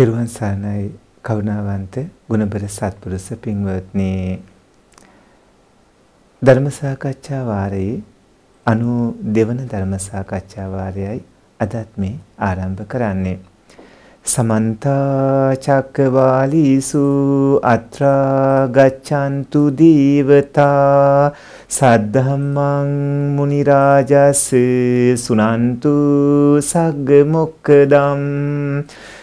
තෙරුවන් සරණයි කරුණාවන්ත ගුණබර සත්පුරුෂ පින්වත්නි ධර්ම සාකච්ඡා වාරයේ 92 වන ධර්ම සාකච්ඡා වාරයයි අදත් මේ ආරම්භ කරන්නේ සමන්ත චක්කවාලීසු අත්‍රා ගච්ඡන්තු දීවතා සද්ධම්මං මුනි රාජස් සුනන්තු සග්ග මොක්කදම්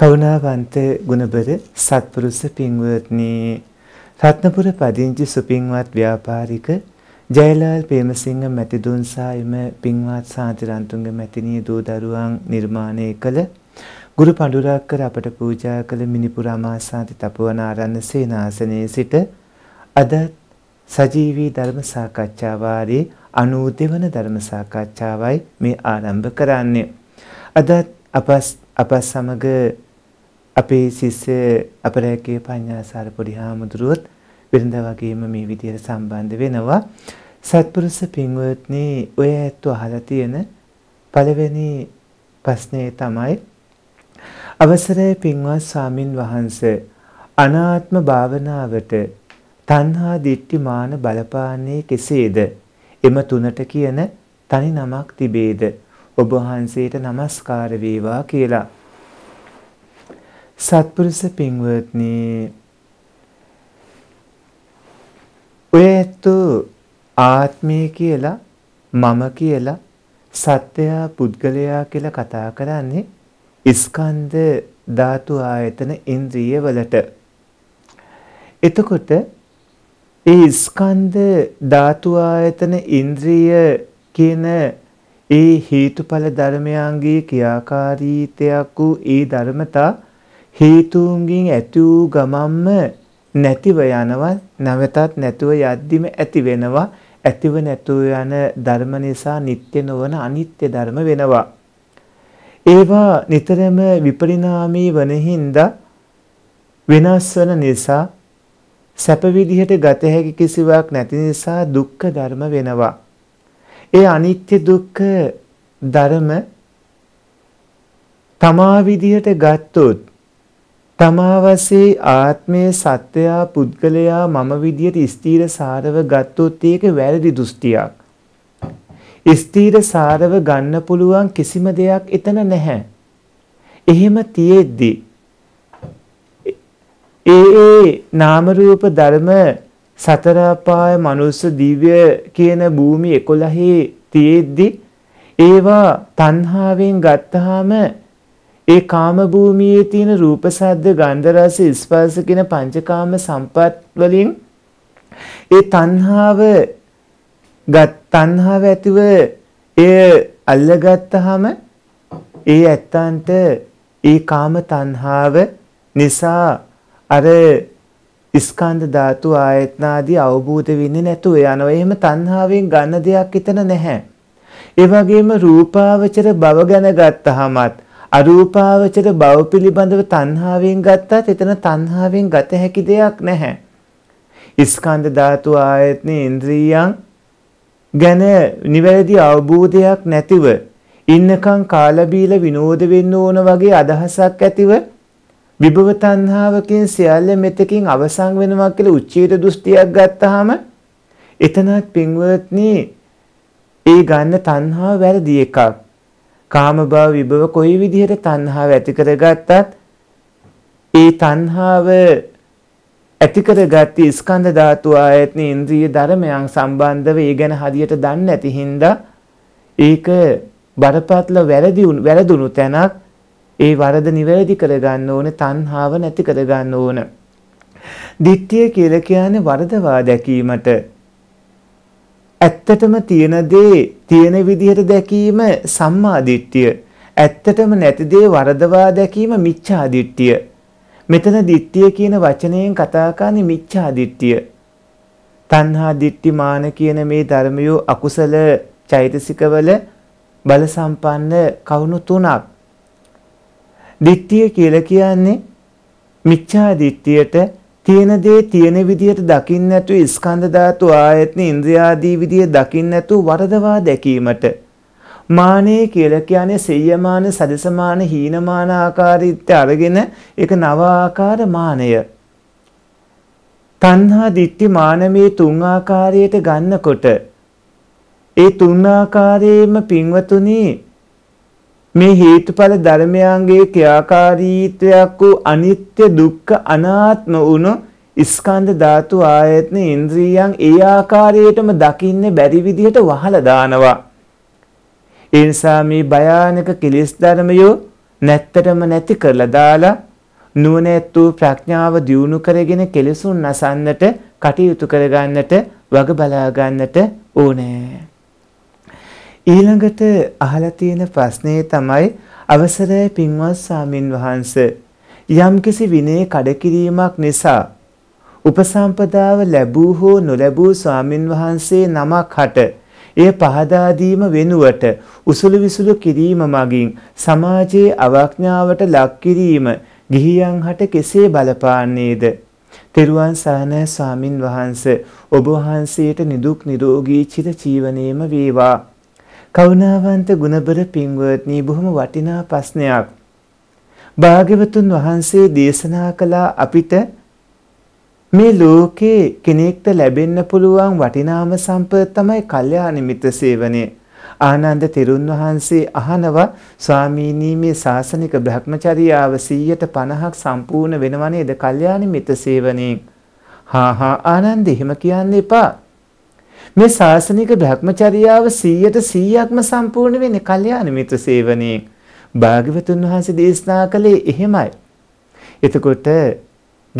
කරුණාවන්ත ගුණබර සත්පුරුෂ පින්වත්නි රත්නපුර පදිංචි සුපින්වත් ව්‍යාපාරික ජයලාල් ප්‍රේමසිංහ මැතිදුන් සායම පින්වත් සාතිරන්තුංග මැතිණිය දූ දරුවන් නිර්මාණය කළ ගුරු පඬුරක්කර අපට පූජා කළ මිනිපුර අමාසාති තපවන ආරණ්‍ය සේනාසනයේ සිට අද සජීවී ධර්ම සාකච්ඡා වාරයේ 92 වන ධර්ම සාකච්ඡාවයි මේ ආරම්භ කරන්නේ. අදත් අප අප සමග අපේ ශිෂ්‍ය අපරැකේ පඤ්ඤාසාර පොඩි හාමුදුරුවොත් වෙනදා වගේම මේ විදියට සම්බන්ධ වෙනවා. සත්පුරුෂ පින්වත්නි ඔය ඇත්ත අහලා තියෙන පළවෙනි ප්‍රශ්නේ තමයි අවසරයි පින්වත් ස්වාමින් වහන්සේ අනාත්ම භාවනාවට තණ්හා දිට්ඨි මාන බලපාන්නේ කෙසේද? එම තුනට කියන තනි නමක් තිබේද? ඔබ වහන්සේට নমස්කාර වේවා කියලා. සත්පුරුෂ පින්වත්නි ඔය ඇත්තෝ ආත්මය කියලා මම කියලා සත්‍යයා පුද්ගලයා කියලා කතා කරන්නේ ස්කන්ධ ධාතු ආයතන ඉන්ද්‍රිය වලට. එතකොට ඒ ස්කන්ධ ධාතු ආයතන ඉන්ද්‍රිය කියන ඒ හේතුඵල ධර්මයන්ගේ ක්‍රියාකාරීත්වයක් වූ ඒ ධර්මතා හේතුන්ගෙන් ඇති වූ ගමම්ම නැතිව යනවා නැවතත් නැතුව යද්දිම ඇති වෙනවා ඇතිව නැතුව යන ධර්ම නිසා නিত্য නොවන අනිත්‍ය ධර්ම වෙනවා ඒවා නිතරම විපරිණාමී වන හින්දා වෙනස් වන නිසා සැප විදිහට ගත හැකි කිසිවක් නැති නිසා දුක්ඛ ධර්ම වෙනවා ඒ අනිත්‍ය දුක්ඛ ධර්ම තමා විදිහට ගත්තොත් තමාවසේ ආත්මය සත්‍යයා පුද්ගලයා මම විදියට ස්ථීර සාරව ගත්තොත් ඒක වැරදි දෘෂ්ටියක්. ස්ථීර සාරව ගන්න පුළුවන් කිසිම දෙයක් එතන නැහැ. එහෙම තියෙද්දි ඒ ඒ නාම රූප ධර්ම සතර අපාය මනුස්ස දිව්‍ය කියන භූමි 11 තියෙද්දි ඒවා තණ්හාවෙන් ගත්තාම ඒ කාම භූමියේ තියෙන රූප සද්ද ගන්ධ රස ස්පර්ශ කියන පංචකාම සම්පත් වලින් ඒ තණ්හාව ගත් තණ්හාව ඇතිව එය අල්ලගත්තාම ඒ ඇත්තන්ට ඒ කාම තණ්හාව නිසා අර ස්කන්ධ ධාතු ආයතන ආදී අවබෝධ වෙන්නේ නැතුව යනවා. එහෙම තණ්හාවෙන් ගන්න දෙයක් හිතන නැහැ. ඒ වගේම රූපාවචර බව ගැන ගත්තහමත් අරූපාවචර බව පිළිබඳව තණ්හාවෙන් ගත්තත් එතන තණ්හාවෙන් ගත හැකි දෙයක් නැහැ. ස්කන්ධ ධාතු ආයතන ඉන්ද්‍රියයන් ගැන නිවැරදි අවබෝධයක් නැතිව ඉන්නකම් කාලබීල විනෝද වෙන්න ඕන වගේ අදහසක් ඇතිව විභව තණ්හාවකින් සියල්ල මෙතකින් අවසන් වෙනවා කියලා උච්චේත දෘෂ්ටියක් ගත්තාම එතනත් පින්වත්නි ඒ ගන්න තණ්හාව වැරදි එකක්. කාමභාව විභව කොයි විදිහට තණ්හාව ඇති කරගත්තත් ඒ තණ්හාව ඇති කරගත් ස්කන්ධ ධාතු ආයතන ඉන්ද්‍රිය ධර්මයන් සම්බන්ධව ඒ ගැන හරියට දන්නේ නැති හින්දා ඒක බරපතල වැරදි වැරදුණු තැනක් ඒ වරද නිවැරදි කරගන්න ඕන තණ්හාව නැති කරගන්න ඕන. දිට්ඨිය කියලා කියන්නේ වරදවා දැකීමට ඇත්තටම තියෙන දේ තියෙන විදිහට දැකීම සම්මා දිට්ඨිය. ඇත්තටම නැති දේ වරදවා දැකීම මිච්ඡා දිට්ඨිය. මෙතන දිට්ඨිය කියන වචනයෙන් කතා කරන්නේ මිච්ඡා දිට්ඨිය. තණ්හා දිට්ටි මාන කියන මේ ධර්මයෝ අකුසල චෛතසිකවල බල සම්පන්න කවුණු තුනක්. දිට්ඨිය කියලා කියන්නේ මිච්ඡා දිට්ඨියට තියෙන දේ තියෙන විදියට දකින්න නැතු ස්කන්ධ ධාතු ආයතන ඉන්ද්‍රියාදී විදිය දකින්න නැතු වරදවා දැකීමට මානෙ කියලා කියන්නේ සෙය්‍යමාන සදසමාන හීනමාන ආකාරීත්‍ය අරගෙන ඒක නව ආකාර මානය තණ්හා දිට්ඨි මාන මේ තුන් ආකාරයට ගන්නකොට ඒ තුන් ආකාරයේම පින්වතුනි මේ හේතුඵල ධර්මයන්ගේ ක්‍රියාකාරීත්වයක් වූ අනිත්‍ය දුක්ඛ අනාත්ම වුණු ස්කන්ධ ධාතු ආයතන ඉන්ද්‍රියයන් ඒ ආකාරයටම දකින්නේ බැරි විදිහට වහලා දානවා. ඒ නිසා මේ භයානක කිලිස් ධර්මයෝ නැත්තටම නැති කරලා දාලා නුවණැත් වූ ප්‍රඥාව දියුණු කරගෙන කෙලෙසුන් නසන්නට කටයුතු කරගන්නට වග බලා ගන්නට ඕනෑ. ඊළඟට අහලා තියෙන ප්‍රශ්නේ තමයි අවසරයි පින්වත් සාමින් වහන්ස යම්කිසි විනය කඩකිරීමක් නිසා උපසම්පදාව ලැබූ හෝ නොලැබූ ස්වාමින් වහන්සේ නමක් හට එය පහදා දීම වෙනුවට උසුළු විසුළු කිරීම මගින් සමාජයේ අවඥාවට ලක් කිරීම ගිහියන් හට කෙසේ බලපාන්නේද? තෙරුවන් සරණයි ස්වාමින් වහන්සේ ඔබ වහන්සේට නිදුක් නිරෝගී චිර ජීවනයේම වේවා. කරුණාවන්ත ගුණබර පින්වත්නි බොහොම වටිනා ප්‍රශ්නයක්. භාග්‍යවතුන් වහන්සේ දේශනා කළ අපිට මේ ලෝකේ කෙනෙක්ට ලැබෙන්න පුළුවන් වටිනාම සම්පත තමයි කල්යාණ මිත්‍ර සේවනය. ආනන්ද තෙරුන් වහන්සේ අහනවා ස්වාමීනි මේ ශාසනික භ්‍රමචර්යාව 150ක් සම්පූර්ණ වෙනව නේද කල්යාණ මිත්‍ර සේවනයේ? හා හා ආනන්ද එහෙම කියන්න එපා. මේ ශාසනික භ්‍රමචර්යාව 100ට 100ක්ම සම්පූර්ණ වෙන්නේ කල්යාණ මිත්‍ර සේවනයේ. භාග්‍යවතුන් වහන්සේ දේශනා කළේ එහෙමයි. එතකොට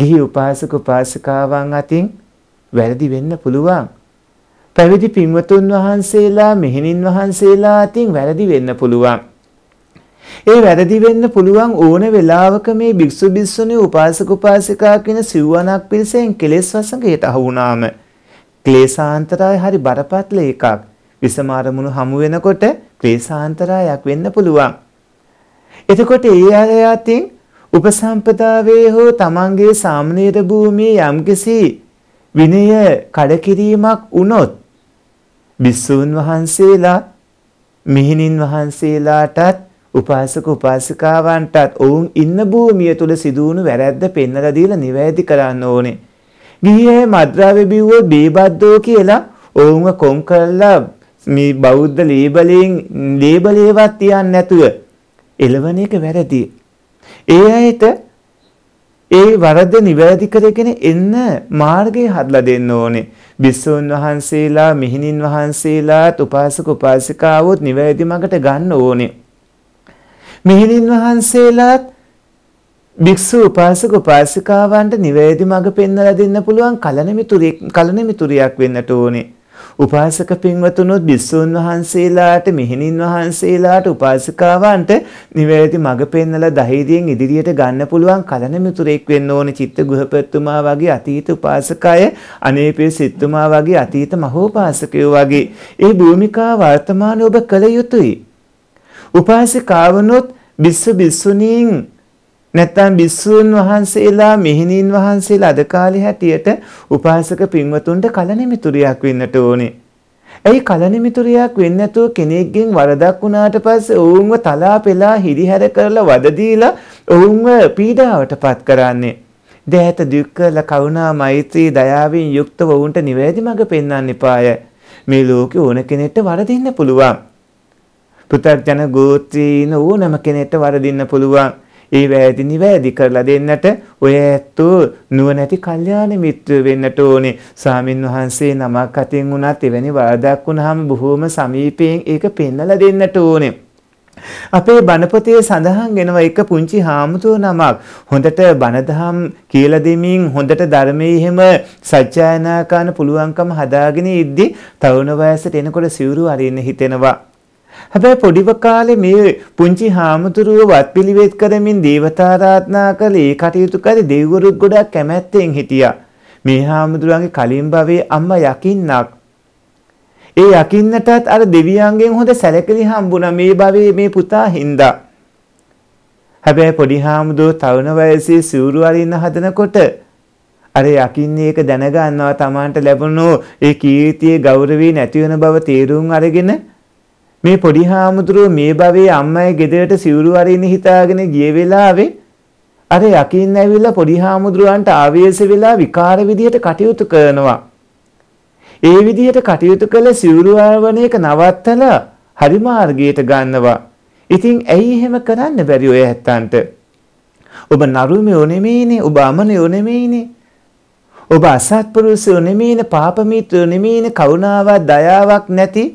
ගිහි උපාසක උපාසිකාවන් අතින් වැරදි වෙන්න පුළුවන්. පැවිදි පින්වතුන් වහන්සේලා මෙහෙණින් වහන්සේලා අතින් වැරදි වෙන්න පුළුවන්. ඒ වැරදි වෙන්න පුළුවන් ඕන වෙලාවක මේ භික්ෂු භික්ෂුණී උපාසක උපාසිකා කියන සිව්වණක් පිරිසෙන් කෙලෙස් වසඟයට අහු වුණාම ක්ලේශාන්තරය හරි බරපතල එකක්. විසම අරමුණු හමු වෙනකොට ක්ලේශාන්තරයක් වෙන්න පුළුවන්. එතකොට ඒ අය අතින් උපසම්පදාවේ හෝ තමන්ගේ සාමනීර භූමියේ යම්කිසි විනය කඩකිරීමක් වුණොත් බිස්සූන් වහන්සේලා මිහිණින් වහන්සේලාටත් උපාසක උපාසිකාවන්ටත් ඔවුන් ඉන්න භූමිය තුල සිදුවුණු වැරැද්ද පෙන්වලා දීලා නිවැරදි කරන්න ඕනේ. ගිහියේ මද්රාවේ බිව්ව බීබද්දෝ කියලා ඔවුන්ව කොම් කරලා මේ බෞද්ධ ලේබලෙන් ලේබලේවත් තියන්නේ නැතුව එළවණ එක වැරදි. ඒ ඇයිට ඒ වරද නිවැරදි කරගෙන එන්න මාර්ගය හදලා දෙන්න ඕනේ. බිස්සෝන් වහන්සේලා, මිහිණින් වහන්සේලාත් උපාසක උපාසිකාවොත් නිවැරදි මඟට ගන්න ඕනේ. මිහිණින් වහන්සේලාත් භික්ෂු උපාසක උපාසිකාවන්ට නිවැරදි මඟ පෙන්වලා දෙන්න පුළුවන් කලනමිතුරියක් කලනමිතුරියක් වෙන්නට ඕනේ. උපාසක පින්වතුනොත් භික්ෂුන් වහන්සේලාට මෙහෙණින් වහන්සේලාට උපාසිකාවන්ට නිවැරදි මඟ පෙන්වලා ධෛර්යයෙන් ඉදිරියට ගන්න පුළුවන් කලනමිතුරෙක් වෙන්න ඕනේ චිත්ත ගෘහපතිතුමා වගේ අතීත උපාසකය අනේපිය සිත්තුමා වගේ අතීත මහෝපාසකයෝ වගේ ඒ භූමිකා වර්තමාන ඔබ කළ යුතුයි. උපාසිකාවනොත් බිස්ස බිස්සුණීන් නැත්තම් බිස්සූන් වහන්සේලා මෙහෙණින් වහන්සේලා අද කාලේ හැටියට උපාසක පින්වතුන්ට කලණිමිතුරියක් වෙන්නට ඕනේ. ඇයි කලණිමිතුරියක් වෙන්නේ නැතුව කෙනෙක්ගෙන් වරදක් වුණාට පස්සේ ඔවුන්ව තලා පෙලා හිරිහැර කරලා වද දීලා ඔවුන්ව පීඩාවටපත් කරන්නේ? දෑත දුක් කරලා කරුණා මෛත්‍රී දයාවෙන් යුක්තව ඔවුන්ට නිවැරදි මඟ පෙන්වන්න එපාය. මේ ලෝකේ ඕන කෙනෙක්ට වරදින්න පුළුවන්. පෘථග්ජන ගෝත්‍රීන ඕනම කෙනෙක්ට වරදින්න පුළුවන්. ඒ වැරදි නිවැරදි කරලා දෙන්නට ඔය ඇත්තෝ නුවණැති කල්යාණ මිත්‍ර වෙන්නට ඕනේ. සාමින් වහන්සේ නමක් අතින් වුණත් එවැනි වරදක් වුණාම බොහෝම සමීපයෙන් ඒක පෙන්වලා දෙන්නට ඕනේ. අපේ බණපොතේ සඳහන් වෙනවා එක පුංචි හාමුදුර නමක් හොඳට බණදහම් කියලා දෙමින් හොඳට ධර්මයේ හැම සත්‍යයනා කරන්න පුළුවන්කම හදාගෙන ඉද්දි තරුණ වයසට එනකොට සිවුරු අරින්න හිතෙනවා හැබැයි පොඩිව කාලේ මේ පුංචි හාමුදුරුව වත්පිළිවෙත් කරමින් දේවතාරාධනා කළේ කටයුතු කරේ දෙවිවරුත් ගොඩක් කැමැත්තෙන් හිටියා. මේ හාමුදුරුවන්ගේ කලින් භවයේ අම්මා යකින්නක්. ඒ යකින්නටත් අර දෙවියන්ගෙන් හොඳ සැලකිලි හම්බුණා මේ භවයේ මේ පුතා හින්දා. හැබැයි පොඩි හාමුදුරුව තරුණ වයසේ සිවුරු අරින්න හදනකොට අර යකින්නේ එක දැනගන්නවා Tamanට ලැබුණු ඒ කීර්තියේ ගෞරවී නැති වෙන බව තේරුම් අරගෙන මේ පොඩි හාමුදුරුව මේ භවයේ අම්මයි ගෙදරට සිවුරු වරින්න හිතාගෙන ගිය වෙලාවේ අර යකින් ඇවිල්ලා පොඩි හාමුදුරුවන්ට ආවේශ වෙලා විකාර විදියට කටයුතු කරනවා. ඒ විදියට කටයුතු කළ සිවුරු වරවණ එක නවත්තලා හරි මාර්ගයට ගන්නවා. ඉතින් ඇයි එහෙම කරන්න බැරි ඔය ඇත්තන්ට? ඔබ නරුමයෝ නෙමෙයිනේ, ඔබ අමනයෝ නෙමෙයිනේ. ඔබ අසත්පුරුෂයෝ නෙමෙයිනේ, පාපමිත්‍රයෝ නෙමෙයිනේ, කරුණාවක්, දයාවක් නැති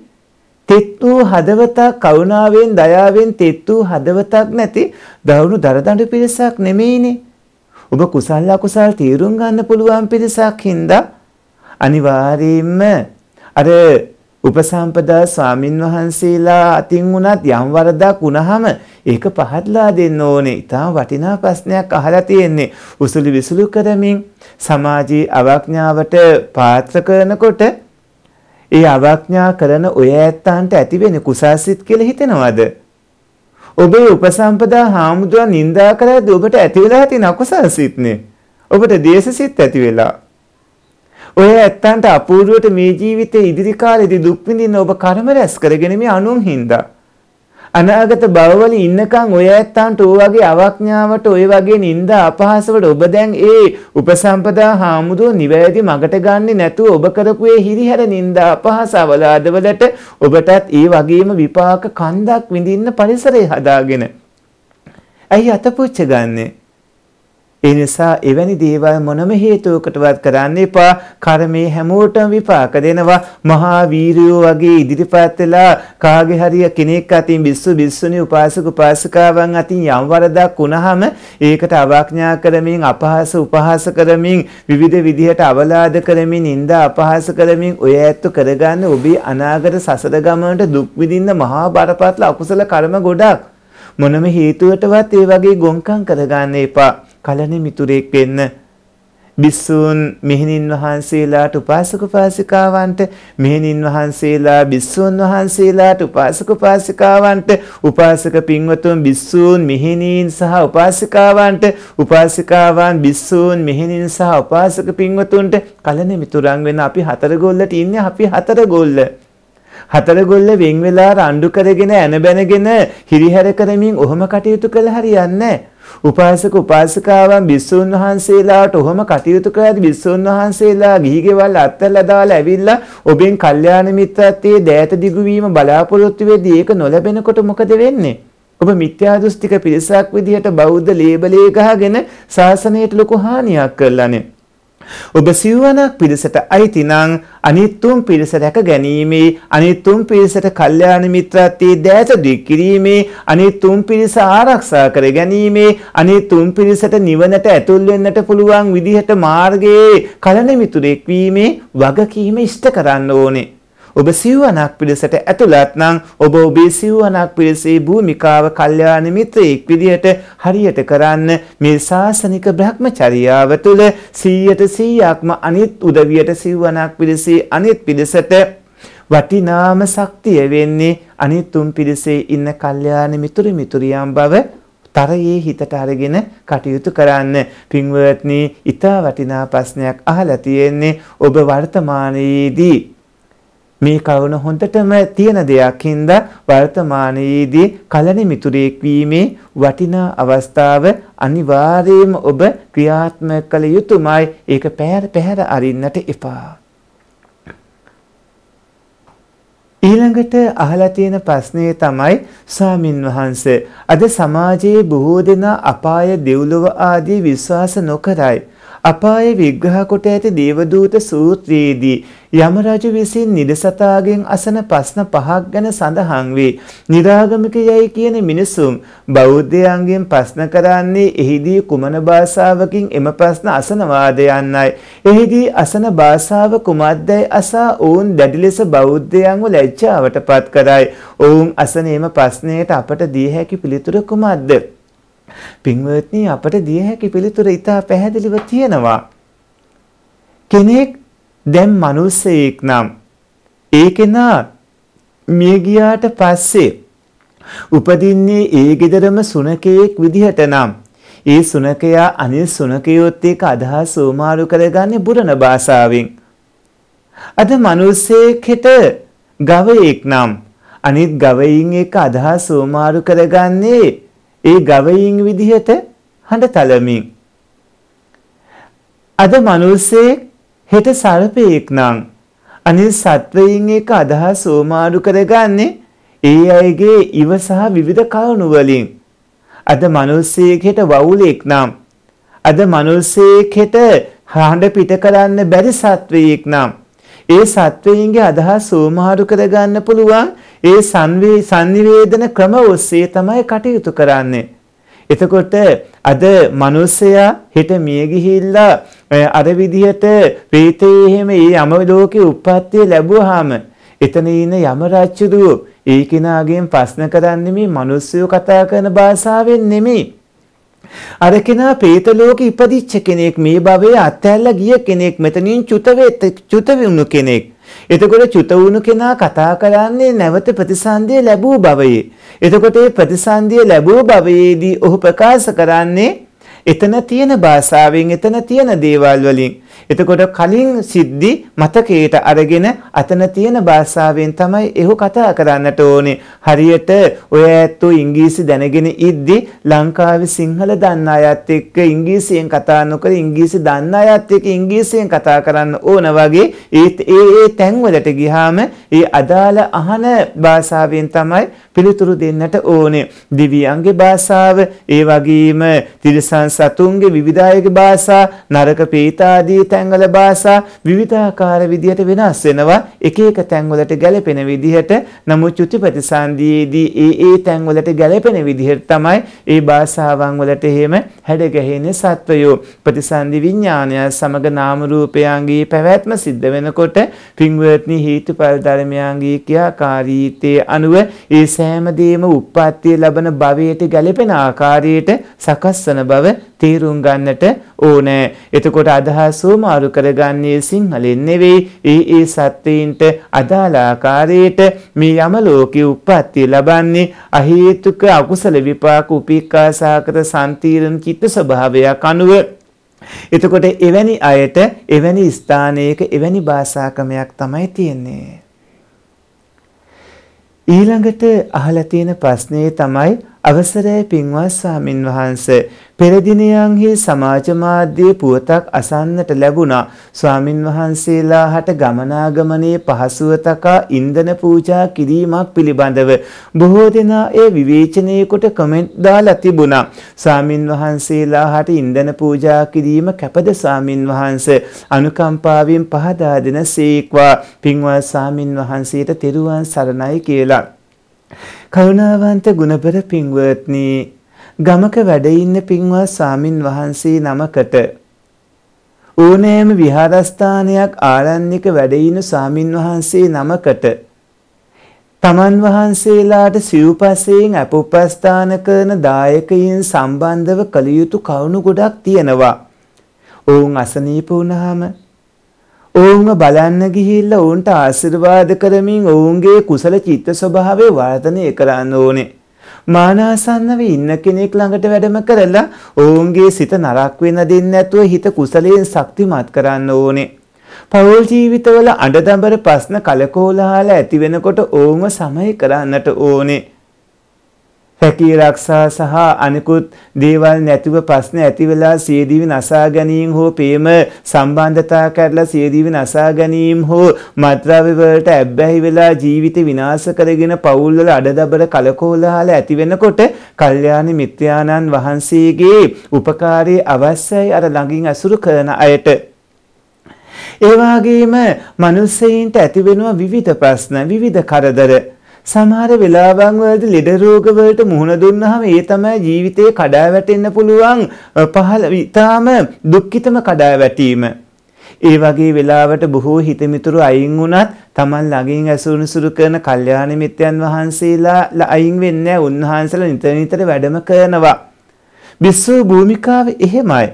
තෙත් වූ හදවතක් කරුණාවෙන් දයාවෙන් තෙත් වූ හදවතක් නැති දරුණු දරදඬු පිරිසක් නෙමෙයිනේ. ඔබ කුසල් අකුසල් තීරුම් ගන්න පුළුවන් පිරිසක් හින්දා අනිවාර්යයෙන්ම අර උපසම්පදා ස්වාමින් වහන්සේලා අතින් වුණත් යම් වරදක් වුණාම ඒක පහදලා දෙන්න ඕනේ. ඉතාම වටිනා ප්‍රශ්නයක් අහලා තියෙන්නේ. උසුළු විසුළු කරමින් සමාජයේ අවඥාවට පාත්‍ර කරනකොට ඒ අවඥා කරන ඔය ඇත්තන්ට ඇති වෙන කුසාසිත කියලා හිතෙනවද? ඔබේ උපසම්පදා හාමුදුරන් නිඳා කරද්ද ඔබට ඇති වෙලා තියෙන අකුසාසිතනේ. ඔබට දේශසිත ඇති වෙලා. ඔය ඇත්තන්ට අපූර්වයට මේ ජීවිතේ ඉදිරි කාලෙදී දුක් විඳින්න ඔබ කර්ම රැස් කරගෙන මේ අනුන් හින්දා අනාගත භවවල ඉන්නකන් ඔය ඇත්තන්ට ඔය වගේ අවඥාවට ඔය වගේ නිന്ദා අපහාසවලට ඔබ දැන් ඒ උපසම්පදා හාමුදුරුවෝ නිවැරදි මගට ගන්නෙ නැතුව ඔබ කරපු ඒ හිරිහැර නිന്ദා අපහාස අවලාදවලට ඔබටත් ඒ වගේම විපාක කන්දක් විඳින්න පරිසරය හදාගෙන ඇයි අතපුච්ච ගන්නේ ඒ නිසා එවැනි දේවල් මොනම හේතුවකටවත් කරන්න එපා. කර්මයේ හැමෝටම විපාක දෙනවා. මහා වීරයෝ වගේ ඉදිරිපත් වෙලා කාගේ හරිය කෙනෙක් අතින් බිස්සු බිස්සුනි උපාසක උපාසිකාවන් අතින් යම් වරදක් වුණාම ඒකට අවාඥා කරමින් අපහාස උපහාස කරමින් විවිධ විදිහට අවලාද කරමින් නිନ୍ଦා අපහාස කරමින් ඔය ඇත්ත කරගන්න ඔබේ අනාගත සසර ගමනට දුක් විඳින්න මහා බරපතල අකුසල කර්ම ගොඩක් මොනම හේතුවටවත් ඒ වගේ ගොංකම් කරගන්න එපා. කලණ මිතුරෙක් වෙන්න බිස්සූන් මෙහෙණින් වහන්සේලාට උපාසක උපාසිකාවන්ට මෙහෙණින් වහන්සේලා බිස්සූන් වහන්සේලාට උපාසක උපාසිකාවන්ට උපාසක පින්වතුන් බිස්සූන් මෙහෙණින් සහ උපාසිකාවන්ට උපාසිකාවන් බිස්සූන් මෙහෙණින් සහ උපාසක පින්වතුන්ට කලණ මිතුරන් වෙන අපි හතර ගොල්ලට ඉන්නේ අපි හතර ගොල්ල හතරගොල්ල වෙන් වෙලා රණ්ඩු කරගෙන ඇන බැනගෙන හිරිහැර කරමින් ඔහොම කටයුතු කළ හරියන්නේ නැහැ උපාසක උපාසිකාවන් බිස්සුන් වහන්සේලාට ඔහොම කටයුතු කරද්දී බිස්සුන් වහන්සේලා ගිහිගෙවල් අත්හැරලා දාලා ඇවිල්ලා ඔබෙන් කල්යාණ මිත්‍රත්වයේ දෑත දිගු වීම බලාපොරොත්තු වෙදී ඒක නොලැබෙනකොට මොකද වෙන්නේ? ඔබ මිත්‍යා දෘෂ්ටික පිරිසක් විදිහට බෞද්ධ ලේබලේ ගහගෙන ශාසනයට ලොකු හානියක් කරලානේ. ඔබ සිව්වනක් පිරිසට අයිති නම් අනිත්තුම් පිරිස රැක ගැනීමේ අනිත්තුම් පිරිසට කල්යාණ මිත්‍රත්වයේ දෑත දික්කිරීමේ අනිත්තුම් පිරිස ආරක්ෂා කර ගැනීමේ අනිත්තුම් පිරිසට නිවනට ඇතුල් වෙන්නට පුළුවන් විදිහට මාර්ගයේ කලණ මිතුරෙක් වීමේ වගකීම ඉෂ්ට කරන්න ඕනේ ඔබ සිව්වනක් පිරිසට ඇතුළත් නම් ඔබ ඔබේ සිව්වනක් පිරිසේ භූමිකාව කල්යාණ මිත්‍රයෙක් විදියට හරියට කරන්න මේ ශාසනික භ්‍රමචර්යාව තුළ 100ට 100ක්ම අනිත් උදවියට සිව්වනක් පිරිසේ අනිත් පිරිසට වටිනාම ශක්තිය වෙන්නේ අනිත් තුන් පිරිසේ ඉන්න කල්යාණ මිතුරු මිතුරියන් බව තරයේ හිතට අරගෙන කටයුතු කරන්න පින්වත්නි ඊට වටිනා ප්‍රශ්නයක් අහලා තියෙන්නේ ඔබ වර්තමානයේදී මේ කරුණ හොඳටම තියෙන දෙයක් හින්දා වර්තමානයේදී කලණිමිතුරෙක් වීමේ වටිනා අවස්ථාව අනිවාර්යයෙන්ම ඔබ ක්‍රියාත්මක කළ යුතුමයි. ඒක පැහැර පැහැර අරින්නට එපා. ඊළඟට අහලා තියෙන ප්‍රශ්නේ තමයි ස්වාමින් වහන්සේ අද සමාජයේ බොහෝ දෙනා අපාය දෙව්ලොව ආදී විශ්වාස නොකරයි. අපායේ විග්‍රහ කොට ඇති දේවදූත සූත්‍රයේදී යම රජු විසින් නිදසතාගෙන් අසන ප්‍රශ්න පහක් ගැන සඳහන් වේ. निराගමික යයි කියන මිනිසුන් බෞද්ධයන්ගෙන් ප්‍රශ්න කරන්නේ එහිදී කුමන භාෂාවකින් එම ප්‍රශ්න අසනවාද යන්නයි. එහිදී අසන භාෂාව කුමක්දයි අසා ඔවුන් දැඩි ලෙස බෞද්ධයන්ව ලැජ්ජාවටපත් කරයි. ඔවුන් අසන එම ප්‍රශ්නයට අපට දී හැකි පිළිතුර කුමක්ද? පින්වත්නි අපට දිය හැකි පිළිතුර ඉතා පැහැදිලිව තියෙනවා. කෙනෙක් දැන් මිනිසෙක් නම් ඒ කෙනා මිය ගියාට පස්සේ උපදින්නේ ඒ ගෙදරම සුනකයෙක් විදිහට නම් ඒ සුනකයා අනිල් සුනකයොත් එක්ක අදහස් සෝමාරු කරගන්නේ බුරණ භාෂාවෙන්. අද මිනිස්සෙක්ට ගවයෙක් නම් අනිත් ගවයින් එක්ක අදහස් සෝමාරු කරගන්නේ ඒ ගවයින් විදිහට හඬ තලමින් අද මනුස්සයෙක් හෙට සර්පයෙක් නම් අනිල් සත්වයින් එක අදහස් ඕමාරු කරගන්නේ ඒ අයගේ ඉව සහ විවිධ කරුණු වලින් අද මනුස්සයෙක් හෙට වවුලෙක් නම් අද මනුස්සයෙක් හෙට හඬ පිට කරන්න බැරි සත්වයෙක් නම් ඒ සත්වයින්ගේ අදහස් ඕමාරු කරගන්න පුළුවන් ඒ සංනිවේදන ක්‍රම ඔස්සේ තමයි කටයුතු කරන්නේ. එතකොට අද මිනිසයා හෙට මිය ගිහිල්ලා අර විදිහට ප්‍රේතේ එහෙම ඒ යම ලෝකේ උප්පත්තිය ලැබුවාම එතන ඉන්න යම රජුදු ඒ කෙනාගෙන් ප්‍රශ්න කරන්නේ මේ මිනිස්සු කතා කරන භාෂාවෙන් නෙමෙයි. අර කෙනා പ്രേත ලෝකෙ ඉපදිච්ච කෙනෙක් මේ භවයේ අත්හැරලා ගිය කෙනෙක් මෙතනින් චුත වෙත් චුත වුණු කෙනෙක්. එතකොට චුත වුණු කෙනා කතා කරන්නේ නැවත ප්‍රතිසන්දිය ලැබූ භවයේ. එතකොට ඒ ප්‍රතිසන්දිය ලැබූ භවයේදී ඔහු ප්‍රකාශ කරන්නේ එතන තියෙන භාෂාවෙන් එතන තියෙන දේවල් වලින් එතකොට කලින් සිද්ධි මතකයට අරගෙන අතන තියෙන භාෂාවෙන් තමයි එහු කතා කරන්නට ඕනේ. හරියට ඔය ඇත්තෝ ඉංග්‍රීසි දැනගෙන ඉද්දි ලංකාවේ සිංහල දන්න අයත් එක්ක ඉංග්‍රීසියෙන් කතා නොකර ඉංග්‍රීසි දන්න අයත් එක්ක ඉංග්‍රීසියෙන් කතා කරන්න ඕන වගේ ඒත් ඒ ඒ තැන්වලට ගියාම ඒ අදාළ අහන භාෂාවෙන් තමයි පිළිතුරු දෙන්නට ඕනේ. දිව්‍යයන්ගේ භාෂාව, ඒ වගේම තිරිසන් සතුන්ගේ විවිධායක භාෂා, නරක පීත ආදී තැන්වල භාෂා විවිධාකාර විදිහට වෙනස් වෙනවා එක එක තැන්වලට ගැලපෙන විදිහට නමුත් චුති ප්‍රතිසන්දියේදී ඒ ඒ තැන්වලට ගැලපෙන විදිහට තමයි ඒ භාෂාවන් වලට එහෙම හැඩ ගැහෙන්නේ සත්වයෝ ප්‍රතිසන්දි විඥානය සමග නාම රූපයන්ගේ පැවැත්ම සිද්ධ වෙනකොට පින්වත්නි හේතුඵල ධර්මයන්ගේ ක්‍රියාකාරීත්වයේ අනුව ඒ සෑම දෙම උප්පත්තිය ලබන භවයට ගැලපෙන ආකාරයට සකස්සන බව තේරුම් ගන්නට ඕනෑ. එතකොට අදහස හුවමාරු කරගන්නේ සිංහලෙන් නෙවෙයි ඒ ඒ සත්වයින්ට අදාළ ආකාරයට මේ යම ලෝකේ උප්පත්ති ලබන්නේ අහේතුක අකුසල විපාක උපේක්ඛා සාගත සම්තිරණ චිත්ත ස්වභාවයක් අනුව එතකොට එවැනි අයට එවැනි ස්ථානයක එවැනි භාෂාකමයක් තමයි තියෙන්නේ. ඊළඟට අහලා තියෙන ප්‍රශ්නේ තමයි අවසරයි පින්වත් ස්වාමින් වහන්සේ පෙර දිනයන්හි සමාජ මාධ්‍යයේ පුවතක් අසන්නට ලැබුණා. ස්වාමින් වහන්සේලා හට ගමනාගමනයේ පහසුව තකා ඉන්ධන පූජා කිරීමක් පිළිබඳව බොහෝ දෙනා ඒ විවේචනයේ කොට කමෙන්ට් දාලා තිබුණා. ස්වාමින් වහන්සේලා හට ඉන්ධන පූජා කිරීම කැපද ස්වාමින් වහන්සේ අනුකම්පාවෙන් පහදා දෙන සීක්වා පින්වත් ස්වාමින් වහන්සේට තෙරුවන් සරණයි කියලා. කරුණාවන්ත ගුණබර පින්වත්නි ගමක වැඩ ඉන්න පින්වත් සාමින් වහන්සේ නමකට ඕනෑම විහාරස්ථානයක් ආරණ්‍යක වැඩ ඉන්න සාමින් වහන්සේ නමකට තමන් වහන්සේලාට සිව්පසයෙන් අපඋපස්ථාන කරන දායකයින් සම්බන්ධව කළ යුතු කරුණු ගොඩක් තියෙනවා. ඔවුන් අසනීප වුණාම ඔවුන්ව බලන්න ගිහිල්ලා ඔවුන්ට ආශිර්වාද කරමින් ඔවුන්ගේ කුසල චිත්ත ස්වභාවය වර්ධනය කරන්න ඕනේ. මානාසන්නව ඉන්න කෙනෙක් ළඟට වැඩම කරලා ඔවුන්ගේ සිත නරක් වෙන දෙන්නේ නැතුව හිත කුසලයෙන් ශක්තිමත් කරන්න ඕනේ. පෞල් ජීවිතවල අඬදබර ප්‍රශ්න කලකෝලහල ඇති වෙනකොට ඕම සමය කරන්නට ඕනේ. පැකී රක්ෂා සහ අනිකුත් දේවල් නැතිව ප්‍රශ්න ඇති වෙලා සියදිවි නසා ගැනීම හෝ පේම සම්බන්ධතා කරලා සියදිවි නසා ගැනීම හෝ මත්ද්‍රව්‍ය වලට ඇබ්බැහි වෙලා ජීවිත විනාශ කරගෙන පවුල් වල අඩදබර කලකෝලහල ඇති වෙනකොට කල්යාණ මිත්‍යානන් වහන්සේගේ උපකාරය අවශ්‍යයි අර ළඟින් අසුරු කරන අයට ඒ වගේම මිනිසෙයින්ට ඇතිවෙනවා විවිධ ප්‍රශ්න විවිධ කරදර සමහර වෙලාවන් වලදී ලෙඩ රෝග වලට මුහුණ දුන්නාම ඒ තමයි ජීවිතේ කඩා වැටෙන්න පුළුවන් පහළ ඊටාම දුක්ඛිතම කඩා වැටීම. ඒ වගේ වෙලාවට බොහෝ හිතමිතුරු අයින් වුණත් Taman ළඟින් ඇසුරුසුරු කරන කල්යාණ මිත්‍යන් වහන්සේලා අයින් වෙන්නේ නැහැ. උන්වහන්සේලා නිතර නිතර වැඩම කරනවා. විශ්ව භූමිකාවේ එහෙමයි.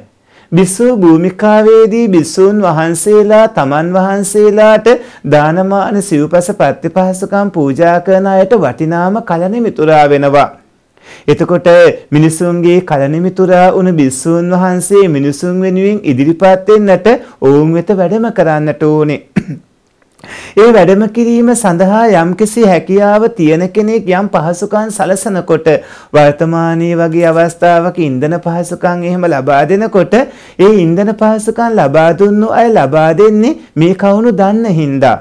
භික්ෂු භූමිකාවේදී භික්ෂූන් වහන්සේලා තමන් වහන්සේලාට දානමාන සිව්පස ප්‍රතිපහසුකම් පූජා කරන අයට වටිනාම කලණිමිතුරා වෙනවා. එතකොට මිනිසුන්ගේ කලණිමිතුරා වුණු භික්ෂූන් වහන්සේ මිනිසුන් වෙනුවෙන් ඉදිරිපත් වෙන්නට ඔවුන් වෙත වැඩම කරන්නට ඕනේ. ඒ වැඩම කිරීම සඳහා යම්කිසි හැකියාව තියෙන කෙනෙක් යම් පහසුකම් සලසනකොට වර්තමානයේ වගේ අවස්ථාවක ඉන්ධන පහසුකම් එහෙම ලබා දෙනකොට ඒ ඉන්ධන පහසුකම් ලබා දුන්නු අය ලබා දෙන්නේ මේ කවුණු දන්න හින්දා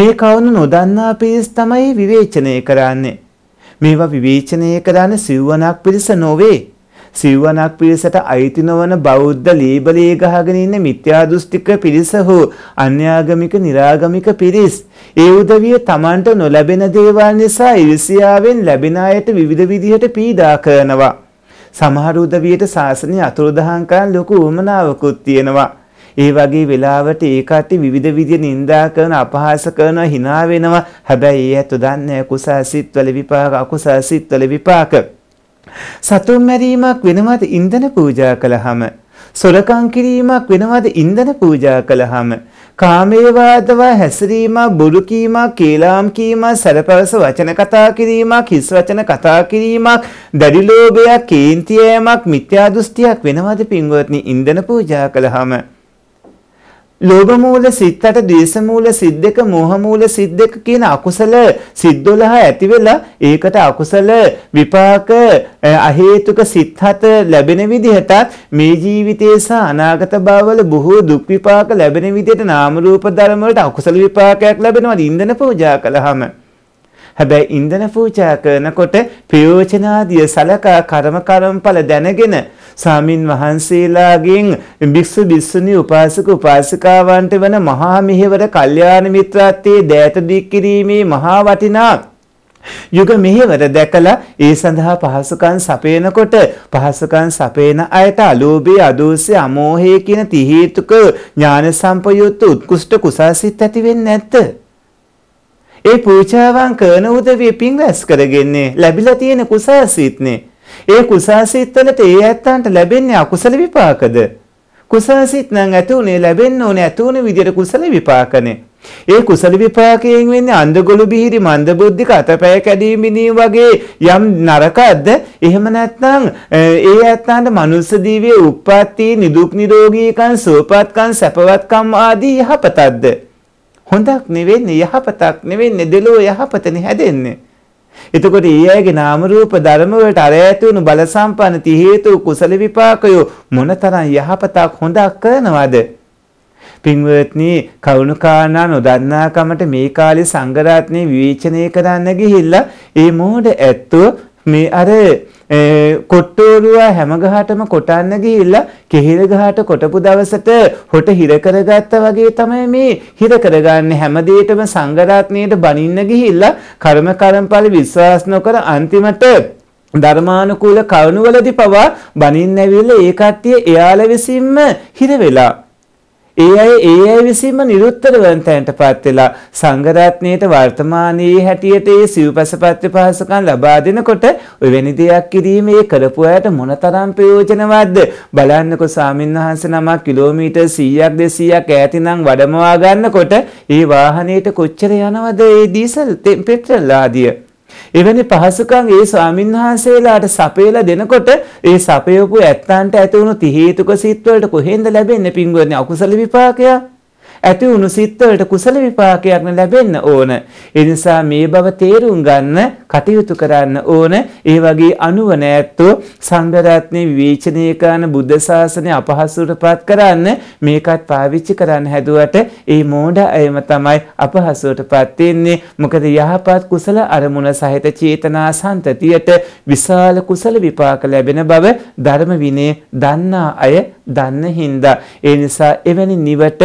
මේ කවුණු නොදන්නා පිරිස් තමයි විවේචනය කරන්නේ මේවා විවේචනය කරන්නේ සිව්වණක් පිරිස නොවේ සිව්වනක් පිරිසට අයිති නොවන බෞද්ධ ලේබලේ ගහගෙන ඉන්න මිත්‍යා දෘෂ්ටික පිරිස හෝ අන්‍යාගමික निराගමික පිරිස් ඒ උදවිය Tamanට නොලැබෙන දේවල් නිසා ඉරිසියාවෙන් ලැබෙන අයට විවිධ විදිහට පීඩා කරනවා සමහර උදවියට සාසනය අතුරුදහන් කරන ලොකු උමනාවකුත් තියෙනවා ඒ වගේ වෙලාවට ඒ කට්ටිය විවිධ විදිය නිඳා කරන අපහාස කරන hina වෙනවා හැබැයි ඒ ඇත්ත දන්නේ කුසසිතවල විපාක අකුසසිතවල විපාක සතුම් මැරීමක් වෙනවද ඉන්ධන පූජා කළාම? සොරකම් කිරීමක් වෙනවද ඉන්ධන පූජා කළාම? කාමයේ වාදව හැසිරීම, බොරු කීම, කේලාම් කීම, සරපවස වචන කතා කිරීමක්, හිස් වචන කතා කිරීමක්, දැඩි ලෝභයක්, කේන්තියෑමක්, මිත්‍යා දෘෂ්ටියක් වෙනවද පින්වත්නි ඉන්ධන පූජා කළාම? ලෝභ මූල සිත්තට ද්වේෂ මූල සිත් දෙක මෝහ මූල සිත් දෙක කියන අකුසල සිත් 12 ඇති වෙලා ඒකට අකුසල විපාක අහේතුක සිත් හත ලැබෙන විදිහට මේ ජීවිතයේ සහ අනාගත භවවල බොහෝ දුක් විපාක ලැබෙන විදිහට නාම රූප ධර්ම වලට අකුසල විපාකයක් ලැබෙනවා ඉන්දන පූජා කළාම හැබැයි ඉන්ධන පූජා කරනකොට ප්‍රයෝජනාදිය සලකා කර්ම කර්මඵල දැනගෙන සාමින් වහන්සේලාගෙන් භික්ෂු භික්ෂුණී උපාසක උපාසිකාවන්ට වන මහා මිහිවර කල්යාණ මිත්‍රාත්තේ දෑත දික් කිරීමේ මහා වටිනා යුග මෙහෙවර දැකලා ඒ සඳහා පහසුකම් සපේනකොට පහසුකම් සපේන අයට අලෝභයේ අදෝසේ අමෝහයේ කියන තිහේතුක ඥාන සම්පයුත්ත උත්කෘෂ්ඨ කුසාසිත ඇති වෙන්නේ නැත්ද ඒ පූජාවන් කරන උදවිය පින් රැස් කරගන්නේ ලැබිලා තියෙන කුසාසිතනේ. ඒ කුසාසිතවලට ඒ ඇත්තන්ට ලැබෙන්නේ අකුසල විපාකද? කුසාසිත නම් ඇති උනේ ලැබෙන්න ඕනේ ඇති උනේ විදියට කුසල විපාකනේ. ඒ කුසල විපාකයෙන් වෙන්නේ අන්දගොළු බිහිරි මන්දබුද්ධික අතපය කැඩීම් බිනීම වගේ යම් නරකද්ද එහෙම නැත්නම් ඒ ඇත්තන්ට මනුස්ස දිවියේ උප්පත්ති නිදුක් නිරෝගීකම් සුවපත්කම් සැපවත්කම් ආදී යහපතක්ද හොඳක් නෙවෙන්නේ යහපතක් නෙවෙන්නේ දෙලෝ යහපතනේ හැදෙන්නේ. එතකොට ඒ අයගේ නාම රූප ධර්ම වලට අරැතු වුණු බල සම්පන්න ති හේතු කුසල විපාකය මොනතරම් යහපතක් හොඳක් කරනවද? පින්වත්නි කවුණු කාරණා නොදන්නාකමට මේ කාලේ සංගරාත්නේ විවේචනය කරන්න ගිහිල්ලා ඒ මෝඩ ඇත්තෝ මේ අර කොට්ටෝරුවා හැමගහටම කොටන්න ගිහිල්ලා කෙහිර ගහට කොටපු දවසට හොට හිර කරගත්තා වගේ තමයි මේ හිර කරගන්නේ හැමදේටම සංගරාත්මයට බනින්න ගිහිල්ලා කර්ම කරම්පල විශ්වාස නොකර අන්තිමට ධර්මානුකූල කරුණවලදී පවා බනින්න ඇවිල්ලා ඒ කට්ටිය එයාල විසින්ම හිර වෙලා ඒ අය ඒ අය විසීම නිරුත්තරවන්තයන්ට පත් වෙලා සංඝරත්නයට වර්තමානයේ හැටියට ඒ සිව්පස ප්‍රතිපහසකම් ලබා දෙනකොට වෙනි දෙයක් කිරීමේ කරපු අයට මොනතරම් ප්‍රයෝජනවත්ද බලන්නකො ස්වාමින්වහන්සේ නමක් කිලෝමීටර් 100ක් 200ක් ඈතිනම් වඩමවා ගන්නකොට ඒ වාහනේට කොච්චර යනවද ඒ ඩීසල් පෙට්‍රල් ආදිය එවැනි පහසුකම් ඒ ස්වාමින්වහන්සේලාට සපයලා දෙනකොට ඒ සපයපු ඇත්තන්ට ඇති වුණු තිහේතුක සිත් වලට කොහෙන්ද ලැබෙන්නේ පින්වත්නි අකුසල විපාකයක් ඇති වුණු සිත්වලට කුසල විපාකයක් ලැබෙන්න ඕන. ඒ නිසා මේ බව තේරුම් ගන්න කටයුතු කරන්න ඕන. ඒ වගේ අනුවන ඇත්තෝ සංඝ රත්නේ විවේචනය කරන බුද්ධ ශාසනය අපහසුටපත් කරන්න මේකත් පාවිච්චි කරන්න හැදුවට ඒ මෝඩ අයම තමයි අපහසුටපත් වෙන්නේ. මොකද යහපත් කුසල අරමුණ සහිත චේතනා සම්තතියට විශාල කුසල විපාක ලැබෙන බව ධර්ම විනය දන්නා අය දන්න හින්දා ඒ නිසා එවැනි නිවට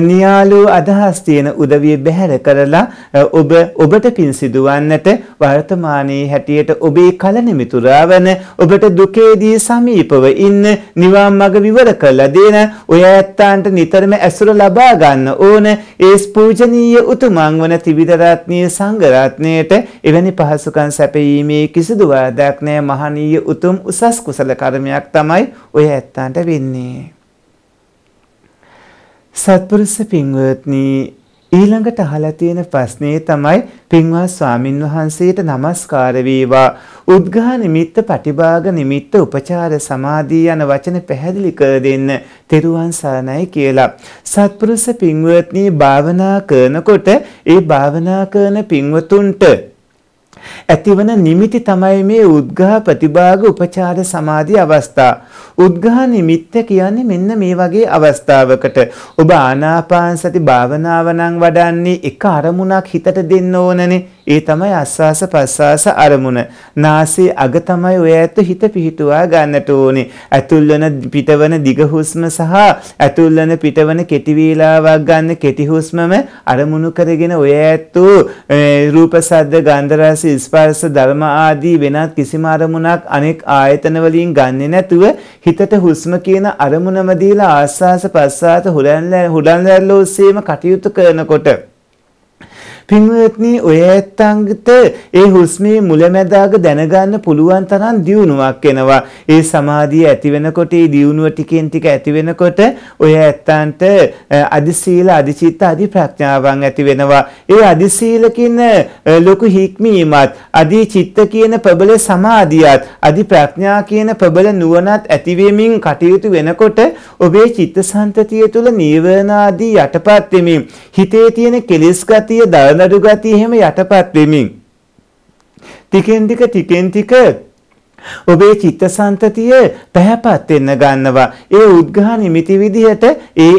නියාලු අදහස් තියෙන උදවිය බැහැර කරලා ඔබ ඔබට පින් සිදුවන්නට වර්තමානයේ හැටියට ඔබේ කලනිමිතුරා වන ඔබට දුකේදී සමීපව ඉන්න නිවන් මඟ විවර කරලා දෙන ඔය ඇත්තන්ට නිතරම ඇසුර ලබා ගන්න ඕන ඒ ස්පූජනීය උතුමන් වන ත්‍රිවිධ රත්නීය සංඝ රත්නයට එවැනි පහසුකම් සැපයීමේ කිසිදු වාදයක් නැහැ මහණීය උතුම් උසස් කුසල කර්මයක් තමයි ඔය ඇත්තන්ට වෙන්නේ සත්පුරුෂ පින්වත්නි ඊළඟට අහලා තියෙන ප්‍රශ්නේ තමයි පින්වත් ස්වාමින් වහන්සේට নমස්කාර වේවා උද්ඝා නිමිත්ත පටිභාග නිමිත්ත උපචාර සමාධිය යන වචන පැහැදිලි කර දෙන්න තෙරුවන් සරණයි කියලා සත්පුරුෂ පින්වත්නි භාවනා කරනකොට ඒ භාවනා කරන පින්වතුන්ට ඇතිවන නිමිති තමයි මේ උද්ඝහ ප්‍රතිභාග උපචාර සමාධි අවස්ථා. උද්ඝහ නිමිත්ත කියන්නේ මෙන්න මේ වගේ අවස්ථාවකට. ඔබ ආනාපාන සති භාවනාව නම් වඩන්නේ එක අරමුණක් හිතට දෙන්න ඕනනේ. ඒ තමයි අස්වාස ප්‍රස්වාස අරමුණ. නාසයේ අග තමයි ඔය ඇත්ත හිත පිහිටුවා ගන්නට ඕනේ. ඇතුල් වෙන පිටවන දිග හුස්ම සහ ඇතුල් වෙන පිටවන කෙටි වේලාවක් ගන්න කෙටි හුස්මම අරමුණු කරගෙන ඔය ඇත්ත රූප සද්ද ගන්ධ රස ස්පර්ශ ධර්ම ආදී වෙනත් කිසිම අරමුණක් අනෙක් ආයතන වලින් ගන්නෙ නැතුව හිතට හුස්ම කියන අරමුණම දීලා ආස්වාස ප්‍රස්වාස හුලන්ලැල්ල හුලන්ලැල්ල ඔස්සේම කටයුතු කරනකොට පින්වත්නි ඔය ඇත්තන්ගත ඒ හුස්මේ මුලැමැදාග දැනගන්න පුළුවන් තරම් දියුණුවක් එනවා. ඒ සමාධිය ඇති වෙනකොට ඒ දියුණුව ටිකෙන් ටික ඇති වෙනකොට ඔය ඇත්තන්ට අදිශීල අදිචිත්ත අදි ප්‍රඥාවන් ඇති වෙනවා. ඒ අදිශීල කියන ලොකු හික්මීමත් අදිචිත්ත කියන ප්‍රබල සමාධියත් අදි ප්‍රඥා කියන ප්‍රබල නුවණත් ඇතිවීමෙන් කටයුතු වෙනකොට ඔබේ චිත්තසංතතිය තුළ නීවරණාදී යටපත් වෙමින් හිතේ තියෙන කෙලෙස් ගතිය ධර්ම නොනඩු ගතිය එහෙම යටපත් වෙමින් ටිකෙන් ටික ටිකෙන් ටික ඔබේ චිත්තසංතතිය පැහැපත් වෙන්න ගන්නවා. ඒ උද්ඝා නිමිති විදිහට ඒ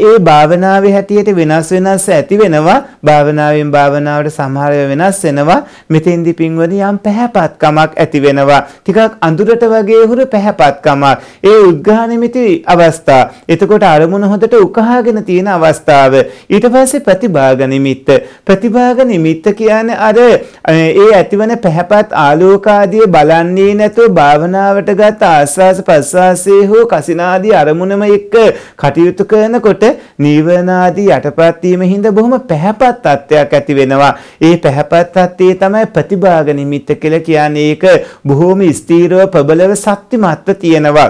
ඒ භාවනාවේ හැටියට වෙනස් වෙනස් ඇති වෙනවා. භාවනාවෙන් භාවනාවට සමහර වෙනස් වෙනවා. මෙතෙන්දි පින්වදි යම් පැහැපත්කමක් ඇති වෙනවා. ටිකක් අඳුරට වගේ හුරු පැහැපත්කමක්. ඒ උද්ඝා නිමිති අවස්ථා. එතකොට අරමුණ හොඳට උකහාගෙන තියෙන අවස්ථාව. ඊට පස්සේ ප්‍රතිභාග නිමිත්ත. ප්‍රතිභාග නිමිත්ත කියන්නේ අර ඒ ඇතිවන පැහැපත් ආලෝක ආදී බලන්නේ නැතුව භාවනාවට ගත් ආස්වාස ප්‍රස්වාසයේ හෝ කසිනාදී අරමුණම එක්ක කටයුතු කරනකොට නීවරණාදී යටපත් වීමෙහිඳ බොහොම පැහැපත් තත්ත්වයක් ඇති වෙනවා. ඒ පැහැපත් තත්ත්වයේ තමයි ප්‍රතිභාග නිමිත්ත කියලා කියන්නේ. ඒක බොහොම ස්ථීරව ප්‍රබලව ශක්තිමත්ව තියෙනවා.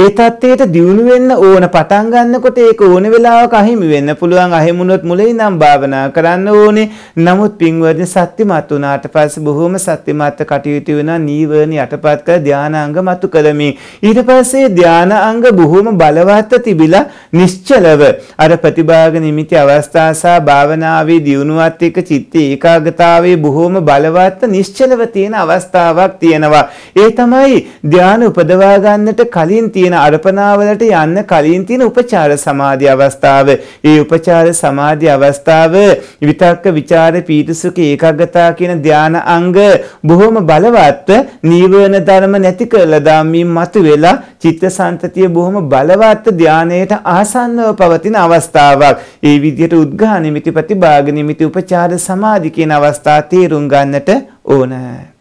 ඒ தත්ත්වයට දියුණු වෙන්න ඕන පටන් ගන්නකොට ඒක ඕන වෙලාවක අහිමි වෙන්න පුළුවන් අහිමුණොත් මුලින්නම් භාවනා කරන්න ඕනේ. නමුත් පින්වත්නි සත්‍යමත් වුණාට පස්සේ බොහොම සත්‍යමත් කටයුතු වෙන නීවරණ යටපත් කර ධානාංග මතු කරමි. ඊට පස්සේ ධානාංග බොහොම බලවත් තිබිලා නිශ්චලව අර ප්‍රතිභාග නිමිති අවස්ථා සහ භාවනාවේ දියුණුවත් එක්ක චිත්ත ඒකාගතාවේ බොහොම බලවත් නිශ්චලව තියෙන අවස්ථාවක් තියෙනවා. ඒ තමයි ධාන උපදවා ගන්නට කලින් කලින් තියෙන අර්පණාවලට යන්න කලින් තියෙන උපචාර සමාධි අවස්ථාව. ඒ උපචාර සමාධි අවස්ථාව විතක්ක ਵਿਚාර පීතිසුඛ ඒකාග්‍රතාව කියන ධාන අංග බොහොම බලවත් නීවරණ ධර්ම නැති කරලා දාමින් මතුවෙලා චිත්තසංතතිය බොහොම බලවත් ධානයට ආසන්නව පවතින අවස්ථාවක්. ඒ විදිහට උද්ඝා නිමිති ප්‍රතිභාග නිමිති උපචාර සමාධි කියන අවස්ථා තේරුම් ගන්නට ඕනෑ.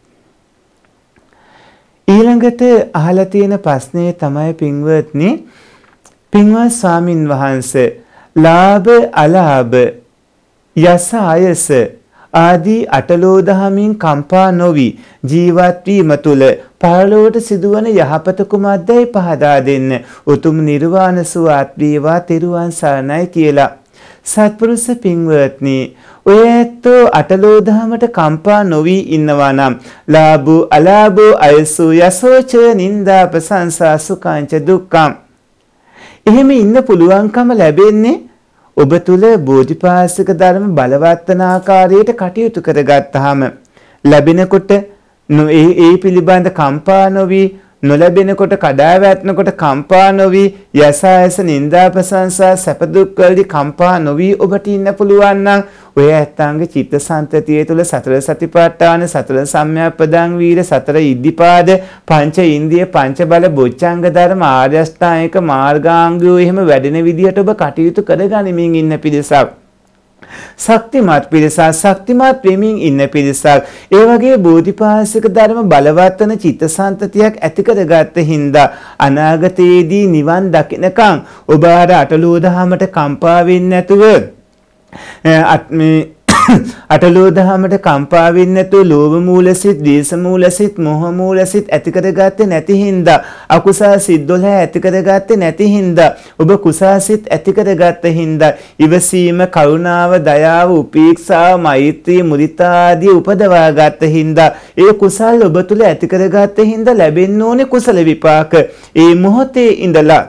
ඊළඟට අහලා තියෙන ප්‍රශ්නේ තමයි පින්වත්නි පින්වත් ස්වාමින් වහන්සේ ලාභ අලාභ යස ආයස ආදී අටලෝ දහමින් කම්පා නොවි ජීවත් වීම තුල පරලොවට සිදුවන යහපත කුමක්දයි පහදා දෙන්න උතුම් නිර්වාණ සුවත් වේවා තෙරුවන් සරණයි කියලා සත්පුරුෂ පින්වත්නි ඔය ඇත්තෝ අටලෝ දහමට කම්පා නොවි ඉන්නවා නම් ලාභෝ අලාභෝ අයසෝ යසෝච නින්දා ප්‍රසංසා සුඛංච දුක්ඛං එහෙම ඉන්න පුළුවන්කම ලැබෙන්නේ ඔබ තුල බෝධිපාසික ධර්ම බලවත් වන ආකාරයට කටයුතු කරගත්තාම ලැබෙනකොට ඒ ඒ පිළිබඳ කම්පා නොවි නොලැබෙනකොට කඩාවැටෙනකොට කම්පා නොවි යසායස නින්දා ප්‍රශංසා සැප දුක් වලදී කම්පා නොවි ඔබට ඉන්න පුළුවන් නම් ඔය ඇත්තන්ගේ චිත්තසංතතිය තුළ සතර සතිපට්ඨාන සතර සම්‍යප්පදං වීර සතර ඉද්ධිපාද පංච ඉන්ද්‍රිය පංච බල බොච්චංග ධර්ම ආර්යෂ්ටායක මාර්ගාංගය එහෙම වැඩෙන විදිහට ඔබ කටයුතු කරගනිමින් ඉන්න පිරිසක් ශක්තිමත් පිරිසක් ශක්තිමත් වෙමින් ඉන්න පිරිසක් ඒ වගේ බෝධිපාශික ධර්ම බලවත් වෙන චිත්තසංතතියක් ඇති කරගත්ත හින්දා අනාගතයේදී නිවන් දකිනකම් ඔබ අර අටලෝ දහමට කම්පා වෙන්නේ නැතුව අත් මේ අටලෝ දහමට කම්පා වෙන්නේ නැතුව ලෝභ මූලසිත, ද්වේෂ මූලසිත, මෝහ මූලසිත ඇති කරගත්තේ නැති හින්දා අකුසල් සිත් 12 ඇති කරගත්තේ නැති හින්දා ඔබ කුසල් සිත් ඇති කරගත්ත හින්දා ඉවසීම, කරුණාව, දයාව, උපේක්ෂාව, මෛත්‍රී, මුදිතා ආදී උපදවා ගත්ත හින්දා ඒ කුසල් ඔබ තුල ඇති කරගත්ත හින්දා ලැබෙන්න ඕනේ කුසල විපාක. ඒ මොහොතේ ඉඳලා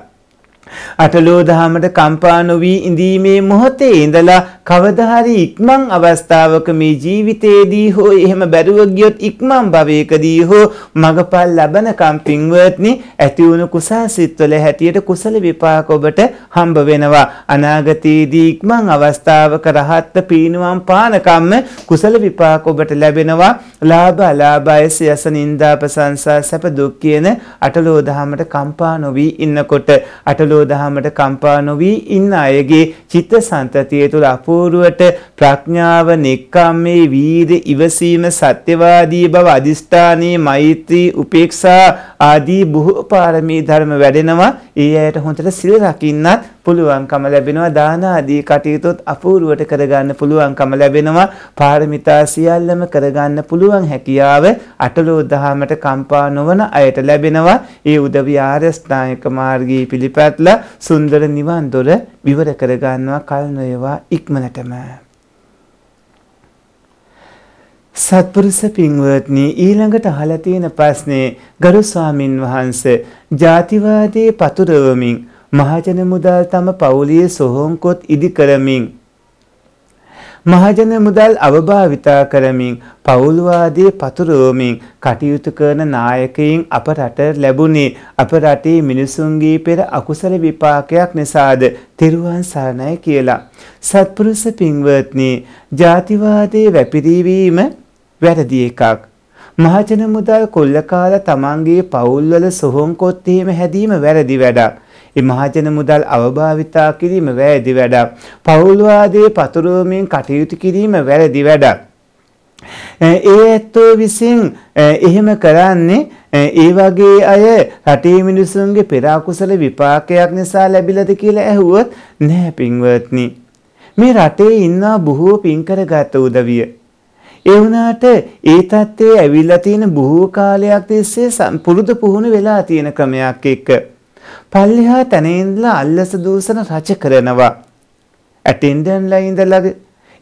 අටලෝ දහමට කම්පා නොවී ඉඳීමේ මොහොතේ ඉඳලා කවදාහරි ඉක්මන් අවස්ථාවක මේ ජීවිතයේදී හෝ එහෙම බැරුව ගියොත් ඉක්මන් භවයකදී හෝ මගපල් ලබන කම්පින්වත්නි ඇති වුණු කුසාසිතවල හැටියට කුසල විපාක ඔබට හම්බ වෙනවා අනාගතයේදී ඉක්මන් අවස්ථාවක රහත්ත පීනුවම් පානකම්ම කුසල විපාක ඔබට ලැබෙනවා ලාභ අලාභය සියස නින්දා ප්‍රශංසා සැප දුක් කියන අටලෝ දහමට කම්පා නොවී ඉන්නකොට අටලෝ බුදුදහමට කම්පා නොවී ඉන්න අයගේ චිත්ත සන්තතිය තුළ අපූරුවට ප්‍රඥාව නෙක්ඛම්මේ වීද ඉවසීම සත්‍යවාදී බව අදිස්ථානී මෛත්‍රී උපේක්ෂා ආදී බොහෝ පාරමී ධර්ම වැඩෙනවා ඒ අයට හොඳට සිල් රකින්නත් පුළුවන්කම ලැබෙනවා දාන ආදී කටයුතුත් අපූර්වට කරගන්න පුළුවන්කම ලැබෙනවා පාරමිතා සියල්ලම කරගන්න පුළුවන් හැකියාව අටලෝ දහමට කම්පා නොවන අයට ලැබෙනවා ඒ උදවි ආරස්ථායක මාර්ගී පිළිපැත්ලා සුන්දර නිවන් දොර විවර කරගන්නවා කල් නොයවා ඉක්මනටම සත්පුරුෂ පින්වත්නි ඊළඟට අහලා තියෙන ප්‍රශ්නේ ගරු ස්වාමින් වහන්සේ ಜಾතිවාදී පතුරවමින් මහජන මුදල් තම පවුලියේ සොහොන්කොත් ඉදි කරමින් මහජන මුදල් අවභාවිතා කරමින් පවුල්වාදී පතුරවමින් කටයුතු කරන නායකයින් අප රට ලැබුණේ අප රටේ මිනිසුන්ගේ පෙර අකුසල විපාකයක් නිසාද තෙරුවන් සරණයි කියලා සත්පුරුෂ පින්වත්නි ಜಾතිවාදී වැපිරීවීම වැරදි එකක්. මහජන මුදල් කොල්ල කාලා තමන්ගේ පවුල්වල සොහොන් කොත් එහෙම හැදීම වැරදි වැඩක්. ඒ මහජන මුදල් අවභාවිතා කිරීම වැරදි වැඩක්. පවුල්වාදයේ පතුරවමින් කටයුතු කිරීම වැරදි වැඩක්. ඒ ඇත්තෝ විසින් එහෙම කරන්නේ ඒ වගේ අය රටේ මිනිසුන්ගේ පෙර අකුසල විපාකයක් නිසා ලැබිලාද කියලා ඇහුවොත් නෑ පින්වත්නි මේ රටේ ඉන්නා බොහෝ පින්කර ගත උදවිය ඒ වුණාට ඒ தත්ත්වයේ ඇවිල්ලා තියෙන බොහෝ කාලයක් තිස්සේ පුරුදු පුහුණු වෙලා තියෙන ක්‍රමයක් එක්ක පල්ලෙහා තැනේ ඉඳලා අල්ලස දූසන රච කරනවා ඇටෙන්ඩන්ලා ඉඳලා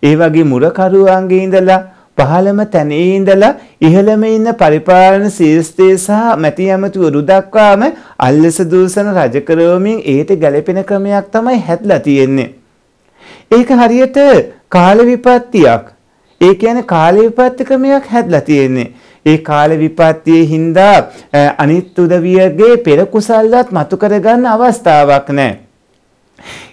ඒ වගේ මුරකරුවන්ගේ ඉඳලා පහළම තැනේ ඉඳලා ඉහළම ඉන්න පරිපාලන ශිෂ්ටේ සහ මැති ඇමතිවරු දක්වාම අල්ලස දූසන රජ කරවමින් ඒට ගැළපෙන ක්‍රමයක් තමයි හැදලා තියෙන්නේ. ඒක හරියට කාල විපත්තියක් ඒ කියන්නේ කාල විපත්ති ක්‍රමයක් හැදලා තියෙන්නේ. ඒ කාල විපත්තියේ හින්දා අනිත් උදවියගේ පෙර කුසල්වත් මතු කරගන්න අවස්ථාවක් නැහැ.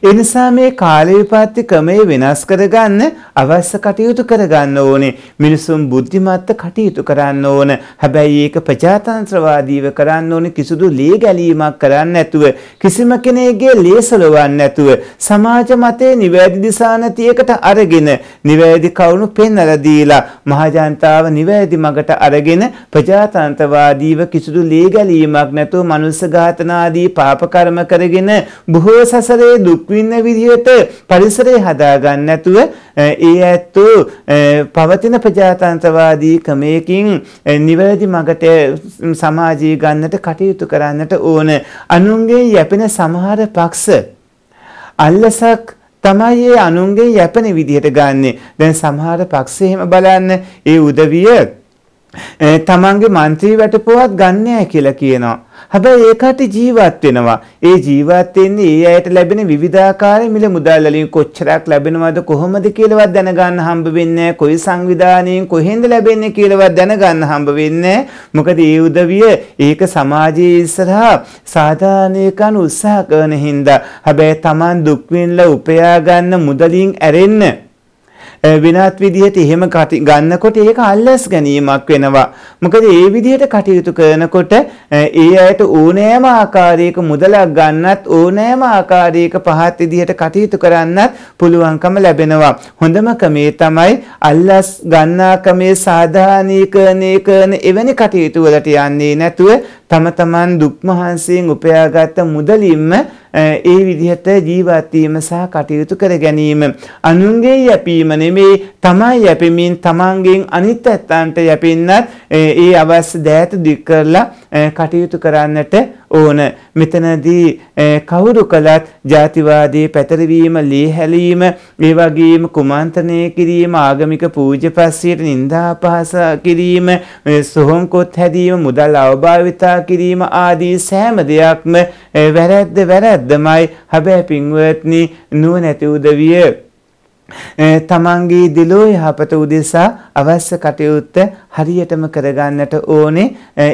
ඒ නිසා මේ කාල විපත්ති ක්‍රමය වෙනස් කරගන්න අවශ්‍ය කටයුතු කරගන්න ඕනේ. මිනිසුන් බුද්ධිමත්ව කටයුතු කරන්න ඕන. හැබැයි ඒක ප්‍රජාතන්ත්‍රවාදීව කරන්න ඕනේ කිසිදු ලේ ගැලීමක් කරන්න නැතුව, කිසිම කෙනෙක්ගේ ලේ සලවන්න නැතුව, සමාජ මතයේ නිවැරදි දිසානතියකට අරගෙන, නිවැරදි කවුණු පෙන්වලා දීලා, මහජනතාව නිවැරදි මගට අරගෙන ප්‍රජාතන්ත්‍රවාදීව කිසිදු ලේ ගැලීමක් නැතුව මනුස්ස ඝාතන ආදී පාප කර්ම කරගෙන බොහෝ සසරේ දුක් විඳ විදිහට පරිසරය හදාගන්න නැතුව ඒ ඇත්තෝ පවතින ප්‍රජාතන්ත්‍රවාදී ක්‍රමයකින් නිවැරදි මඟට සමාජය ගන්නට කටයුතු කරන්නට ඕන. අනුන්ගේ යැපෙන සමහර පක්ෂ අල්ලසක් තමයි ඒ අනුන්ගේ යැපෙන විදිහට ගන්නෙ. දැන් සමහර පක්ෂ එහෙම බලන්න ඒ උදවිය තමන්ගේ මන්ත්‍රී වැටපුවත් ගන්නෑ කියලා කියනවා. හැබැයි ඒකට ජීවත් වෙනවා. ඒ ජීවත් වෙන්නේ ඒ අයට ලැබෙන විවිධාකාර මිල මුදල් වලින් කොච්චරක් ලැබෙනවද කොහොමද කියලාවත් දැනගන්න හම්බ වෙන්නේ කොයි සංවිධානයෙන් කොහෙන්ද ලැබෙන්නේ කියලාවත් දැනගන්න හම්බ වෙන්නේ මොකද ඒ උදවිය ඒක සමාජයේ ඉස්සරහා සාධාරණීකරණ උත්සාහ කරන හින්දා හැබැයි Taman දුක් විඳලා උපයා ගන්න මුදලින් ඇරෙන්න වෙනත් විදිහට එහෙම ගන්නකොට ඒක අල්ලස් ගැනීමක් වෙනවා. මොකද ඒ විදිහට කටයුතු කරනකොට ඒ අයට ඕනෑම ආකාරයක මුදලක් ගන්නත් ඕනෑම ආකාරයක පහත් විදිහට කටයුතු කරන්නත් පුළුවන්කම ලැබෙනවා. හොඳම ක්‍රමේ තමයි අල්ලස් ගන්නාකමේ සාධාරණීකරණය කරන එවැනි කටයුතු වලට යන්නේ නැතුව තම තමන් දුක් මහන්සියෙන් උපයාගත් මුදලින්ම ඒ විදිහට ජීවත් වීම සහ කටයුතු කර ගැනීම අනුන්ගේ යැපීම නෙමේ තමයි යැපෙමින් තමන්ගෙන් අනිත් ඇත්තන්ට යැපෙන්නත් ඒ අවශ්‍ය දෑත දික් කරලා කටයුතු කරන්නට ඕන. මෙතනදී කවුරු කළත් ජාතිවාදී පැතරවීම, ලීහැලීම, ඒ වගේම කුමන්ත්‍රණය කිරීම, ආගමික පූජපස්සියට නිඳා අපහාස කිරීම, සොහොන්කොත් හැදීම, මුදල් අවභාවිතා කිරීම ආදී සෑම දෙයක්ම වැරැද්ද වැරැද්දමයි. හැබැයි පින්වත්නි නුවණැති උදවිය තමන්ගේ දිලෝ යහපත උදෙසා අවශ්‍ය කටයුත්ත හරියටම කරගන්නට ඕනේ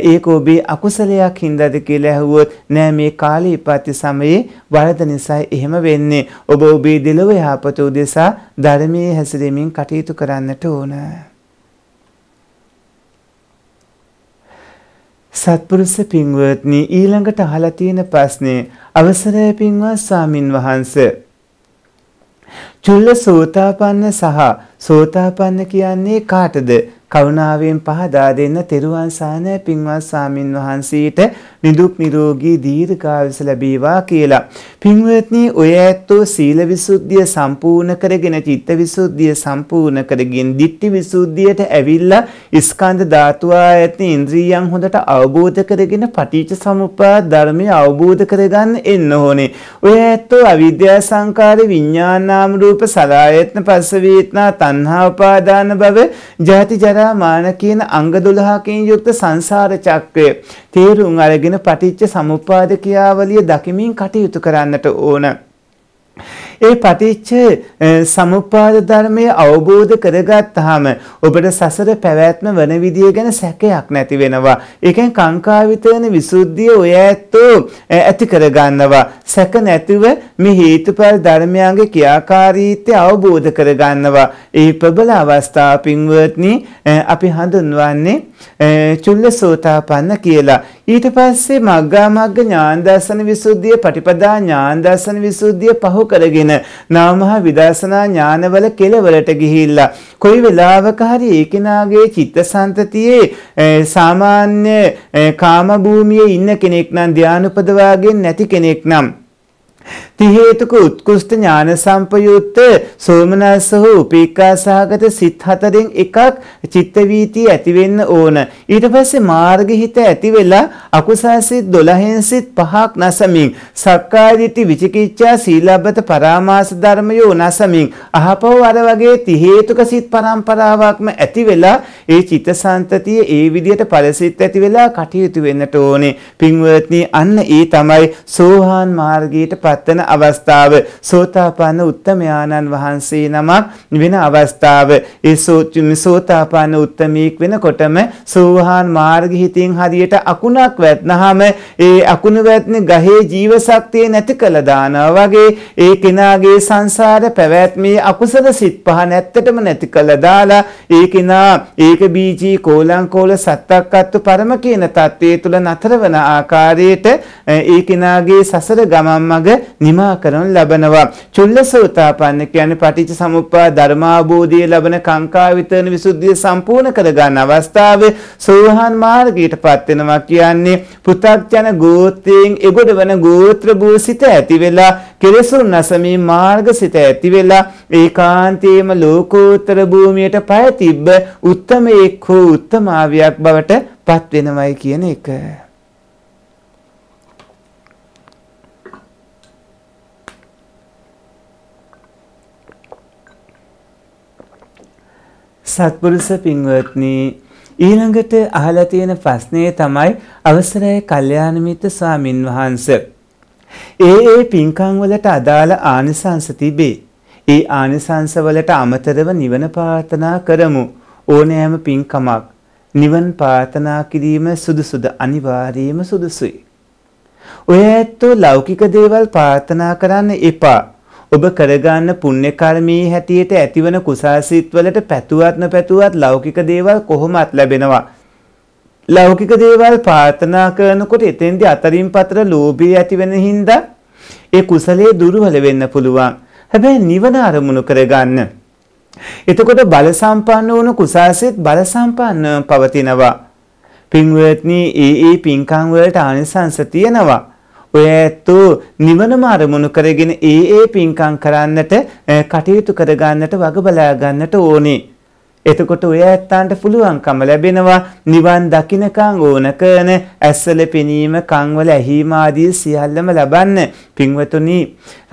ඒක ඔබේ අකුසලයක් හින්දාද කියලා ඇහුවොත් නෑ මේ කාලේ ඉපත්ති සමයේ වරද නිසා එහෙම වෙන්නේ ඔබ ඔබේ දිලව යහපත උදෙසා ධර්මයේ හැසිරෙමින් කටයුතු කරන්නට ඕන සත්පුරුෂ පින්වත්නි ඊළඟට අහලා තියෙන ප්‍රශ්නේ අවසරය පින්වත් ස්වාමින් වහන්සේ චුල්ල සෝතාපන්න සහ සෝතාපන්න කියන්නේ කාටද? කරුණාවෙන් පහදා දෙන්න තෙරුවන් සානය පින්වත් සාමින් වහන්සේට නිදුක් නිරෝගී දීර්ඝායුෂ ලැබේවා කියලා. පින්වත්නි ඔය ඇත්තෝ සීල විසුද්ධිය සම්පූර්ණ කරගෙන චිත්ත විසුද්ධිය සම්පූර්ණ කරගෙන ditthi විසුද්ධියට ඇවිල්ලා ස්කන්ධ ධාතු ආයතන ඉන්ද්‍රියයන් හොඳට අවබෝධ කරගෙන පටිච්ච සමුප්පාද ධර්මය අවබෝධ කරගන්න එන්න ඕනේ. ඔය ඇත්තෝ අවිද්‍යා සංකාර විඥානාම රූප සලආයතන පස්ස වේතනා තණ්හා උපාදාන භව ජාති ජරා ජරා මාන කියන අංග 12කින් යුක්ත සංසාර චක්‍රය තේරුම් අරගෙන පටිච්ච සමුප්පාද ක්‍රියාවලිය දකිමින් කටයුතු කරන්නට ඕන. ඒ පටිච්ච සමුප්පාද ධර්මය අවබෝධ කරගත්තාම ඔබට සසර පැවැත්ම වන විදිය ගැන සැකයක් නැති වෙනවා. ඒකෙන් කාංකාවිතේන විසුද්ධිය ඔය ඇත්තෝ ඇති කරගන්නවා. සැක නැතිව මේ හේතුඵල ධර්මයන්ගේ ක්‍රියාකාරීත්වය අවබෝධ කරගන්නවා. ඒ ප්‍රබල අවස්ථාව පින්වත්නි අපි හඳුන්වන්නේ චුල්ලසෝතාපන්න කියලා. ඊට පස්සේ මග්ගා මග්ග ඥාන දර්ශන විසුද්ධිය, පටිපදා ඥාන දර්ශන විසුද්ධිය පහු කරගෙන කරගෙන නාමහා විදර්ශනා ඥානවල කෙලවලට ගිහිල්ලා කොයි වෙලාවක හරි ඒකෙනාගේ චිත්තසංතතියේ සාමාන්‍ය කාම භූමියේ ඉන්න කෙනෙක් නම් ධානුපදවාගෙන් නැති කෙනෙක් නම් ති හේතුක උත්කෘෂ්ඨ ඥාන සම්පයුත්ත සෝමනස්ස හෝ උපේක්ඛා සහගත සිත් හතරෙන් එකක් චිත්ත වීතිය ඇති වෙන්න ඕන. ඊට පස්සේ මාර්ග හිත ඇති වෙලා අකුසල් සිත් 12න් සිත් පහක් නැසමින් සක්කාය දිට්ඨි විචිකිච්ඡා සීලබ්බත පරාමාස ධර්මයෝ නැසමින් අහපව අර වගේ ති හේතුක සිත් පරම්පරාවක්ම ඇති වෙලා ඒ චිත්තසංතතිය ඒ විදිහට පරිසිත ඇති වෙලා කටයුතු වෙන්නට ඕනේ. පින්වත්නි අන්න ඒ තමයි සෝහාන් මාර්ගයටපත් පත්වන අවස්ථාව සෝතාපන්න උත්තමයාණන් වහන්සේ නමක් වෙන අවස්ථාව ඒ සෝතාපන්න උත්තමීක් වෙනකොටම සෝහාන් මාර්ගහිතින් හරියට අකුණක් වැත්නහම ඒ අකුණ වැත්න ගහේ ජීව ශක්තිය නැති කළ දානවා වගේ ඒ කෙනාගේ සංසාර පැවැත්මේ අකුසල සිත් පහ නැත්තටම නැති කළ දාලා ඒ කෙනා ඒක බීජී කෝලංකෝල සත්තක්කත්තු පරම කියන தત્ත්වයේ තුල නතර වන ආකාරයට ඒ කෙනාගේ සසර ගමන් මඟ නිමා කරනු ලබනවා. චුල්ලසෝතාපන්න කියන්නේ පටිච්ච සමුප්පා ධර්මාභෝධිය ලබන කාංකා විතරණ විසුද්ධිය සම්පූර්ණ කරගන්න අවස්ථාවේ සෝහන් මාර්ගයටපත් වෙනවා කියන්නේ පෘථග්ජන ගෝත්‍රයෙන් එගොඩ වන ගෝත්‍ර භූසිත ඇති වෙලා කෙලෙසුන් නැසමී මාර්ගසිත ඇති වෙලා ඒකාන්තයේම ලෝකෝත්තර භූමියට පය තිබ්බ උත්තමයෙක් හෝ උත්තමාවියක් බවට පත් වෙනවයි කියන එක සත්පුරුෂ පින්වත්නි ඊළඟට අහලා තියෙන ප්‍රශ්නේ තමයි අවසරයි කල්යාණ මිත්‍ර ස්වාමින් වහන්සේ. ඒ ඒ පින්කම් වලට අදාළ ආනිසංස තිබේ. ඒ ආනිසංස වලට අමතරව නිවන ප්‍රාර්ථනා කරමු. ඕනෑම පින්කමක් නිවන ප්‍රාර්ථනා කිරීම සුදුසුද අනිවාර්යයෙන්ම සුදුසුයි. ඔය ඇත්තෝ ලෞකික දේවල් ප්‍රාර්ථනා කරන්න එපා. ඔබ කරගන්න පුණ්‍ය කර්මී හැටියට ඇතිවන කුසාසිත වලට පැතුවත් නැපැතුවත් ලෞකික දේවල් කොහොමත් ලැබෙනවා. ලෞකික දේවල් ප්‍රාර්ථනා කරනකොට එතෙන්දී අතරින් පතර ලෝභය ඇති වෙන හින්දා ඒ කුසලයේ දුර්වල වෙන්න පුළුවන්. හැබැයි නිවන අරමුණු කරගන්න. එතකොට බල සම්පන්න වුණු කුසාසිත බල සම්පන්න පවතිනවා. පින්වත්නි ඒ ඒ පින්කම් වලට ආනිසංස තියෙනවා. ඔය ඇත්තෝ නිවනම අරමුණු කරගෙන ඒ ඒ පින්කම් කරන්නට කටයුතු කරගන්නට වග බලා ගන්නට ඕනේ. එතකොට ඔය ඇත්තන්ට පුළුවන්කම ලැබෙනවා නිවන් දකින්නකම් ඕන කරන ඇස්වල පෙනීම කන්වල ඇහිීම ආදී සියල්ලම ලබන්න පින්වතුනි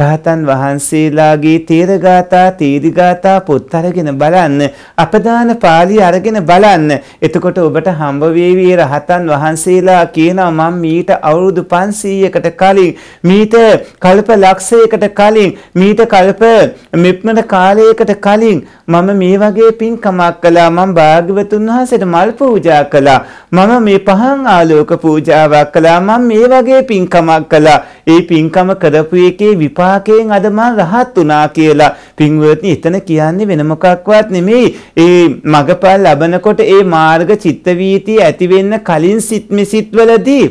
රහතන් වහන්සේලාගේ තේරගාථා තීරිගාථා පොත් අරගෙන බලන්න අපදාන පාළි අරගෙන බලන්න එතකොට ඔබට හම්බ වේවි රහතන් වහන්සේලා කියනවා මම මීට අවුරුදු 500කට කලින් මීට කල්ප ලක්ෂයකට කලින් මීට කල්ප මෙත්මන කාලයකට කලින් මම මේ වගේ පින්කම් දහමක් කළා මම භාග්‍යවතුන් වහන්සේට මල් පූජා කළා මම මේ පහන් ආලෝක පූජාවක් කළා මම මේ වගේ පින්කමක් කළා ඒ පින්කම කරපු එකේ විපාකයෙන් අද මම රහත් වුණා කියලා පින්වත්නි එතන කියන්නේ වෙන මොකක්වත් නෙමෙයි ඒ මගපල් ලබනකොට ඒ මාර්ග චිත්ත වීතිය ඇති වෙන්න කලින් සිත් මිසිත් වලදී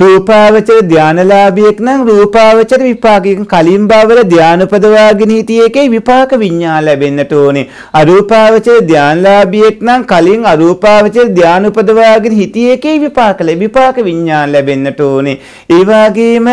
රූපාවචර ධානලාභියෙක් නම් රූපාවචර විපාකයෙන් කලින් බවල ධානපදවාගෙන හිටියේකේ විපාක විඤ්ඤා ලැබෙන්නට ඕනේ. අරූපාවචර ධානලාභියෙක් නම් කලින් අරූපාවචර ධානපදවාගෙන හිටියේකේ විපාක ලැබ විපාක විඤ්ඤා ලැබෙන්නට ඕනේ. ඒ වගේම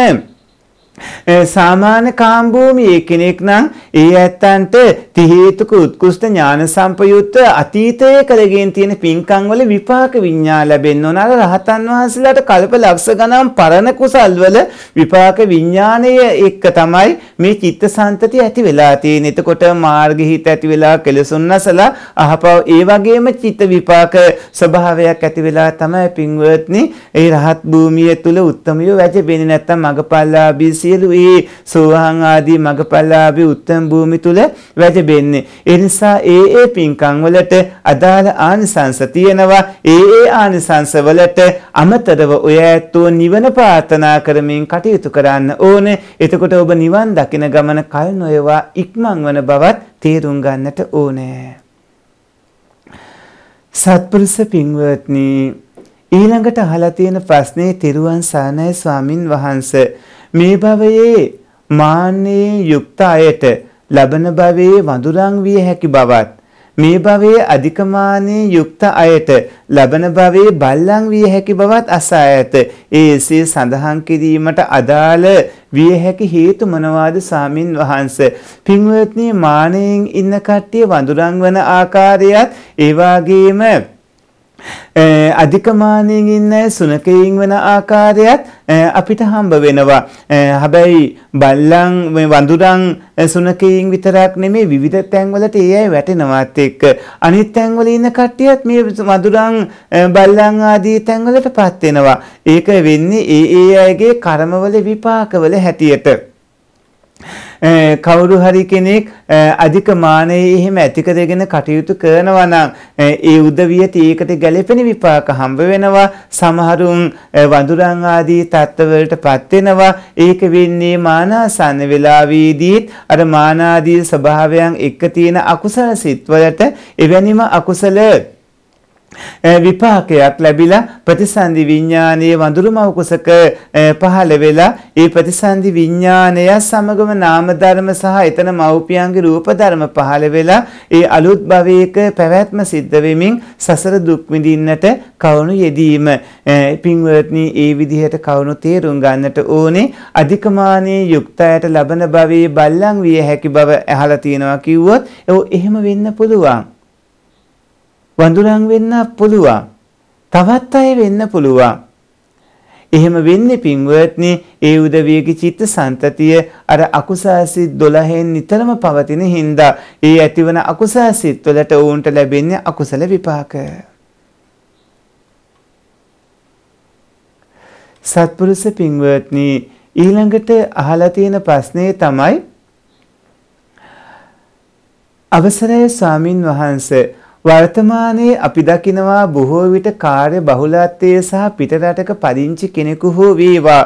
සාමාන්‍ය කාම්භූමියේ කෙනෙක් නම් ඒ ඇත්තන්ට තිහේතුක උත්කෘෂ්ඨ ඥාන සම්පයුත්ත අතීතයේ කරගෙන තියෙන පින්කම් වල විපාක විඤ්ඤා ලැබෙන්න ඕන. අර රහතන් වහන්සේලාට කල්ප ලක්ෂ ගණන් පරණ කුසල් වල විපාක විඤ්ඤාණය එක්ක තමයි මේ චිත්තසංතතිය ඇති වෙලා තියෙන්නේ. එතකොට මාර්ගහිත ඇති වෙලා කෙලසුන්නසලා අහපව ඒ වගේම චිත්ත විපාක ස්වභාවයක් ඇති වෙලා තමයි පින්වත්නි ඒ රහත් භූමිය තුල උත්තමිය වැජෙන්නේ නැත්තම් මගපල්ලාබී සියලු ඒ සෝවාන් ආදී මගපලාභී උත්තම භූමි තුල වැජබෙන්නේ. ඒ නිසා ඒ ඒ පින්කම් වලට අදාළ ආනිසංස තියෙනවා. ඒ ඒ ආනිසංස වලට අමතරව ඔය ඇත්තෝ නිවන ප්‍රාර්ථනා කරමින් කටයුතු කරන්න ඕනේ. එතකොට ඔබ නිවන් දකින ගමන කල් නොයවා ඉක්මන් වන බවත් තේරුම් ගන්නට ඕනේ. සත්පුරුෂ පින්වත්නි ඊළඟට අහලා තියෙන ප්‍රශ්නේ තිරුවන් සානය ස්වාමින් වහන්සේ මේ භවයේ මාන්නේ යුක්ත අයට ලබන භවයේ වඳුරන් විය හැකි බවත් මේ භවයේ අධිකමානී යුක්ත අයට ලබන භවයේ බල්ලන් විය හැකි බවත් අසා ඇත. ඒසේ සඳහන් කිරීමට අදාළ විය හැකි හේතු මොනවාද සාමින් වහන්ස? පින්වත්නි මානෙන් ඉන්න කට්ටිය වඳුරන් වන ආකාරයත් ඒ අධිකමානයෙන් ඉන්න සුනකයින් වෙන ආකාරයත් අපිට හම්බ වෙනවා. හැබැයි බල්ලන් මේ වඳුරන් සුනකයින් විතරක් නෙමේ විවිධ තැන්වලට ඒ අය වැටෙනවත් එක්ක අනිත් තැන්වල ඉන්න කට්ටියත් මේ වඳුරන් බල්ලන් ආදී තැන්වලටපත් වෙනවා. ඒක වෙන්නේ ඒ ඒ අයගේ කර්මවල විපාකවල හැටියට. කවුරු හරි කෙනෙක් අධික මානයේ එහෙම ඇති කරගෙන කටයුතු කරනවා නම් ඒ උදවියට ඒකට ගැළපෙන විපාක හම්බ වෙනවා සමහරුන් වඳුරන් ආදී තත්ත්වවලටපත් වෙනවා ඒක වෙන්නේ මානාසන්න වෙලාවේදීත් අර මානාදී ස්වභාවයන් එක්ක තියෙන අකුසල සිත්වලට එවැනිම අකුසල විපාකයක් ලැබිලා ප්‍රතිසන්දි විඥානයේ වඳුරු මවකුසක පහළ වෙලා ඒ ප්‍රතිසන්දි විඥානය සමගම නාම ධර්ම සහ එතන මව්පියන්ගේ රූප ධර්ම පහළ වෙලා ඒ අලුත් භවයක පැවැත්ම සිද්ධ වෙමින් සසර දුක් විඳින්නට කවුණු යෙදීම පින්වත්නි ඒ විදිහට කවුණු තේරුම් ගන්නට ඕනේ අධිකමානී යුක්තයට ලබන භවයේ බල්ලන් විය හැකි බව ඇහලා තියෙනවා කිව්වොත් එහෙම වෙන්න පුළුවන් වඳුරන් වෙන්න පුළුවන්. තවත් අය වෙන්න පුළුවන්. එහෙම වෙන්නේ පින්වත්නි ඒ උදවියගේ චිත්ත සන්තතිය අර අකුසාසිත් 12න් නිතරම පවතින හින්දා ඒ ඇතිවන අකුසාසිත් වලට ඔවුන්ට ලැබෙන්නේ අකුසල විපාක. සත්පුරුෂ පින්වත්නි ඊළඟට අහලා තියෙන ප්‍රශ්නේ තමයි අවසරය ස්වාමින් වහන්සේ වර්තමානයේ අපි දකිනවා බොහෝ විට කාර්ය බහුලත්වයේ සහ පිටරටක පදිංචි කෙනෙකු හෝ වේවා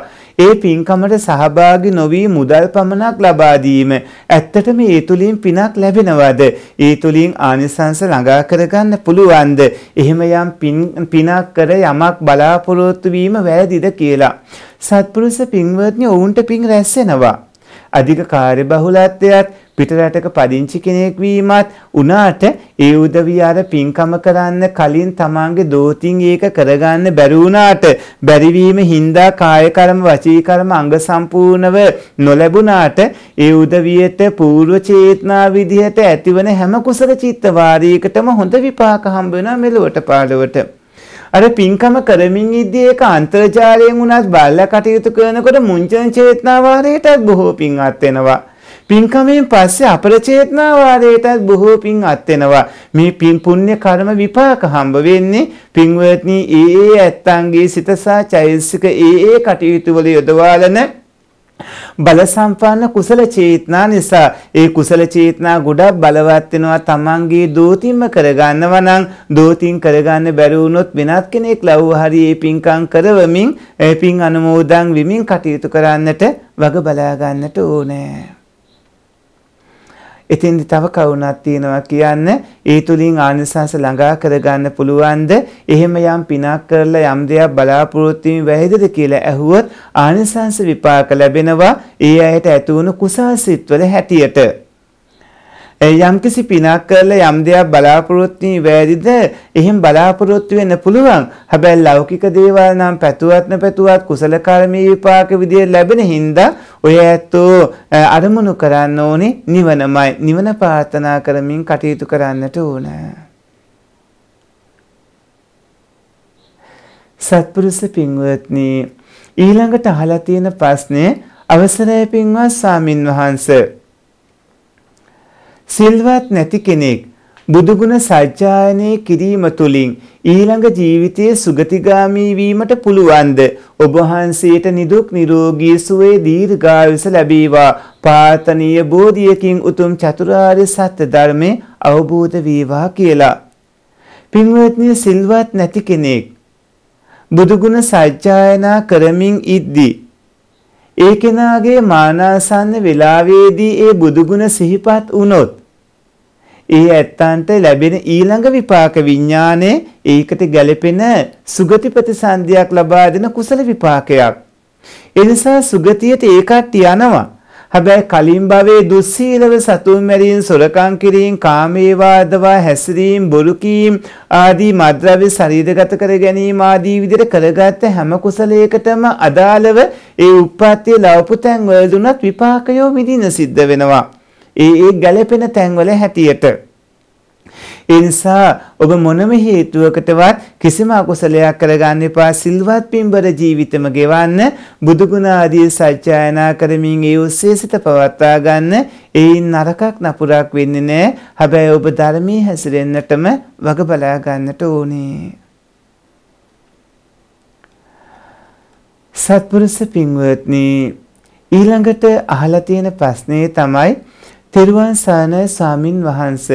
ඒ පින්කමට සහභාගී නොවී මුදල් පමණක් ලබා දීම ඇත්තටම ඒ තුලින් පිනක් ලැබෙනවද ඒ තුලින් ආනිසංස ළඟා කරගන්න පුළුවන්ද එහෙම යම් පිනක් කර යමක් බලාපොරොත්තු වීම වැරදිද කියලා සත්පුරුෂ පින්වත්නි ඔවුන්ට පින් රැස් වෙනවා අධික කාර්ය බහුලත්වයත් පිටරටක පදිංචි කෙනෙක් වීමත් උනාට ඒ උදවිය අර පින්කම කරන්න කලින් තමන්ගේ දෝතින් ඒක කරගන්න බැරි වුණාට බැරිවීම හින්දා කාය කර්ම වචී කර්ම අංග සම්පූර්ණව නොලැබුණාට ඒ උදවියට పూర్ව චේතනා විදිහට ඇතිවන හැම කුසල චිත්ත වාරීකටම හොඳ විපාක හම්බ වෙනවා මෙලොවට පාඩවට අර පින්කම කරමින් ඉද්දී ඒක අන්තර්ජාලයෙන් උනත් බල්ලා කටයුතු කරනකොට මුංචන චේතනා වාරයටත් බොහෝ පින්වත් වෙනවා පින්කමෙන් පස්සේ අපරචේතනා වාදයටත් බොහෝ පින් අත්වෙනවා. මේ පින් පුණ්‍ය කර්ම විපාක හම්බ වෙන්නේ පින්වත්නි ඒ ඒ ඇත්තන්ගේ සිතසා චෛතසික ඒ ඒ කටයුතු වල යොදවාලන බල සම්පන්න කුසල චේතනා නිසා ඒ කුසල චේතනා ගොඩක් බලවත් වෙනවා තමන්ගේ දෝතින්ම කරගන්නව නම් දෝතින් කරගන්න බැරි වුණොත් වෙනත් කෙනෙක් ලව් හරි ඒ පින්කම් කරවමින් ඒ පින් අනුමෝදන් වෙමින් කටයුතු කරන්නට වග බලා ගන්නට ඕනේ එතෙන්දි තව කවුණක් තියෙනවා කියන්න ඒ තුලින් ආනිසංස ළඟා කරගන්න පුළුවන්ද? එහෙම යම් පිනක් කරලා යම් දෙයක් බලාපොරොත්තු වෙයිද කියලා ඇහුවොත් ආනිසංස විපාක ලැබෙනවා ඒ ඇයට ඇති වුණු කුසල්සිතවල හැටියට. යම්කිසි පිනක් කරලා යම් දෙයක් බලාපොරොත්තු වෙයිද එහෙම බලාපොරොත්තු වෙන්න පුළුවන්. හැබැයි ලෞකික දේවල් නම් පැතුවත් නැපැතුවත් කුසල කර්මී විපාක විදියට ලැබෙන හින්දා ඔය ඇත්තෝ අරමුණු කරන්න ඕනේ නිවනමයි. නිවන ප්‍රාර්ථනා කරමින් කටයුතු කරන්නට ඕන. සත්පුරුෂ පින්වත්නි ඊළඟට අහලා තියෙන ප්‍රශ්නේ අවසරයි පින්වත් සාමින් වහන්සේ සිල්වත් නැති කෙනෙක් බුදුගුණ සජ්ජායනය කිරීම තුළින් ඊළඟ ජීවිතයේ සුගතිගාමී වීමට පුළුවන්ද ඔබ වහන්සේට නිදුක් නිරෝගී සුවය දීර්ඝායුෂ ලැබේවා පාතනීය බෝධියකින් උතුම් චතුරාර්ය සත්‍ය ධර්මයේ අවබෝධ වේවා කියලා පින්වත්නි සිල්වත් නැති කෙනෙක් බුදුගුණ සජ්ජායනා කරමින් ඉද්දී ඒ කෙනාගේ මානාසන්න වෙලාවේදී ඒ බුදුගුණ සිහිපත් වුනොත් ඒ ඇත්තන්ට ලැබෙන ඊළඟ විපාක විඥානයේ ඒකට ගැළපෙන සුගති ප්‍රතිසන්දියක් ලබා දෙන කුසල විපාකයක්. එනිසා සුගතියට ඒකත් යනවා. හැබැයි කලින් භවයේ දුස්සීලව සතුන් මැරීම, සොරකම් කිරීම, කාමේ වාදවා හැසිරීම, බොරු කීම් ආදී මද්රව්‍ය ශරීරගත කර ගැනීම ආදී විදිහට කරගත්ත හැම කුසලයකටම අදාළව ඒ උප්පත්තිය ලැබපු තැන් වලදුනත් විපාකයෝ විඳින සිද්ධ වෙනවා. ඒ ඒ ගැළපෙන තැන්වල හැටියට ඒ නිසා ඔබ මොනම හේතුවකටවත් කිසිම අකුසලයක් කරගන්න එපා සිල්වත් පින්බර ජීවිතම ගෙවන්න බුදුගුණ ආදී සත්‍යයනා කරමින් ඒ ඔස්සේ සිත පවත්වා ගන්න ඒයින් නරකක් නපුරක් වෙන්නේ නැහැ හැබැයි ඔබ ධර්මයේ හැසිරෙන්නටම වග බලා ගන්නට ඕනේ සත්පුරුෂ පින්වත්නි ඊළඟට අහලා තියෙන ප්‍රශ්නේ තමයි තෙරුවන් සානයි ස්වාමින් වහන්ස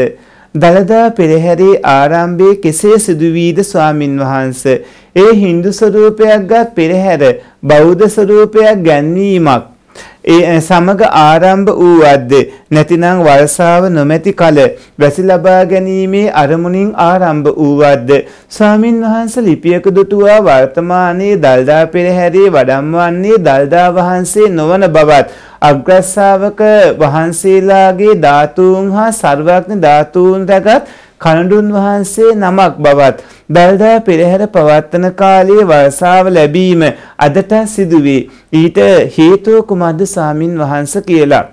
දළදා පෙරහැරේ ආරම්භයේ කෙසේ සිදුවීද ස්වාමින් වහන්ස ඒ Hindu ස්වරූපයක් ගත් පෙරහැර බෞද්ධ ස්වරූපයක් ගැන්වීමක් ඒ සමග ආරම්භ වූ අද්ද නැතිනම් වර්ෂාව නොමැති කල වැසි ලබා ගැනීමේ අරමුණින් ආරම්භ වූ අද්ද ස්වාමින් වහන්සේ ලිපියක දුටුවා වර්තමානයේ දල්දා පෙරහැරේ වඩම්වන්නේ දල්දා වහන්සේ නොවන බවත් අග්‍රස්සාවක වහන්සේලාගේ ධාතූන් හා සර්වඥ ධාතූන් රැගත් කනඩුන් වහන්සේ නමක් බවත් දල්දා පෙරහැර පවත්වන කාලයේ වර්ෂාව ලැබීම අදට සිදුවේ. ඊට හේතුව කුමද්ද සාමින් වහන්ස කියලා.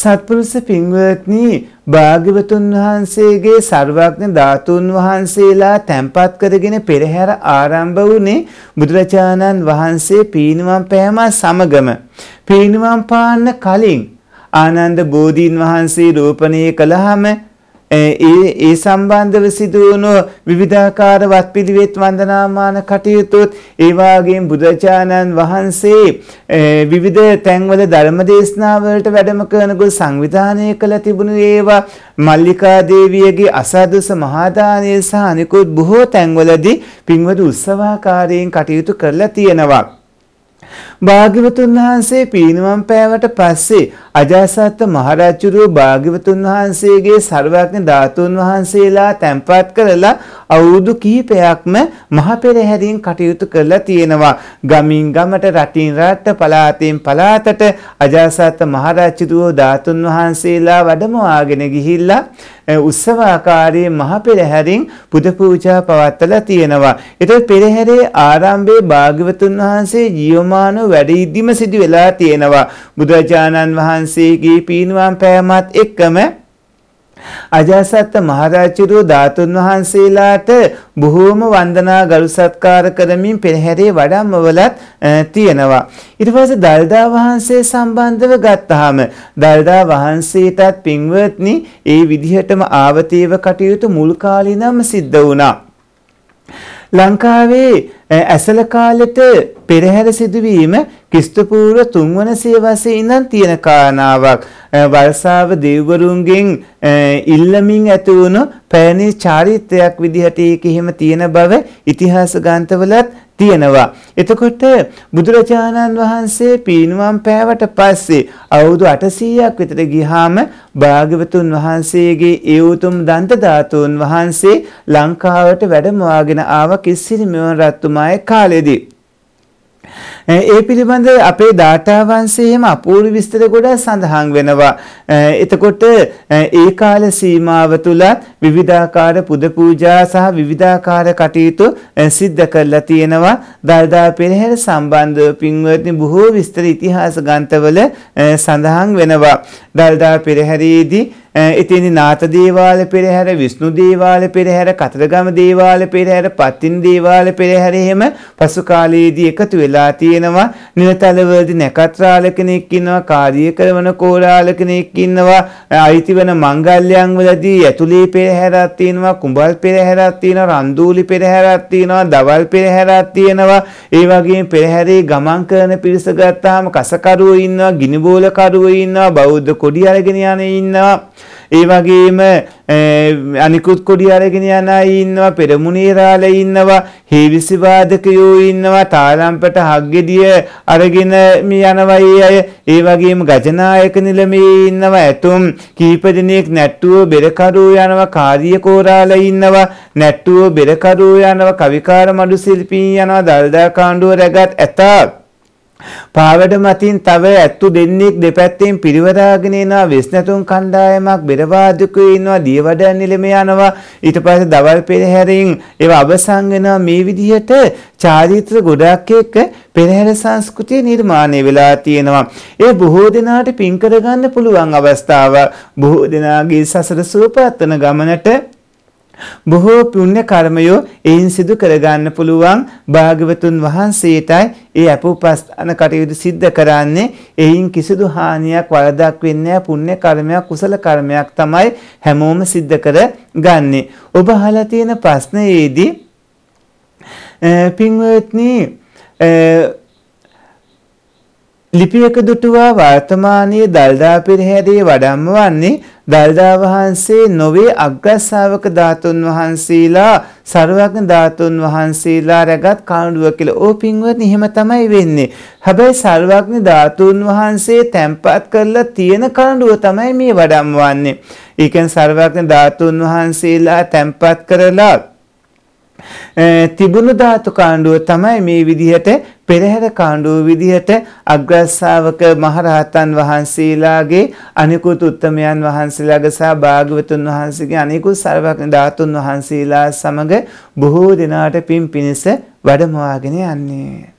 සත්පුරුෂ පින්වත්නි භාග්‍යවතුන් වහන්සේගේ ਸਰවඥ ධාතුන් වහන්සේලා තැන්පත් කරගෙන පෙරහැර ආරම්භ වුණේ බුදුරජාණන් වහන්සේ පීනුවම් පෑම සමගම පීනුවම් පාන්න කලින් ආනන්ද බෝධීන් වහන්සේ රෝපණය කළාම ඒ ඒ සම්බන්ධව සිදුවුණු විවිධාකාර වත්පිළිවෙත් වන්දනාමාන කටයුතුත් ඒ වගේම බුදුචානන් වහන්සේ විවිධ තැන්වල ධර්ම දේශනා වලට වැඩම කරනකොට සංවිධානය කළ තිබුණු ඒවා මල්ලිකා දේවියගේ අසදුස මහදානය සහ අනිකුත් බොහෝ තැන්වලදී පින්වද උත්සවාකාරයෙන් කටයුතු කරලා තියෙනවා භාග්‍යවතුන් වහන්සේ පිරිනිවන් පෑවට පස්සේ අජාසත් මහරජුරෝ භාග්‍යවතුන් වහන්සේගේ ਸਰවඥ ධාතුන් වහන්සේලා තැන්පත් කරලා අවුරුදු කිහිපයක්ම මහ පෙරහැරින් කටයුතු කරලා තියෙනවා. ගමින් ගමට රටින් රට පළාතෙන් පළාතට අජාසත් මහරජුරෝ ධාතුන් වහන්සේලා වැඩමවාගෙන ගිහිල්ලා උත්සවාකාරයේ මහ පෙරහැරින් පුද පූජා පවත්වලා තියෙනවා. ඒතර පෙරහැරේ ආරම්භයේ භාග්‍යවතුන් වහන්සේ ජීවමානව වැඩිදිම සිදු වෙලා තියෙනවා බුදුරජාණන් වහන්සේගේ පීනුවම් පෑමත් එක්කම අජාසත් මහරජුරු ධාතුන් වහන්සේලාට බොහෝම වන්දනා ගරු සත්කාර කරමින් පෙරහැරේ වඩම්මවලත් තියෙනවා. ඊට පස්සේ දල්දා වහන්සේ සම්බන්ධව ගත්තාම දල්දා වහන්සේටත් පින්වත්නි ඒ විදිහටම ආවතීව කටයුතු මුල් කාලේ නම් සිද්ධ වුණා. ලංකාවේ ඇසල කාලෙට පෙරහැර සිදුවීම ක්‍රිස්තු පූර්ව 3 වන සියවසේ ඉඳන් තියෙන කාරණාවක් වල්සාව දෙවිවරුන්ගෙන් ඉල්ලමින් ඇති වුණු පැරණි චාරිත්‍රයක් විදිහට ඒක එහෙම තියෙන බව ඉතිහාස ග්‍රන්ථවලත් තියෙනවා. එතකොට බුදුරජාණන් වහන්සේ පීනුවම් පෑවට පස්සේ අවුරුදු 800ක් විතර ගියාම භාග්‍යවතුන් වහන්සේගේ ඒ උතුම් දන්ත ධාතුන් වහන්සේ ලංකාවට වැඩමවාගෙන ආව කිස්සිරි මෙවන් රත්තුමායේ කාලෙදී. ඒ පිළිබඳ අපේ දාඨාවංශයේම අපූර්ව විස්තර ගොඩක් සඳහන් වෙනවා. එතකොට ඒ කාල සීමාව තුලත් විවිධාකාර පුද පූජා සහ විවිධාකාර කටයුතු සිද්ධ කරලා තියෙනවා. දල්දා පෙරහැර සම්බන්ධව පින්වත්නි බොහෝ විස්තර ඉතිහාස ග්‍රන්ථවල සඳහන් වෙනවා. දල්දා පෙරහැරේදී ඉතින් නාත දේවාල පෙරහැර විෂ්ණු දේවාල පෙරහැර කතරගම දේවාල පෙරහැර පත්තිනි දේවාල පෙරහැර එහෙම පසු කාලයේදී එකතු වෙලා තියෙනවා නිලතලවලදී නැකත්‍රාල කෙනෙක් ඉන්නවා කාර්ය කරන කෝරාල කෙනෙක් ඉන්නවා eh, අයිතිවන මංගල්‍යයන් වලදී යතුලේ පෙරහැරක් තියෙනවා කුඹල් පෙරහැරක් තියෙනවා රන්දූලි පෙරහැරක් තියෙනවා දවල් පෙරහැරක් තියෙනවා ඒ වගේම පෙරහැරේ ගමන් කරන පිරිස ගත්තාම කසකරුවෝ ඉන්නවා ගිනි බෝල කරුවෝ ඉන්නවා බෞද්ධ කොඩි අරගෙන යන්නේ ඉන්නවා ඒ වගේම අනිකුත් කොඩි අරගෙන යන අය ඉන්නවා පෙරමුණේ රාළේ ඉන්නවා හේවිසි වාදකයෝ ඉන්නවා තාලම්පට හග්ගෙඩිය අරගෙන මේ යනවා ඒ අය ඒ වගේම ගජනායක නිලමේ ඉන්නවා ඇතුම් කීප දෙනෙක් නැට්ටුව බෙරකරුවෝ යනවා කාර්ය කෝරාලා ඉන්නවා නැට්ටුව බෙරකරුවෝ යනවා කවිකාර මඩු ශිල්පීන් යනවා දල්දා කාණ්ඩුව රැගත් ඇතා පාවඩ මතින් තව ඇත්තු දෙන්නෙක් දෙපැත්තෙන් පිරිවරාගෙන එනවා වෙස්නැතුම් කණ්ඩායමක් බෙරවාදකේ ඉන්නවා දියවඩන් නිලම යනවා ඊට පස්සේ දවල් පෙරහැරින් ඒව අවසන් වෙනවා මේ විදිහට චාරිත්‍ර ගොඩක් එක්ක පෙරහැර සංස්කෘතිය නිර්මාණය වෙලා තියෙනවා. ඒ බොහෝ දෙනාට පින් කරගන්න පුළුවන් අවස්ථාවක්. බොහෝ දෙනාගේ සසර සූපවත්වන ගමනට බොහෝ පුණ්‍ය කර්මයෝ එයින් සිදු කරගන්න පුළුවන් භාග්‍යවතුන් වහන්සේටයි ඒ අපෝපස්ථාන කටයුතු සිද්ධ කරන්නේ එයින් කිසිදු හානියක් වරදක් වෙන්නේ පුණ්‍ය කර්මයක් කුසල කර්මයක් තමයි හැමෝම සිද්ධ කරගන්නේ ඔබ අහලා තියෙන ප්‍රශ්නයේදී පින්වත්නි ලිපියක දුටුවා වර්තමානයේ දල්දා පෙරහැරේ වඩම්ම වන්නේ දල්දා වහන්සේ නොවේ අග්‍රස්සාවක ධාතුන් වහන්සේලා සරුවක්න ධාතුන් වහන්සේලා රැගත් කාණ්ඩුව කියලා. ඕ පින්වත් එහෙම තමයි වෙන්නේ. හැබැයි සරුවක්න ධාතුන් වහන්සේ තැම්පත් කරලා තියෙන කාණ්ඩුව තමයි මේ වඩම්වන්නේ. ඒ කියන්නේ සරුවක්න ධාතුන් වහන්සේලා තැම්පත් කරලා තිබුණු ධාතු කාණ්ඩුව තමයි මේ විදිහට පෙරහැර කාණ්ඩුව විදිහට අග්‍රස්සාවක මහරහතන් වහන්සේලාගේ අනිකුත් උත්තමයන් වහන්සේලාගේ සහ භාග්‍යවතුන් වහන්සේගේ අනිකුත් සර්වඥ ධාතුන් වහන්සේලා සමග බොහෝ දිනාට පින් පිණිස වැඩමවාගෙන යන්නේ.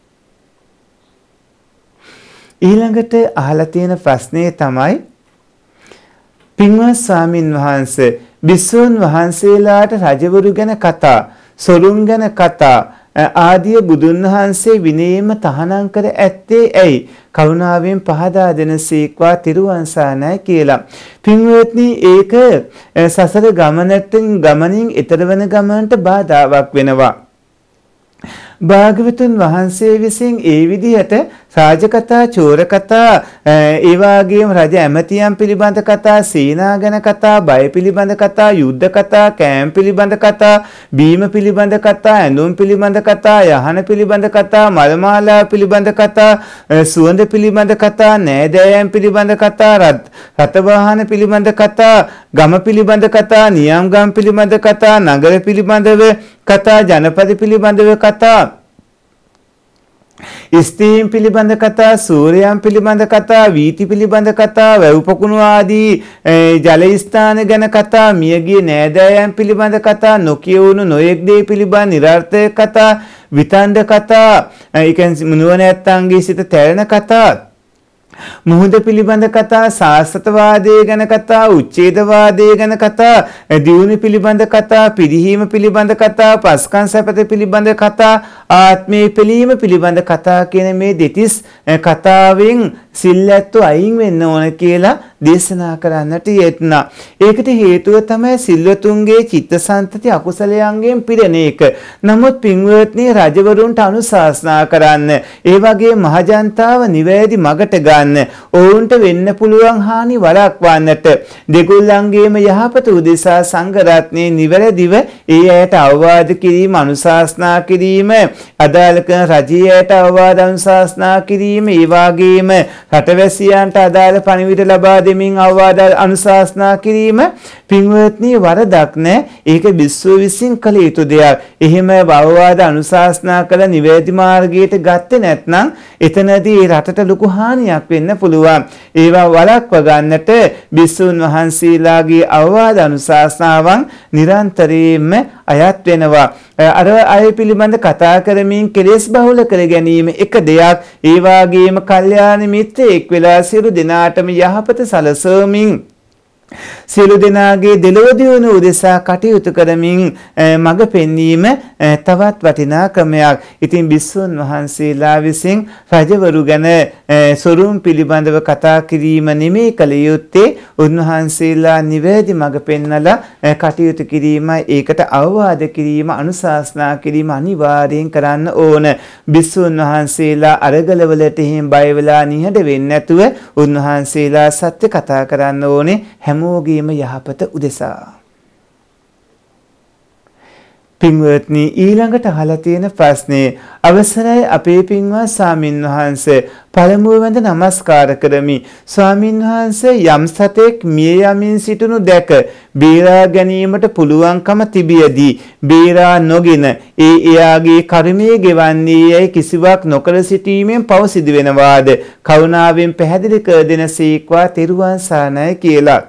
ඊළඟට අහලා තියෙන ප්‍රශ්නේ තමයි පින්වත් ස්වාමින් වහන්සේ විසුන් වහන්සේලාට රජවරු ගැන කතා සොරුන් ගැන කතා ආදිය බුදුන් වහන්සේ විනයෙම තහනම් කර ඇත්තේ ඇයි කරුණාවෙන් පහදා දෙන සීක්වා තිරුවන්සානයි කියලා. පින්වත්නි ඒක සසර ගමනටින් ගමනින් ඊතර වෙන ගමනට බාධාවක් වෙනවා. භාග්‍යවතුන් වහන්සේ විසින් ඒ විදිහට රාජකතා, චෝරකතා, ඒ වගේම රජ ඇමතියන් පිළිබඳ කතා, සීනා ගැන කතා, බය පිළිබඳ කතා, යුද්ධ කතා, කෑම් පිළිබඳ කතා, බීම පිළිබඳ කතා, ඇඳුම් පිළිබඳ කතා, යහන පිළිබඳ කතා, මල්මාලා පිළිබඳ කතා, සුවඳ පිළිබඳ කතා, නෑදෑයන් පිළිබඳ කතා, රථවාහන පිළිබඳ කතා, ගම පිළිබඳ කතා, නියම්ගම් පිළිබඳ කතා, නගර පිළිබඳව කතා, ජනපද පිළිබඳව කතා ස්ත්‍රීන් පිළිබඳ කතා, සූර්යයන් පිළිබඳ කතා, වීති පිළිබඳ කතා, වැව් පොකුණු ආදී ජල ස්ථාන ගැන කතා, මියගිය නෑදෑයන් පිළිබඳ කතා, නොකියවුණු නොයෙක් දේ පිළිබඳ નિરර්ථක කතා, විතණ්ඩ කතා, ඒ කියන්නේ නුවණැත්තන්ගේ සිට තැරෙන කතා මුහුද පිළිබඳ කතා, සාස්ත්‍රවාදය ගැන කතා, උච්ඡේදවාදය ගැන කතා, දියුණු පිළිබඳ කතා, පිරිහීම පිළිබඳ කතා, පස්කන් සැපත පිළිබඳ කතා, ආත්මය පිළීම පිළිබඳ කතා කියන මේ දෙතිස් කතාවෙන් සිල්ලැත්තු අයින් වෙන්න ඕන කියලා දේශනා කරන්නට යෙත්නා. ඒකට හේතුව තමයි සිල්වතුන්ගේ චිත්තසංතති අකුසලයන්ගෙන් පිරෙන එක. නමුත් පින්වත්නි රජවරුන්ට අනුශාසනා කරන්න. ඒ වගේ මහජනතාව නිවැරදි මගට ගන්න. ඔවුන්ට වෙන්න පුළුවන් හානි වළක්වන්නට දෙගොල්ලන්ගේම යහපත උදෙසා සංඝ රත්නයේ නිවැරදිව ඒ අයට අවවාද කිරීම අනුශාසනා කිරීම අදාළ කරන රජයයට අවවාද අනුශාසනා කිරීම ඒ වගේම රටවැසියන්ට අදාළ පණිවිඩ ලබා දෙමින් අවවාද අනුශාසනා කිරීම පින්වත්නි වරදක් නෑ. ඒක බිස්සුව විසින් කළ යුතු දෙයක්. එහෙම අවවාද අනුශාසනා කළ නිවැරදි මාර්ගයට ගත්තේ නැත්නම් එතනදී රටට ලොකු හානියක් වෙන්න පුළුවන්. ඒවා වළක්වා ගන්නට බිස්සුන් වහන්සේලාගේ අවවාද අනුශාසනාවන් නිරන්තරයෙන්ම අයත් වෙනවා. අර අය පිළිබඳ කතා කරමින් කෙලෙස් බහුල කර ගැනීම එක දෙයක්. ඒ වාගේම කල්යාණ මිත්‍රයෙක් වෙලා සියලු දෙනාටම යහපත සලසමින් සියලු දෙනාගේ දෙලොව දියුණුව උදෙසා කටයුතු කරමින් මඟ පෙන්වීම තවත් වටිනා ක්‍රමයක්. ඉතින් බිස්සුන් වහන්සේලා විසින් රජවරු ගැන සොරුම් පිළිබඳව කතා කිරීම නෙමේ කළ යුත්තේ උන්වහන්සේලා නිවැරදි මඟ පෙන්වලා කටයුතු කිරීම ඒකට අවවාද කිරීම අනුශාසනා කිරීම අනිවාර්යෙන් කරන්න ඕන. බිස්සුන් වහන්සේලා අරගලවලට එහෙම බය වෙලා නිහඬ වෙන්නේ නැතුව උන්වහන්සේලා සත්‍ය කතා කරන්න ඕනේ හැම හැමෝගේම යහපත උදෙසා. පින්වත්නි ඊළඟට අහලා තියෙන ප්‍රශ්නේ අවසරයි අපේ පින්වත් සාමින් වහන්සේ පළමුව වැඳ නමස්කාර කරමි ස්වාමින් වහන්සේ යම් සතෙක් මිය යමින් සිටුණු දැක බේරා ගැනීමට පුළුවන්කම තිබියදී බේරා නොගෙන ඒ එයාගේ කර්මයේ ගෙවන්නේ යයි කිසිවක් නොකර සිටීමෙන් පව සිදු වෙනවාද කරුණාවෙන් පැහැදිලි කර දෙන සීක්වා තෙරුවන් සානය කියලා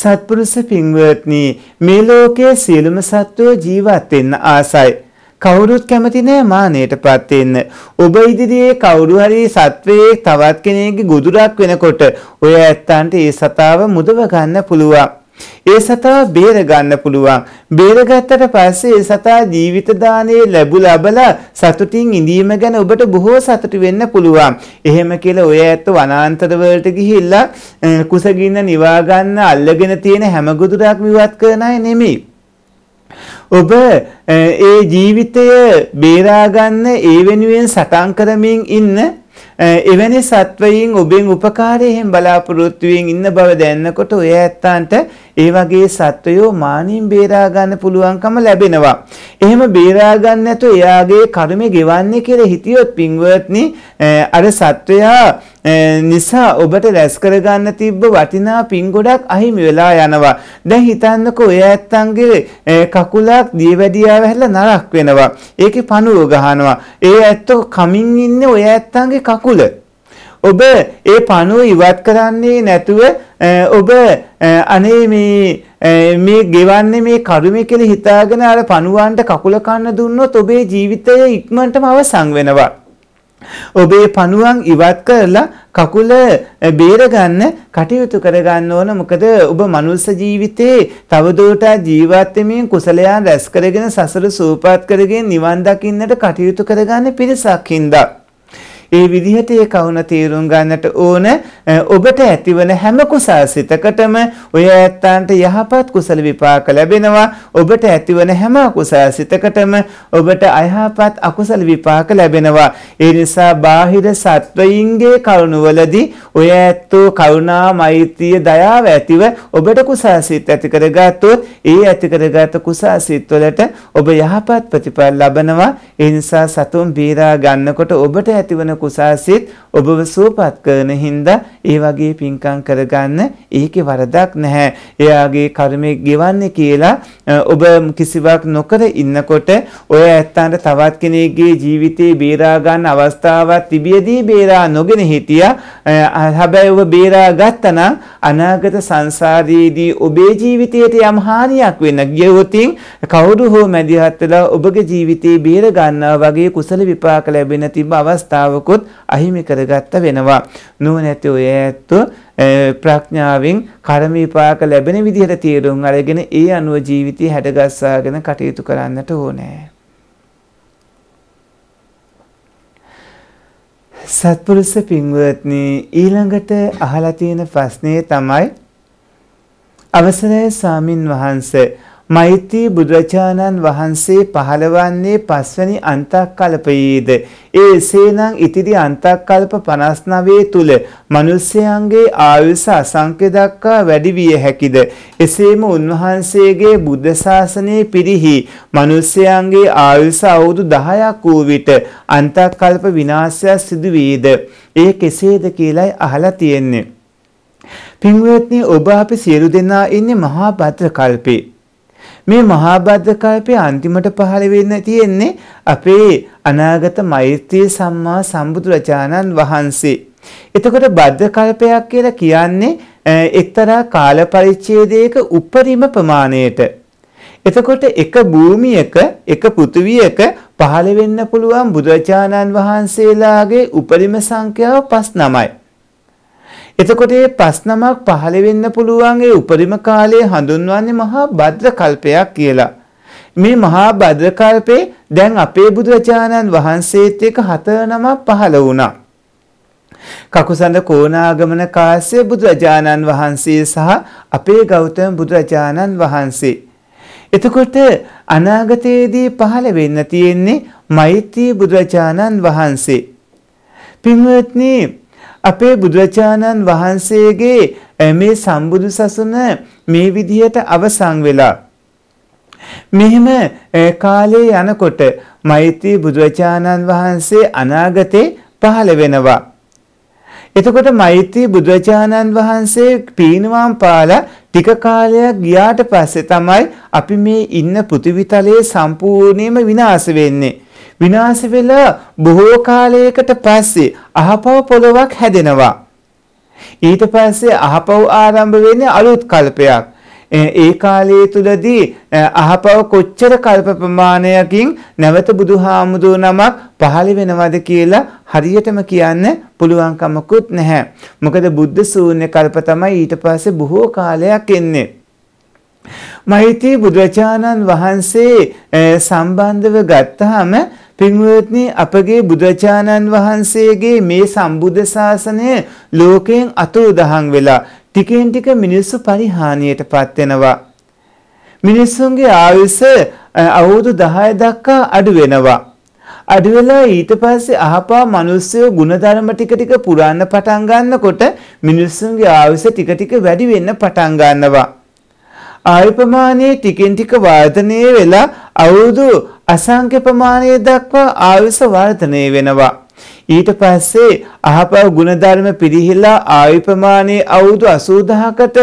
සත්පුරුෂ පින්වත්නි මේ ලෝකයේ සියලුම සත්වෝ ජීවත් වෙන්න ආසයි. කවුරුත් කැමති නෑ මානෙටපත් වෙන්න. ඔබ ඉදිරියේ කවුරු හරි සත්වයේ තවත් කෙනෙක්ගේ ගොදුරක් වෙනකොට ඔය ඇත්තන්ට ඒ සතාව මුදව ගන්න පුළුවන්. ඒ සතා බේර ගන්න පුළුවන්. බේරගත්තට පස්සේ ඒ සතා ජීවිත දාණය ලැබු ලබලා සතුටින් ඉඳීම ගැන ඔබට බොහෝ සතුටු වෙන්න පුළුවන්. එහෙම කියලා ඔය ඇත්ත වනාන්තර වලට ගිහිල්ලා කුසගින්න නිවා ගන්න අල්ලගෙන තියෙන හැම ගොදුරක්ම ඉවත් කරන අය නෙමෙයි. ඔබ ඒ ජීවිතය බේරා ගන්න ඒ වෙනුවෙන් සටන් කරමින් ඉන්න එවැනි සත්වයින් ඔබෙන් උපකාරයෙන් බලාපොරොත්තු වෙමින් ඉන්න බව දැනනකොට ඔය ඇත්තන්ට ඒ වගේ සත්වයෝ මානින් බේරා ගන්න පුළුවන්කම ලැබෙනවා. එහෙම බේරා ගන්න නැතුව එයාගේ කර්මය ගෙවන්නේ කියලා හිතියොත් පින්වත්නි අර සත්වයා නිසා ඔබට රැස් කරගන්න තිබ්බ වටිනා පින් ගොඩක් අහිමි වෙලා යනවා. දැන් හිතන්නකෝ ඔය ඇත්තන්ගේ කකුලක් දියවැඩියාව හැලා නරක් වෙනවා. ඒකේ පණුව ගහනවා. ඒ ඇත්තෝ කමින් ඉන්නේ ඔය ඇත්තන්ගේ කකුල. ඔබ ඒ පණුව ඉවත් කරන්නේ නැතුව ඔබ අනේ මේ මේ ගෙවන්නේ මේ කරුමේ කියලා හිතාගෙන අර පණුවන්ට කකුල කන්න දුන්නොත් ඔබේ ජීවිතය ඉක්මනටම අවසන් වෙනවා. ඔබේ පණුවන් ඉවත් කරලා කකුල බේරගන්න කටයුතු කරගන්න ඕන මොකද ඔබ මනුස්ස ජීවිතේ තවදුරටා ජීවත් වෙමින් කුසලයන් රැස් කරගෙන සසර සූපත් කරගෙන නිවන් දකින්නට කටයුතු කරගන්න පිරිසක් හින්දා ඒ විදිහට ඒ කවුන තීරුම් ගන්නට ඕන ඔබට ඇතිවන හැම කුසාසිතකටම ඔය ඇත්තන්ට යහපත් කුසල විපාක ලැබෙනවා ඔබට ඇතිවන හැම කුසාසිතකටම ඔබට අයහපත් අකුසල විපාක ලැබෙනවා ඒ නිසා බාහිර සත්වයින්ගේ කරුණවලදී ඔය ඇත්තෝ කරුණා මෛත්‍රිය දයාව ඇතිව ඔබට කුසාසිත ඇති කරගත්තොත් ඒ ඇති කරගත් කුසාසිත වලට ඔබ යහපත් ප්‍රතිඵල ලබනවා ඒ නිසා සතුන් බීරා ගන්නකොට ඔබට ඇතිවන කුසාසිත ඔබව සුවපත් කරන හින්දා ඒ වගේ පින්කම් කරගන්න ඒකේ වරදක් නැහැ. එයාගේ කර්මය ගෙවන්නේ කියලා ඔබ කිසිවක් නොකර ඉන්නකොට ඔය ඇත්තන්ට තවත් කෙනෙක්ගේ ජීවිතේ බේරා ගන්න අවස්ථාවක් තිබියදී බේරා නොගෙන හිටියා. හැබැයි ඔබ බේරා ගත්තනම් අනාගත සංසාරයේදී ඔබේ ජීවිතයට යම් හානියක් වෙන්න ගියොතින් කවුරු හෝ මැදිහත් වෙලා ඔබගේ ජීවිතේ බේර ගන්නවා වගේ කුසල විපාක ලැබෙන තිබ අවස්ථාවක ගුණයකුත් අහිමි කරගත්ත වෙනවා. නුවණැති ඔය ඇත්තෝ ප්‍රඥාවෙන් කර්ම විපාක ලැබෙන විදිහට තීරුම් අරගෙන ඒ අනුව ජීවිතය හැඩගස්සාගෙන කටයුතු කරන්නට ඕනේ. සත්පුරුෂ පින්වත්නි ඊළඟට අහලා තියෙන ප්‍රශ්නේ තමයි අවසරයි සාමින් වහන්සේ මෛත්‍රී බුදුරජාණන් වහන්සේ පහළවන්නේ පස්වැනි අන්තක්කල්පයේද ඒසේනම් ඉතිරි අන්තක්කල්ප 59 තුල මිනිසයන්ගේ ආයුෂ අසංඛ්‍ය දක්වා වැඩි විය හැකිද එසේම උන්වහන්සේගේ බුද්ධ ශාසනයේ පිරිහි මිනිසයන්ගේ ආයුෂ අවුරුදු 10ක් වූ විට අන්තක්කල්ප විනාශය සිදු වේද ඒ කෙසේද කියලයි අහලා තියෙන්නේ පින්වත්නි ඔබ අපි සියලු දෙනා ඉන්නේ මහා භද්‍ර කල්පේ මේ මහා බද්ද කල්පයේ අන්තිමට පහළ වෙන්න තියෙන්නේ අපේ අනාගත මෛත්‍රී සම්මා සම්බුදුරජාණන් වහන්සේ. එතකොට බද්ද කල්පයක් කියලා කියන්නේ එක්තරා කාල පරිච්ඡේදයක උපරිම ප්‍රමාණයට. එතකොට එක භූමියක එක පෘථුවියක පහළ වෙන්න පුළුවන් බුදුරජාණන් වහන්සේලාගේ උපරිම සංඛ්‍යාව 5 නමයි. එතකොට මේ ප්‍රශ්නමක් පහළ වෙන්න පුළුවන් ඒ උපරිම කාලයේ හඳුන්වන්නේ මහා භද්‍ර කල්පයක් කියලා. මේ මහා භද්‍ර කල්පේ දැන් අපේ බුදුරජාණන් වහන්සේත් එක්ක හතර නමක් පහළ වුණා. කකුසඳ කෝණාගමන කාශ්‍යප බුදුරජාණන් වහන්සේ සහ අපේ ගෞතම බුදුරජාණන් වහන්සේ. එතකොට අනාගතයේදී පහළ වෙන්න තියෙන්නේ මෛත්‍රී බුදුරජාණන් වහන්සේ. පින්වත්නි අපේ බුදුරජාණන් වහන්සේගේ මේ සම්බුදු සසුන මේ විදිහට අවසන් වෙලා මෙහෙම කාලේ යනකොට මෛත්‍රී බුදුරජාණන් වහන්සේ අනාගතේ පහළ වෙනවා. එතකොට මෛත්‍රී බුදුරජාණන් වහන්සේ පීනවාම් පාලා ටික කාලයක් ගියාට පස්සේ තමයි අපි මේ ඉන්න පෘථිවිතලයේ සම්පූර්ණයෙන්ම විනාශ වෙන්නේ. විනාශ වෙලා බොහෝ කාලයකට පස්සේ අහපව පොළොවක් හැදෙනවා. ඊට පස්සේ අහපව ආරම්භ වෙන්නේ අලුත් කල්පයක්. ඒ කාලයේ තුලදී අහපව කොච්චර කල්ප ප්‍රමාණයකින් නැවත බුදුහාමුදුර නමක් පහළ වෙනවද කියලා හරියටම කියන්න පුළුවන් කමකුත් නැහැ. මොකද බුද්ධ ශූන්‍ය කල්ප තමයි ඊට පස්සේ බොහෝ කාලයක් එන්නේ. මෛත්‍රී බුදුරජාණන් වහන්සේ සම්බන්ධව ගත්තාම පින්වත්නි අපගේ බුදුචානන් වහන්සේගේ මේ සම්බුද්ධ ශාසනය ලෝකයෙන් අතෝදහන් වෙලා ටිකෙන් ටික මිනිස්සු පරිහානියටපත් වෙනවා. මිනිස්සුන්ගේ ආයුෂ අවුරුදු 10 දක්වා අඩු වෙනවා. අඩු වෙලා ඊට පස්සේ අහපා මිනිස්සු ಗುಣධර්ම ටික ටික පුරන්න පටන් ගන්නකොට මිනිස්සුන්ගේ ආයුෂ ටික ටික වැඩි වෙන්න පටන් ගන්නවා. ආයු ප්‍රමාණය ටිකෙන් ටික වර්ධනය වෙලා අවුරුදු අසංඛ්‍ය ප්‍රමාණය දක්වා ආයුෂ වර්ධනය වෙනවා. ඊට පස්සේ අහපව ගුණධර්ම පිරිහිලා ආයු ප්‍රමාණය අවුරුදු 80000කට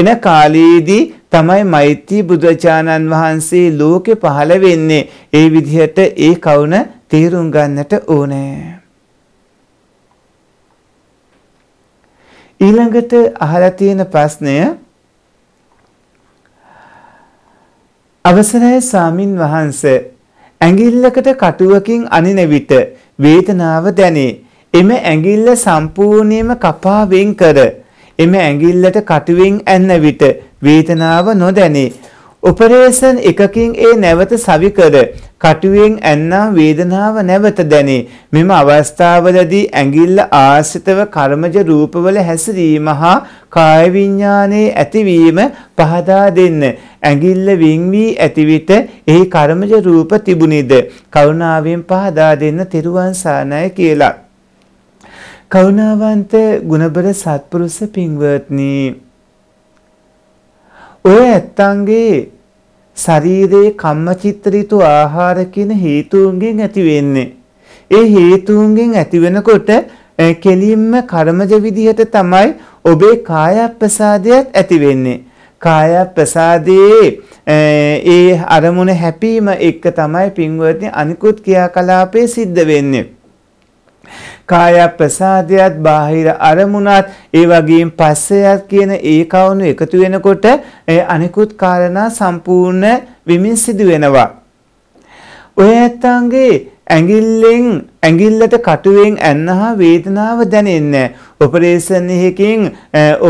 එන කාලයේදී තමයි මෛත්‍රී බුදුචානන් වහන්සේ ලෝකෙ පහළ වෙන්නේ. ඒ විදිහට ඒ කවුන තේරුම් ගන්නට ඕනේ. ඊළඟට අහලා තියෙන ප්‍රශ්නය අවසරයි සාමින් වහන්සේ ඇඟිල්ලකට කටුවකින් අනින විට වේදනාව දැනේ. එම ඇඟිල්ල සම්පූර්ණයෙන්ම කපා වෙන් කර එම ඇඟිල්ලට කටුවෙන් ඇන්න විට වේදනාව නොදැනේ. ඔපරේෂන් එකකින් ඒ නැවත සවිකර කටුවෙන් ඇන්නා වේදනාව නැවත දැනේ. මෙම අවස්ථාවලදී ඇඟිල්ල ආශ්‍රිතව කර්මජ රූපවල හැසිරීම හා කාය විඥානයේ ඇතිවීම පහදා දෙන්න. ඇඟිල්ල වින් වී ඇති විට එහි කර්මජ රූප තිබුණිද? කරුණාවෙන් පහදා දෙන්න තෙරුවන් සානය කියලා. කරුණාවන්ත ගුණබර සත්පුරුෂ පින්වත්නි ඔය ඇත්තන්ගේ ශරීරයේ කම්මචිත්ත ඍතු ආහාර කියන හේතුන්ගෙන් ඇති වෙන්නේ. ඒ හේතුන්ගෙන් ඇති වෙනකොට කෙලින්ම කර්මජ විදිහට තමයි ඔබේ කාය ප්‍රසාදයත් ඇති වෙන්නේ. කාය ප්‍රසාදයේ ඒ අරමුණ හැපීම එක්ක තමයි පින්වත්නි අනිකුත් ක්‍රියාකලාපේ සිද්ධ වෙන්නේ. කාය ප්‍රසාදයත් බාහිර අරමුණත් ඒ වගේම පස්සයත් කියන ඒ කවුණු එකතු වෙනකොට අනිකුත් කාරණා සම්පූර්ණ වෙමින් සිදු වෙනවා. ඔය ඇත්තන්ගේ ඇඟිල්ලෙන් ඇඟිල්ලට කටුවෙන් ඇන්නහා වේදනාව දැනෙන්නේ ඔපරේෂන් එකකින්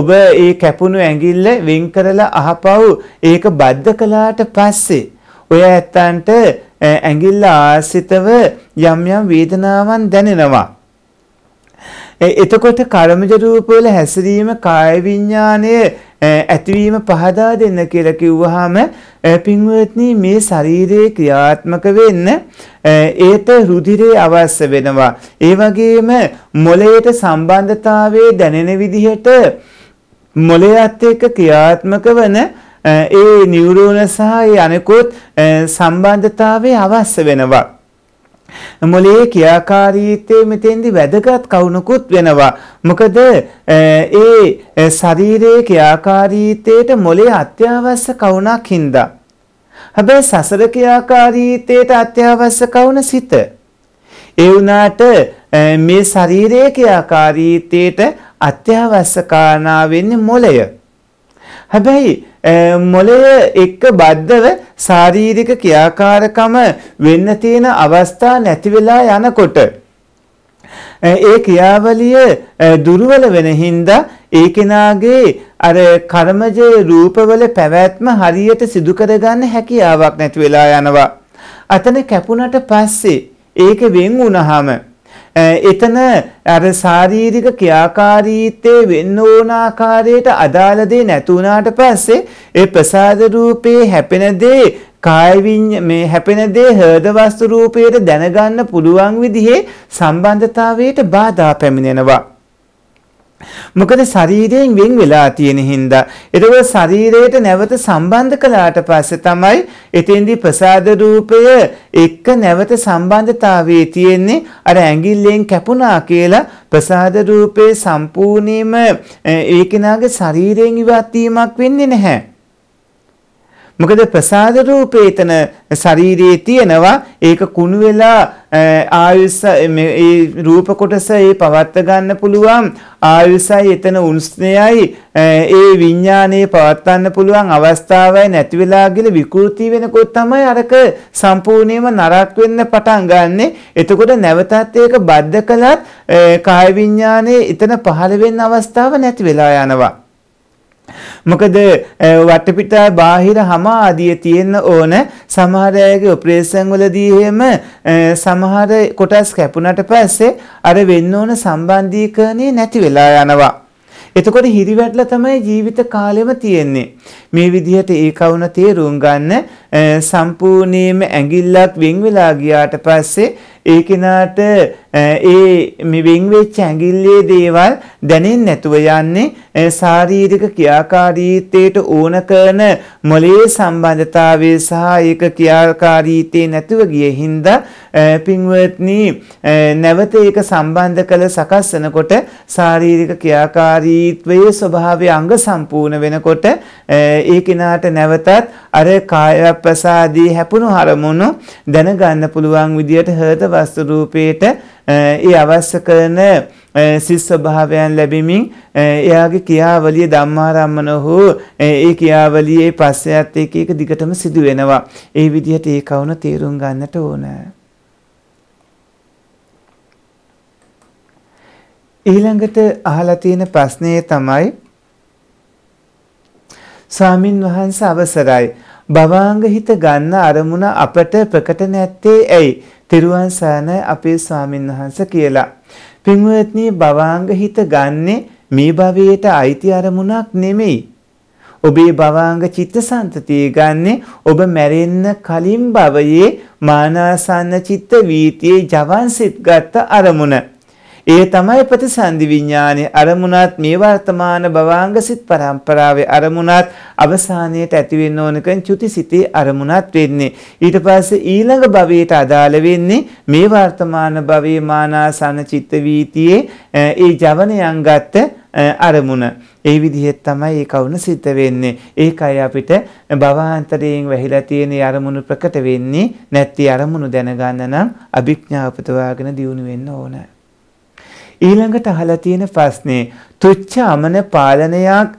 ඔබ ඒ කැපුණු ඇඟිල්ල වෙන් කරලා අහපව් ඒක බද්ධ කළාට පස්සේ ඔය ඇත්තන්ට ඇඟිල්ල ආසිතව යම් යම් වේදනාවන් දැනෙනවා එතකොට කර්මජ රූපවල හැසිරීම කාය විඥානයේ ඇතිවීම පහදා දෙන්න කියලා කිව්වහම පින්වත්නි මේ ශරීරයේ ක්‍රියාත්මක වෙන්න ඒත රුධිරේ අවශ්‍ය වෙනවා. ඒ වගේම මොළයට සම්බන්ධතාවයේ දැනෙන විදිහට මොළයත් එක්ක ක්‍රියාත්මක වන ඒ නියුරෝන සහ ඒ අනිකුත් සම්බන්ධතාවයේ අවශ්‍ය වෙනවා. මොලේ ක්‍රියාකාරීත්වයේ මෙතෙන්දි වැදගත් කවුනකුත් වෙනවා. මොකද ඒ ශරීරයේ ක්‍රියාකාරීත්වයට මොලේ අත්‍යවශ්‍ය කවුණක් හින්දා. හැබැයි සසර ක්‍රියාකාරීත්වයට අත්‍යවශ්‍ය කවුන සිත. ඒ වුණාට මේ ශරීරයේ ක්‍රියාකාරීත්වයට අත්‍යවශ්‍ය කාරණා වෙන්නේ මොලය. හැබැයි මොළය එක්ක බද්ධව ශාරීරික ක්‍රියාකාරකම වෙන්න තියෙන අවස්ථා නැති වෙලා යනකොට ඒ ක්‍රියාවලිය දුර්වල වෙන හින්දා ඒ කෙනාගේ අර කර්මජේ රූපවල පැවැත්ම හරියට සිදු කරගන්න හැකියාවක් නැති වෙලා යනවා. අතන කැපුණට පස්සේ ඒක වෙන් වුණාම එතන අර ශාරීරික ක්‍රියාකාරීත්වයේ වෙන්න ඕන ආකාරයට අදාළ දේ නැතුණාට පස්සේ ඒ ප්‍රසාද රූපේ හැපෙන දේ කාය මේ හැපෙන දේ හෘද වස්තු රූපයට දැනගන්න පුළුවන් විදිහේ සම්බන්ධතාවයට බාධා පැමිණෙනවා මොකද ශරීරයෙන් වෙන් වෙලා තියෙන හින්දා එතකොට ශරීරයට නැවත සම්බන්ධ කළාට පස්සේ තමයි එතෙන්දී ප්‍රසාද රූපය එක්ක නැවත සම්බන්ධතාවයේ තියෙන්නේ අර ඇඟිල්ලෙන් කැපුණා කියලා ප්‍රසාද රූපේ සම්පූර්ණයෙන්ම ඒ කෙනාගේ ශරීරයෙන් ඉවත් වීමක් වෙන්නේ නැහැ මොකද ප්‍රසාද රූපේ එතන ශරීරයේ තියෙනවා ඒක කුණු වෙලා ආයුෂ මේ රූප කොටස ඒ පවත්ත ගන්න පුළුවන් ආයුෂයි එතන උණුස්නේයයි ඒ විඥානයේ පවත්වන්න පුළුවන් අවස්ථාවයි නැති වෙලා ගිල විකෘති වෙනකොට තමයි අරක සම්පූර්ණයෙන්ම නරක වෙන්න පටන් ගන්නෙ එතකොට නැවතත් ඒක බද්ධ කළත් කාය විඥානයේ එතන පහළ වෙන්න අවස්ථාව නැති වෙලා යනවා මොකද වටපිටා බාහිර හැම ආදිය තියෙන්න ඕන සමහර අයගේ ඔපරේෂන් වලදී එහෙම සමහර කොටස් කැපුණාට පස්සේ අර වෙන්න ඕන සම්බන්ධීකරණේ නැති වෙලා යනවා. එතකොට හිරිවැටලා තමයි ජීවිත කාලෙම තියෙන්නේ. මේ විදිහට ඒ කවුන තේරුම් ගන්න සම්පූර්ණයෙන්ම ඇඟිල්ලත් වෙන් වෙලා ගියාට පස්සේ ඒ කෙනාට ඒ මේ වෙන්වෙච්ච ඇඟිල්ලේ දේවල් දැනෙන්නේ නැතුව යන්නේ ශාරීරික ක්‍රියාකාරීත්වයට ඕන කරන මොළයේ සම්බන්ධතාවය සහ ඒක ක්‍රියාකාරීත්වේ නැතුව ගිය හින්දා පින්වත්නි නැවත ඒක සම්බන්ධ කළ සකස් වෙනකොට ශාරීරික ක්‍රියාකාරීත්වයේ ස්වභාවය අංග සම්පූර්ණ වෙනකොට ඒ කෙනාට නැවතත් අර කාය ප්‍රසාදී හැපුණු හරමුණු දැනගන්න පුළුවන් විදියට හෘද වස්තු රූපේට ඒ අවශ්‍ය කරන සිස් ස්වභාවයන් ලැබෙමින් එයාගේ ක්‍රියාවලිය ධම්මාරම්මන හෝ ඒ ක්‍රියාවලියේ පස්සයත් එක එක දිගටම සිදු වෙනවා. ඒ විදිහට ඒ කවුන තේරුම් ගන්නට ඕන. ඊළඟට අහලා තියෙන ප්‍රශ්නේ තමයි ස්වාමින් වහන්සේ අවසරයි භවාංග හිත ගන්න අරමුණ අපට ප්‍රකට නැත්තේ ඇයි තෙරුවන් සරණයි අපේ ස්වාමින් වහන්සේ කියලා. පින්වත්නි භවාංග හිත ගන්නේ මේ භවයට අයිති අරමුණක් නෙමෙයි. ඔබේ භවාංග චිත්තසංතතිය ගන්නේ ඔබ මැරෙන්න කලින් භවයේ මානාසන්න චිත්ත වීතියේ ජවන්සිට ගත්ත අරමුණ. ඒ තමයි ප්‍රතිසන්දි විඥානයේ අරමුණත් මේ වර්තමාන භවාංග සිත් පරම්පරාවේ අරමුණත් අවසානයේට ඇති වෙන්න ඕනකන් චුතිසිතේ අරමුණත් වෙන්නේ ඊට පස්සේ ඊළඟ භවයට අදාළ වෙන්නේ මේ වර්තමාන භවයේ මානාසන චිත්ත වීතියේ ඒ ජවනයන් ගත්ත අරමුණ ඒ විදිහට තමයි ඒ කවුන සිද්ධ වෙන්නේ. ඒකයි අපිට භවාන්තරයෙන් වැහිලා තියෙන අරමුණු ප්‍රකට වෙන්නේ නැත්ති අරමුණු දැනගන්න නම් අභිඥාව උපදවාගෙන දියුණු වෙන්න ඕනේ. ඊළඟට අහලා තියෙන ප්‍රශ්නේ තුච්ච අමන පාලනයක්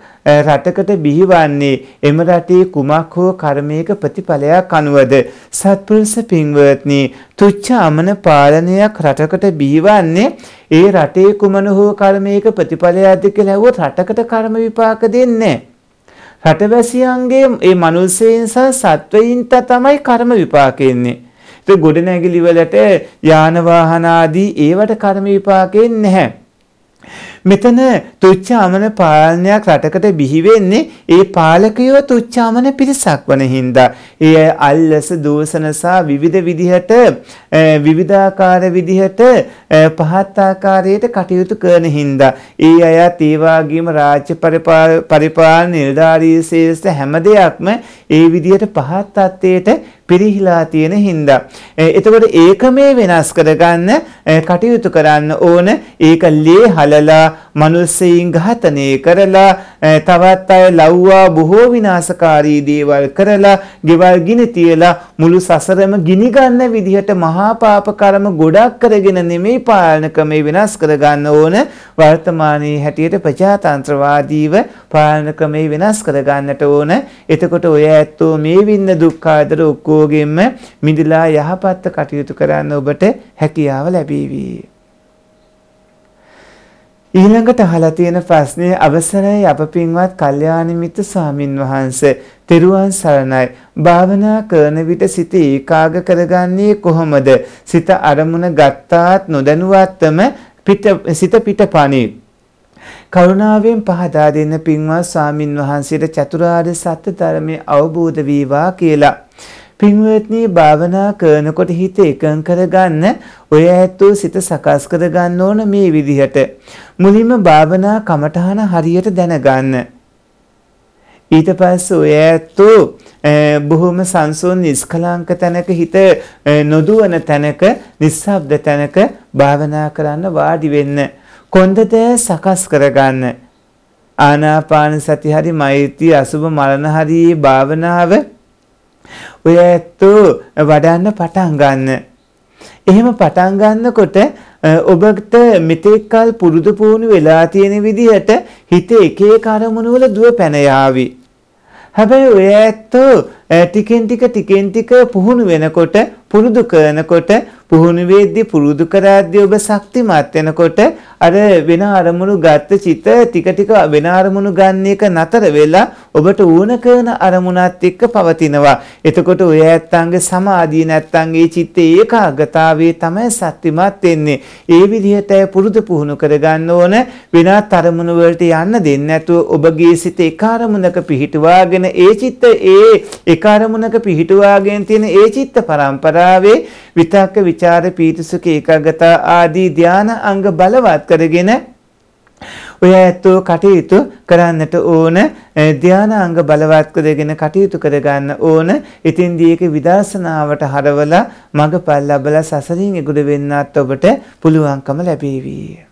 රටකට බිහිවන්නේ එම රටේ කුමක් හෝ කර්මයක ප්‍රතිඵලයක් අනුවද සත්පුරුෂ පින්වත්නි තුච්ච අමන පාලනයක් රටකට බිහිවන්නේ ඒ රටේ කුමන හෝ කර්මයක ප්‍රතිඵලයක්ද කියලා ඇහුවොත් රටකට කර්ම විපාක දෙන්නේ රටවැසියන්ගේ ඒ මනුස්සයන් සහ සත්වයින්ට තමයි කර්ම විපාක එන්නේ ඒක ගොඩනැගිලි වලට යාන වාහන ආදී ඒවට කර්ම විපාකයෙන් නැහැ. මෙතන තුච්ඡාමන පාලනයක් රටකට බිහි වෙන්නේ ඒ පාලකයෝ තුච්ඡාමන පිරිසක් වන හින්දා ඒ අල්ලස දෝෂන සහ විවිධ විදිහට විවිධාකාර විදිහට පහත් ආකාරයට කටයුතු කරන හින්දා ඒ අයත් ඒ වගේම රාජ්‍ය පරිපාලන නිලධාරී ශේෂ්ඨ හැම දෙයක්ම ඒ විදිහට පහත් තත්ත්වයට පිරිහිලා තියෙන හින්දා. එතකොට ඒක මේ වෙනස් කරගන්න කටයුතු කරන්න ඕන. ඒක ලේ හලලා මනුස්සයින් ඝාතනය කරලා තවත් අය ලව්වා බොහෝ විනාශකාරී දේවල් කරලා ගෙවල් ගිනි තියලා මුළු සසරම ගිනි ගන්න විදිහට මහා පාප කර්ම ගොඩක් කරගෙන නෙමෙයි පාලන ක්‍රමේ වෙනස් කරගන්න ඕන වර්තමානයේ හැටියට ප්‍රජාතන්ත්‍රවාදීව පාලන ක්‍රමේ වෙනස් කරගන්නට ඕන. එතකොට ඔය ඇත්තෝ මේ වින්න දුක් ආදර ඔක්කොම රෝගයෙන්ම මිදලා යහපත් කටයුතු කරන්න ඔබට හැකියාව ලැබීවි. ඊළඟට අහලා තියෙන ප්‍රශ්නේ අවසරයි අප පින්වත් කල්යාණ මිත්‍ර ස්වාමින් වහන්සේ තෙරුවන් සරණයි භාවනා කරන විට සිත ඒකාග කරගන්නේ කොහොමද සිත අරමුණ ගත්තාත් නොදැනුවත්වම පිට සිත පිටපණී කරුණාවෙන් පහදා දෙන්න පින්වත් ස්වාමින් වහන්සේට චතුරාර්ය සත්‍ය ධර්මයේ අවබෝධ වේවා කියලා පින්වත්නි භාවනා කරනකොට හිත එකඟ කරගන්න ඔය ඇත්තෝ සිත සකස් කරගන්න ඕන මේ විදිහට. මුලින්ම භාවනා කමඨහන හරියට දැනගන්න. ඊට පස්සේ ඔය ඇත්තෝ බොහොම සංසෝන් නිස්කලංක තැනක හිත නොදුවන තැනක නිස්සබ්ද තැනක භාවනා කරන්න වාඩි වෙන්න. කොන්දද සකස් කරගන්න. ආනාපාන සති හරි මෛත්‍රී අසුබ මරණ හරි භාවනාව ඔය ඇත්තෝ වඩන්න පටන් ගන්න. එහෙම පටන් ගන්නකොට ඔබට මෙතෙක්කල් පුරුදු පුහුණු වෙලා තියෙන විදිහට හිත එක එක අරමුණු වල දුව පැන යාවි. හැබැයි ඔය ඇත්තෝ ටිකෙන් ටික ටිකෙන් ටික පුහුණු වෙනකොට පුරුදු කරනකොට පුහුණු වෙද්දී පුරුදු කරද්දී ඔබ ශක්තිමත් වෙනකොට අර වෙන අරමුණු ගත්ත චිත ටික ටික වෙන අරමුණු ගන්න එක නතර වෙලා ඔබට ඕන කරන අරමුණත් එක්ක පවතිනවා. එතකොට ඔය ඇත්තන්ගේ සමාධිය නැත්තන්ගේ චිත්තේ ඒකාගතාවේ තමයි ශක්තිමත් වෙන්නේ. ඒ විදිහට පුරුදු පුහුණු කරගන්න ඕන වෙනත් අරමුණු වලට යන්න දෙන්නේ නැතුව ඔබගේ සිත එක අරමුණක පිහිටුවාගෙන ඒ චිත්ත ඒ ඒක අරමුණක පිහිටුවාගෙන තියෙන ඒ චිත්ත පරම්පරාවේ විතක්ක ਵਿਚාර පීතිසුඛ ඒකාගත ආදී ධාන අංග බලවත් කරගෙන ඔය ඇත්තෝ කටයුතු කරන්නට ඕන ධානාංග බලවත් කරගෙන කටයුතු කරගන්න ඕන. ඉතින් දීක විදර්ශනාවට හරවලා මඟපල් ලැබලා සසරින් එගොඩ වෙන්නත් ඔබට පුළුවන්කම ලැබේවි.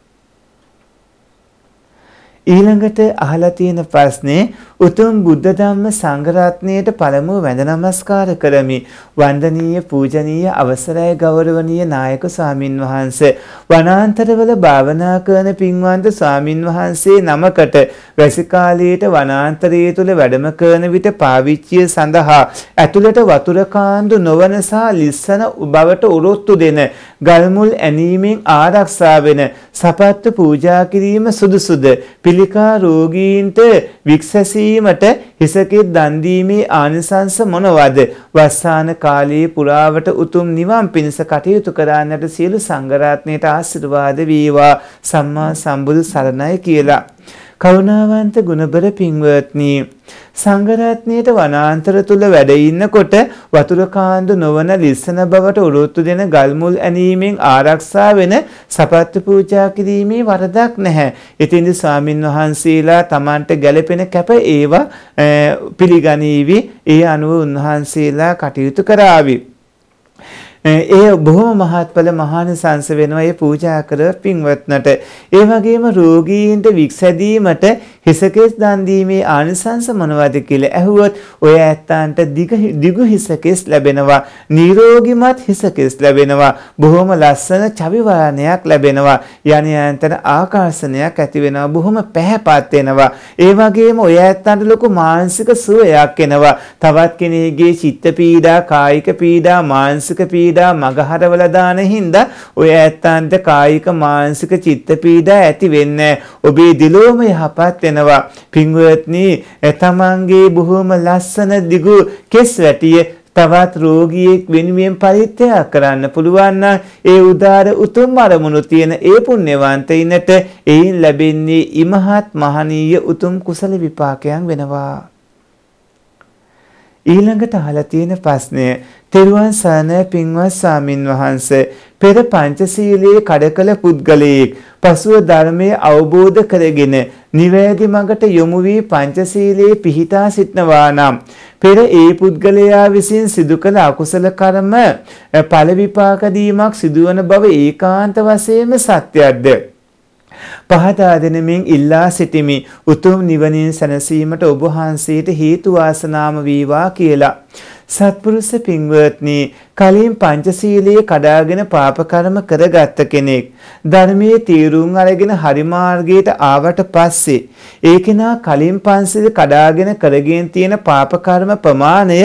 ඊළඟට අහලා තියෙන ප්‍රශ්නේ උතුම් බුද්ධ ධම්ම සංඝ රත්නයට පළමුව වැඳ නමස්කාර කරමි. වන්දනීය පූජනීය අවසරයි ගෞරවනීය නායක ස්වාමින් වහන්සේ. වනාන්තරවල භාවනා කරන පින්වන්ත ස්වාමින් වහන්සේ නමකට වැසිකාලයේට වනාන්තරය තුල වැඩම කරන විට පාවිච්චිය සඳහා ඇතුළට වතුර කාන්දු නොවන සහ ලිස්සන බවට උරොත්තු දෙන ගල්මුල් ඇනීමෙන් ආරක්ෂා වෙන සපත්තු පූජා කිරීම සුදුසුද? පිළිකා රෝගීන්ට වික්සැසීමට හිසකේ දන් දීමේ ආනිසංස මොනවාද? වස්සාන කාලයේ පුරාවට උතුම් නිවන් පිණිස කටයුතු කරන්නට සියලු සංඝරත්නයට ආශිර්වාද වේවා. සම්මා සම්බුදු සරණයි කියලා. කරුණාවන්ත ගුණබර පින්වත්නි සංගරත්නයට වනාන්තර තුල වැඩ ඉන්නකොට වතුර කාන්දු නොවන ලිස්සන බවට උරුත්තු දෙන ගල්මුල් ඇනීමෙන් ආරක්ෂා වෙන සපත්තු පූජා කිරීමේ වරදක් නැහැ. ඉතින්දි ස්වාමින් වහන්සේලා Tamanට ගැළපෙන කැප ඒවා පිළිගනීවි. ඒ අනුව උන්වහන්සේලා කටයුතු කරાવી. ඒ බොහොම මහත්ඵල මහානිසංස වෙනවා ඒ පූජා කර පින්වත්නට. ඒ වගේම රෝගීන්ට වික්ෂ හැදීමට හිසකෙස් දන් දීමේ ආනිසංස මොනවද කියලා ඇහුවොත් ඔය ඇත්තන්ට දිගු හිසකෙස් ලැබෙනවා. නිරෝගිමත් හිසකෙස් ලැබෙනවා. බොහොම ලස්සන චවිවරණයක් ලැබෙනවා. යණයන්තන ආකර්ෂණයක් ඇති වෙනවා. බොහොම පැහැපත් වෙනවා. ඒ වගේම ඔය ඇත්තන්ට ලොකු මානසික සුවයක් එනවා. තවත් කෙනෙකුගේ චිත්ත පීඩා, කායික පීඩා, මානසික පීඩා පීඩා මගහරවල දාන හින්දා ඔය ඇත්තන්ට කායික මානසික චිත්ත පීඩා ඇති වෙන්නේ ඔබේ දිලෝම යහපත් වෙනවා පින්වත්නි තමන්ගේ බොහොම ලස්සන දිගු කෙස් වැටිය තවත් රෝගියෙක් වෙනුවෙන් පරිත්‍යාග කරන්න පුළුවන් ඒ උදාර උතුම් අරමුණු තියෙන ඒ පුණ්‍යවන්තයින්ට එයින් ලැබෙන්නේ ඉමහත් මහනීය උතුම් කුසල විපාකයන් වෙනවා ඊළඟට අහලා තියෙන ප්‍රශ්නය තෙරුවන් සරණයි පින්වත් සාමින් වහන්ස පෙර පංචශීලයේ කඩකල පුද්ගලයෙක් පසුව ධර්මයේ අවබෝධ කරගෙන නිවැරදි මඟට යොමු වී පංචශීලයේ පිහිටා සිටනවා නම් පෙර ඒ පුද්ගලයා විසින් සිදු කළ අකුසල කර්ම ඵල විපාක දීමක් සිදුවන බව ඒකාන්ත වශයෙන්ම සත්‍යයක්ද පහදා දෙනමින් ඉල්ලා සිටිමි. උතුම් නිවනින් සැනසීමට ඔබ වහන්සේට හේතු වාසනාම වේවා කියලා. සත්පුරුෂ පින්වත්නි කලින් පංචශීලයේ කඩාගෙන පාප කර්ම කරගත්ත කෙනෙක් ධර්මයේ තීරුම් අරගෙන හරි මාර්ගයට ආවට පස්සේ ඒකෙනා කලින් පංචශීල කඩාගෙන කරගෙන තියෙන පාප කර්ම ප්‍රමාණය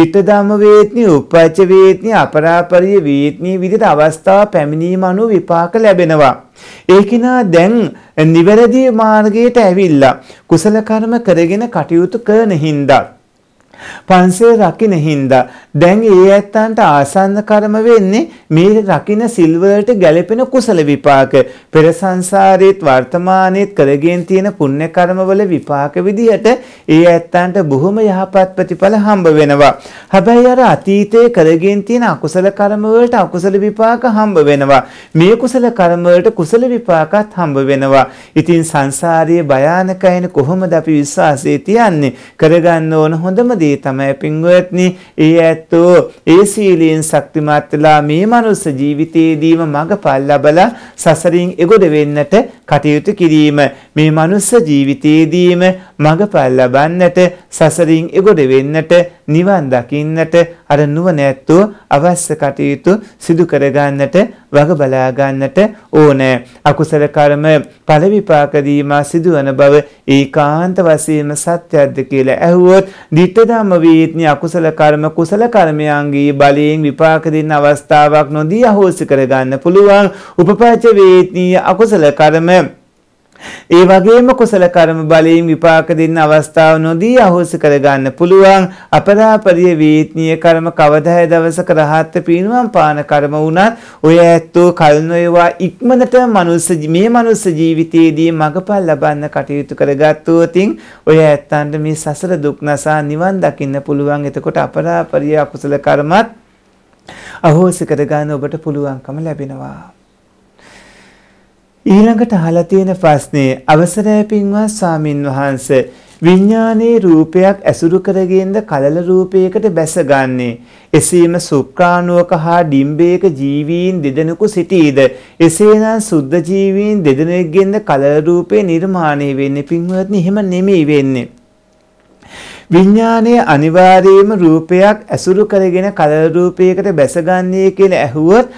ditta dhamma vetni uppacca vetni අපරාපරිය වේත්නි විදිහට අවස්ථාව පැමිණීම අනුව විපාක ලැබෙනවා ඒකෙනා දැන් නිවැරදි මාර්ගයට ඇවිල්ලා කුසල කර්ම කරගෙන කටයුතු කරන හින්දා පන්සල් රකින්න හින්දා දැන් ඒ ඇත්තන්ට ආසන්න කර්ම වෙන්නේ මේ රකින්න සිල් වලට ගැළපෙන කුසල විපාක පෙර සංසාරයේත් වර්තමානයේත් කරගෙන තියෙන පුණ්‍ය කර්ම වල විපාක විදිහට ඒ ඇත්තන්ට බොහොම යහපත් ප්‍රතිඵල හම්බ වෙනවා. හැබැයි අර අතීතයේ කරගෙන තියෙන අකුසල කර්ම වලට අකුසල විපාක හම්බ වෙනවා. මේ කුසල කර්ම වලට කුසල විපාකත් හම්බ වෙනවා. ඉතින් සංසාරයේ භයානකයින කොහොමද අපි විශ්වාසයේ තියන්නේ? කරගන්න ඕන හොඳම දේ දේ තමයි පින්වත්නි ඒ ඇත්තෝ ඒ සීලයෙන් ශක්තිමත් වෙලා මේ මනුස්ස ජීවිතයේදීම මඟපල් ලබලා සසරින් එගොඩ වෙන්නට කටයුතු කිරීම මේ මනුස්ස ජීවිතයේදීම මඟඵල ලබන්නට සසරින් එගොඩ වෙන්නට නිවන් දකින්නට අර නුවණ ඇත්තෝ අවශ්‍ය කටයුතු සිදු කර ගන්නට වග බලා ගන්නට ඕනෑ අකුසල කර්ම ඵල විපාක දීම සිදුවන බව ඒකාන්ත වශයෙන්ම සත්‍යද්ද කියලා ඇහුවොත් ditta dhamma vītni අකුසල කර්ම කුසල කර්මයන්ගේ බලයෙන් විපාක දෙන අවස්ථාවක් නොදී අහෝසි කර ගන්න පුළුවන් උපපච්ච වේත්නීය අකුසල කර්ම ඒ වගේම කුසල කර්ම බලයෙන් විපාක දෙන්න අවස්ථාව නොදී අහෝසි කරගන්න පුළුවන් අපරාපරිය වේත්නීය කර්ම කවදාය දවසක රහත් පිනුවම් පාන කර්ම වුණත් ඔය ඇත්තෝ කල්නොයවා ඉක්මනට මනුස්ස මේ මනුස්ස ජීවිතයේදී මගපල් ලබන්න කටයුතු කරගත්තොතින් ඔය ඇත්තන්ට මේ සසර දුක් නසා නිවන් දකින්න පුළුවන් එතකොට අපරාපරිය අකුසල කර්මත් අහෝසි කරගන්න ඔබට පුළුවන්කම ලැබෙනවා ඊළඟට අහලා තියෙන ප්‍රශ්නේ අවසරය පින්වත් සාමින් වහන්ස විඥානයේ රූපයක් ඇසුරු කරගෙනද කලල රූපයකට බැසගන්නේ එසේම සුක්‍රාණුවක හා ඩිම්බේක ජීවීන් දෙදෙනෙකු සිටීද එසේනම් සුද්ධ ජීවීන් දෙදෙනෙක්ගෙන්ද කලල රූපේ නිර්මාණය වෙන්නේ පින්වත්නි එහෙම නෙමෙයි වෙන්නේ විඥානය අනිවාර්යයෙන්ම රූපයක් ඇසුරු කරගෙන කලල රූපයකට බැසගන්නේ කියලා ඇහුවොත්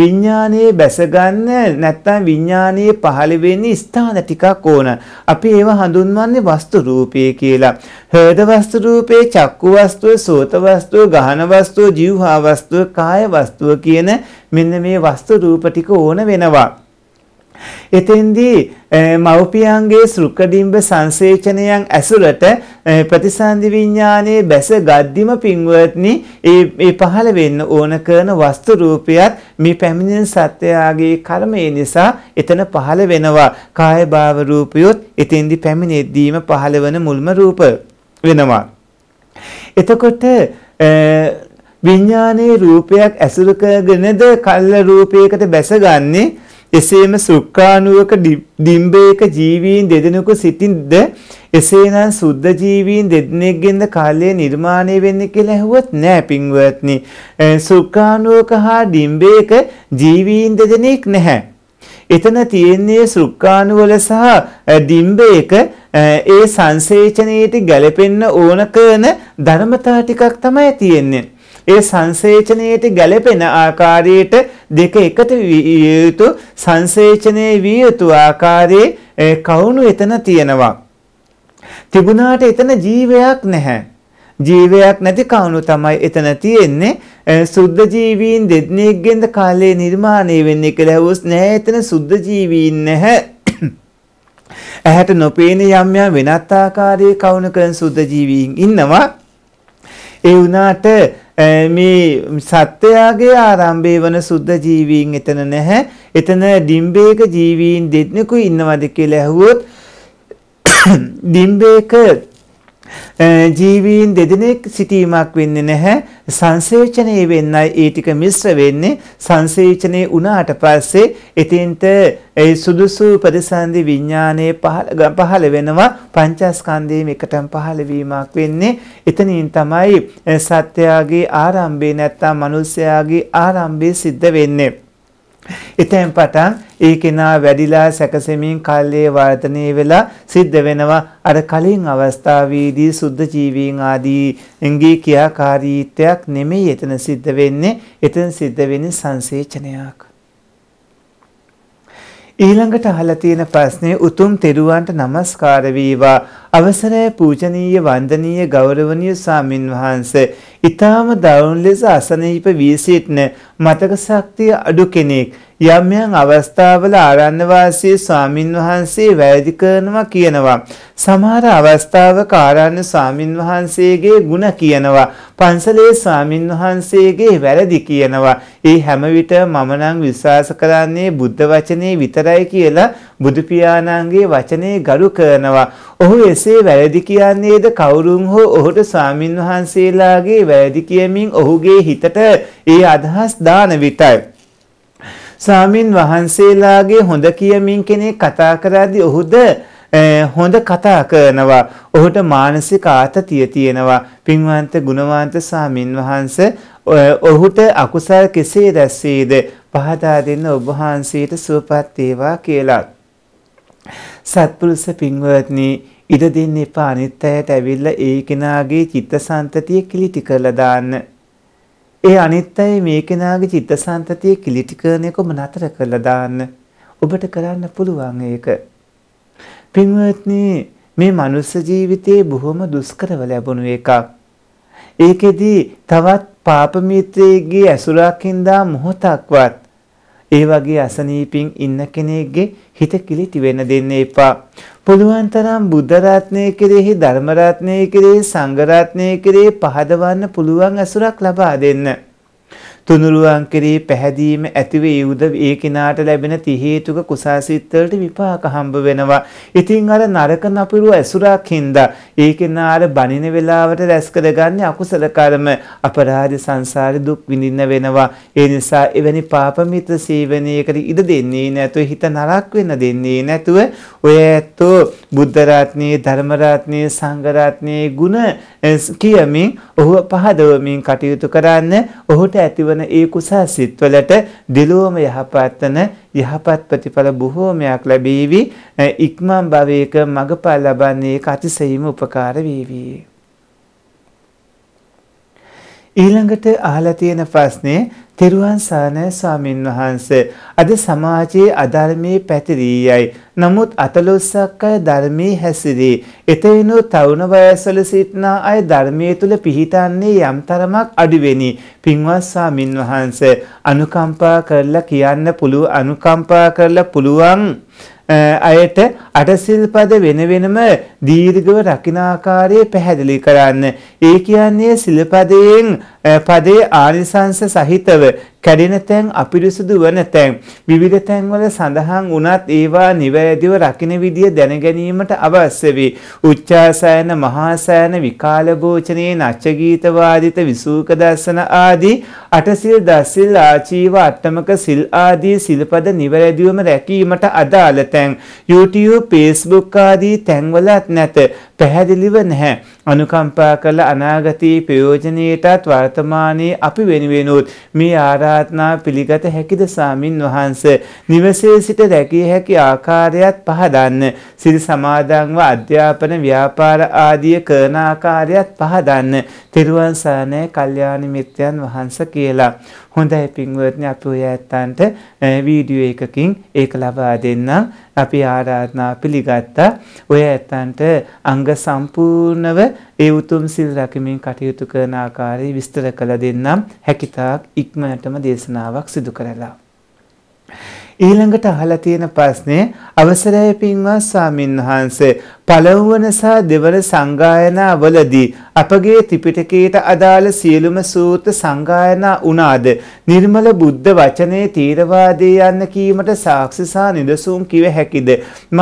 විඥානයේ බැසගන්න නැත්නම් විඥානයේ පහළ වෙන්නේ ස්ථාන ටිකක් ඕන. අපි ඒව හඳුන්වන්නේ වස්තු රූපය කියලා. හෘද වස්තු රූපේ, චක්කු වස්තුව, සෝත වස්තුව, ගහන වස්තුව, જીවහා වස්තුව, කාය වස්තුව කියන මෙන්න මේ වස්තු රූප ටික ඕන වෙනවා. එතෙන්දී මව්පියන්ගේ සෘකඩිම්බ සංසේචනයන් ඇසුරට ප්‍රතිසන්දි විඥානයේ බැස ගද්දිම පින්වත්නි ඒ පහළ වෙන්න ඕන කරන වස්තු රූපයත් මේ පැමිණෙන සත්‍යයාගේ කර්මය නිසා එතන පහළ වෙනවා කාය භාව රූපියොත් එතෙන්දී පැමිණෙද්දීම පහළ වෙන මුල්ම රූප වෙනවා එතකොට විඥානයේ රූපයක් ඇසුරු කරගෙනද කල්ල රූපයකට බැසගන්නේ එසේම සුක්කානුවක ඩිම්බේක ජීවීන් දෙදෙනෙකු සිටින්ද එසේනම් සුද්ධ ජීවීන් දෙදෙනෙක්ගෙන්ද කාලය නිර්මාණය වෙන්නේ කියලා ඇහුවොත් නෑ පින්වත්නි සුක්කානුවක හා ඩිම්බේක ජීවීන් දෙදෙනෙක් නැහැ එතන තියෙන්නේ සුක්කානුවල සහ ඩිම්බේක ඒ සංසේචනයේට ගැලපෙන්න ඕන කරන ධර්මතා ටිකක් තමයි තියෙන්නේ ඒ සංසේචනයේට ගැළපෙන ආකාරයට දෙක එකතු විය යුතු සංසේචනයේ විය යුතු ආකාරයේ කවුණු එතන තියෙනවා. තිබුණාට එතන ජීවයක් නැහැ. ජීවයක් නැති කවුණු තමයි එතන තියෙන්නේ සුද්ධ ජීවීන් දෙදෙනෙක්ගෙන්ද කාලේ නිර්මාණය වෙන්නේ කියලා හවුස් නැහැ එතන සුද්ධ ජීවීන් නැහැ ඇහැට නොපේන යම් යම් වෙනත් ආකාරයේ කවුණු කරන සුද්ධ ජීවීන් ඉන්නවා ඒ වුණාට මේ සත්වයාගේ ආරම්භය වන සුද්ධ ජීවීන් එතන නැහැ. එතන ඩිම්බේක ජීවීන් දෙන්නෙකු ඉන්නවද කියලා ඇහුවොත් ඩිම්බේක ජීවීන් දෙදෙනෙක් සිටීමක් වෙන්නේ නැහැ සංසේචනයේ වෙන්නයි ඒ ටික මිශ්‍ර වෙන්නේ සංසේචනයේ උනාට පස්සේ එතෙන්ට ඒ සුදුසු ප්‍රතිසන්දි විඥානයේ පහළ පහළ වෙනවා පංචස්කන්ධයේම එකටම පහළ වීමක් වෙන්නේ එතනින් තමයි සත්‍යයාගේ ආරම්භය නැත්තම් මිනිස්යාගේ ආරම්භය සිද්ධ වෙන්නේ එතෙන් පටන් ඒ කෙනා වැඩිලා සැකසෙමින් කල්ලේ වර්ධනය වෙලා සිද්ධ වෙනවා අර කලින් අවස්ථාවේදී සුද්ධ ජීවීන් ආදී එංගී කියාකාරීත්වයක් නෙමෙයි එතන සිද්ධ වෙන්නේ එතන සිද්ධ වෙන්නේ සංසේචනයක් ඊළඟට අහලා තියෙන ප්‍රශ්නේ උතුම් තෙරුවන්ට নমස්කාර වේවා අවසරයි පූජනීය වන්දනීය ගෞරවනීය සාමින් වහන්සේ ඊ타ම දරුණු ලෙස අසනීප වී සිටන මතක ශක්තිය අඩු කෙනෙක් යම් යම් අවස්ථාවල ආරණ්‍යවාසී ස්වාමින් වහන්සේ වැරදි කරනවා කියනවා. සමහර අවස්ථාවක ආරණ්‍ය ස්වාමින් වහන්සේගේ ಗುಣ කියනවා. පන්සලේ ස්වාමින් වහන්සේගේ වැරදි කියනවා. ඒ හැම විට මම නම් විශ්වාස කරන්නේ බුද්ධ වචනේ විතරයි කියලා බුදු පියාණන්ගේ වචනේ ගරු කරනවා. ඔහු එසේ වැරදි කියන්නේද කවුරුන් හෝ ඔහුට ස්වාමින් වහන්සේලාගේ වැරදි කියමින් ඔහුගේ හිතට ඒ අදහස් දාන විටයි ස්වාමින් වහන්සේලාගේ හොඳ කියමින් කෙනෙක් කතා කරද්දී ඔහුද හොඳ කතා කරනවා. ඔහුට මානසික ආතතිය තියෙනවා. පින්වන්ත ගුණවන්ත ස්වාමින් වහන්ස ඔහුට අකුසල් කෙසේ රැස්සේද පහදා දෙන්න ඔබ වහන්සේට සුවපත් වේවා කියලා. සත්පුරුෂ පින්වත්නි ඉඩ දෙන්න එපා අනිත් අයට ඇවිල්ලා ඒ කෙනාගේ චිත්තසංතතිය කිලිටි කරලා දාන්න. ඒ අනිත්‍යයි මේ කෙනාගේ චිත්තසංතතිය කිලිටිකරණය කොම නතර කරලා දාන්න. ඔබට කරන්න පුළුවන් ඒක. පින්වත්නි මේ මනුස්ස ජීවිතයේ බොහොම දුෂ්කරව ලැබුණු එකක්. ඒකෙදි තවත් පාප මිත්‍රයෙක්ගේ ඇසුරකින්දා මොහොතක්වත් ඒ වගේ අසනීපින් ඉන්න කෙනෙක්ගේ හිත කිලිටි වෙන්න දෙන්න එපා. පුළුවන් තරම් බුද්ධ රත්නය කෙරෙහි ධර්ම රත්නය කෙරෙහි සංඝ රත්නය කෙරෙහි පහදවන්න පුළුවන් අසුරක් ලබා දෙන්න. තුනුරුවන් කෙරෙහි පැහැදීම ඇතිව ඒ උද ඒ කිනාට ලැබෙන ති හේතුක කුසාසිත වලට විපාක හම්බ වෙනවා. ඉතින් අර නරක නපුරු ඇසුරක් හින්දා ඒ කිනාට බනින වෙලාවට රැස් කරගන්නේ අකුසල කර්ම අපරාධ සංසාරේ දුක් විඳින්න වෙනවා. ඒ නිසා එවැනි පාප මිත්‍ර සේවනයකට ඉඩ දෙන්නේ නැතුව හිත නරක වෙන දෙන්නේ නැතුව ඔය ඇත්තෝ බුද්ධ රත්නයේ ධර්ම රත්නයේ සංඝ රත්නයේ ಗುಣ කියමින් ඔහු පහදවමින් කටයුතු කරන්න ඔහුට ඇතිවන වන ඒ කුසල් සිත්වලට දිලෝම යහපත්න යහපත් ප්‍රතිඵල බොහෝමයක් ලැබීවි ඉක්මන් භවයක මගපල් ලබන්නේ කතිසෙයිම උපකාර වේවි ඊළඟට අහලා තියෙන ප්‍රශ්නේ තෙරුවන් සරණයි ස්වාමින් වහන්ස. අද සමාජයේ අධර්මයේ පැතිරී යයි. නමුත් අතලොස්සක් අය ධර්මයේ හැසිරේ. එතෙනු තරුණ වයසවල සිටන අය ධර්මයේ තුල පිහිටන්නේ යම් තරමක් අඩුවෙනි. පින්වත් ස්වාමින් වහන්ස අනුකම්පා කරලා කියන්න පුළුවන් අනුකම්පා කරලා පුළුවන් අයට අටසිල්පද වෙන වෙනම දීර්ඝව රකින ආකාරය පැහැදිලි කරන්න. ඒ කියන්නේ සිල්පදයෙන් පදේ ආනිසංස සහිතව කැඩෙන තැන් අපිරිසුදු වන තැන් විවිධ තැන්වල සඳහන් වුණත් ඒවා නිවැරදිව රකින විදිය දැන ගැනීමට අවශ්‍ය වේ. උච්චාසයන මහාසයන විකාල භෝජනේ නච්චගීත වාදිත විසූක දර්ශන ආදී අටසිල් දසිල් ආචීව අට්ටමක සිල් ආදී සිල්පද නිවැරදිවම රැකීමට අදාළ තැන් YouTube Facebook ආදී තැන්වලත් නැත පැහැදිලිව නැහැ අනුකම්පා කළ අනාගතයේ ප්‍රයෝජනයටත් වර්තමානයේ අපි වෙනුවෙනුත් මේ ආරාධනා පිළිගත හැකිද සාමින් වහන්ස නිවසේ සිට රැකිය හැකි ආකාරයත් පහදන්න සිල් සමාදන්ව අධ්‍යාපන ව්‍යාපාර ආදිය කරන ආකාරයත් පහදන්න තෙරුවන් සරණයි කල්යාණ මිත්‍යයන් වහන්ස කියලා හොඳයි පින්වත්නි අපි ඔය ඇත්තන්ට වීඩියෝ එකකින් ඒක ලබා දෙන්නම්. අපි ආරාධනා පිළිගත්තා. ඔය ඇත්තන්ට අංග සම්පූර්ණව ඒ උතුම් සිල් රැකීමෙන් කටයුතු කරන ආකාරය විස්තර කළ දෙන්නම්. හැකිතාක් ඉක්මනටම දේශනාවක් සිදු කරලා. ඊළඟට අහලා තියෙන ප්‍රශ්නේ අවසරයි පින්වත් ස්වාමින්වහන්සේ පළවුවන සහ දෙවන සංගායනාවලදී අපගේ ත්‍රිපිටකයට අදාළ සියලුම සූත්‍ර සංගායනා වුණාද නිර්මල බුද්ධ වචනේ තීරවාදී යන්න කීමට සාක්ෂි සහ නිදසුන් කිව හැකිද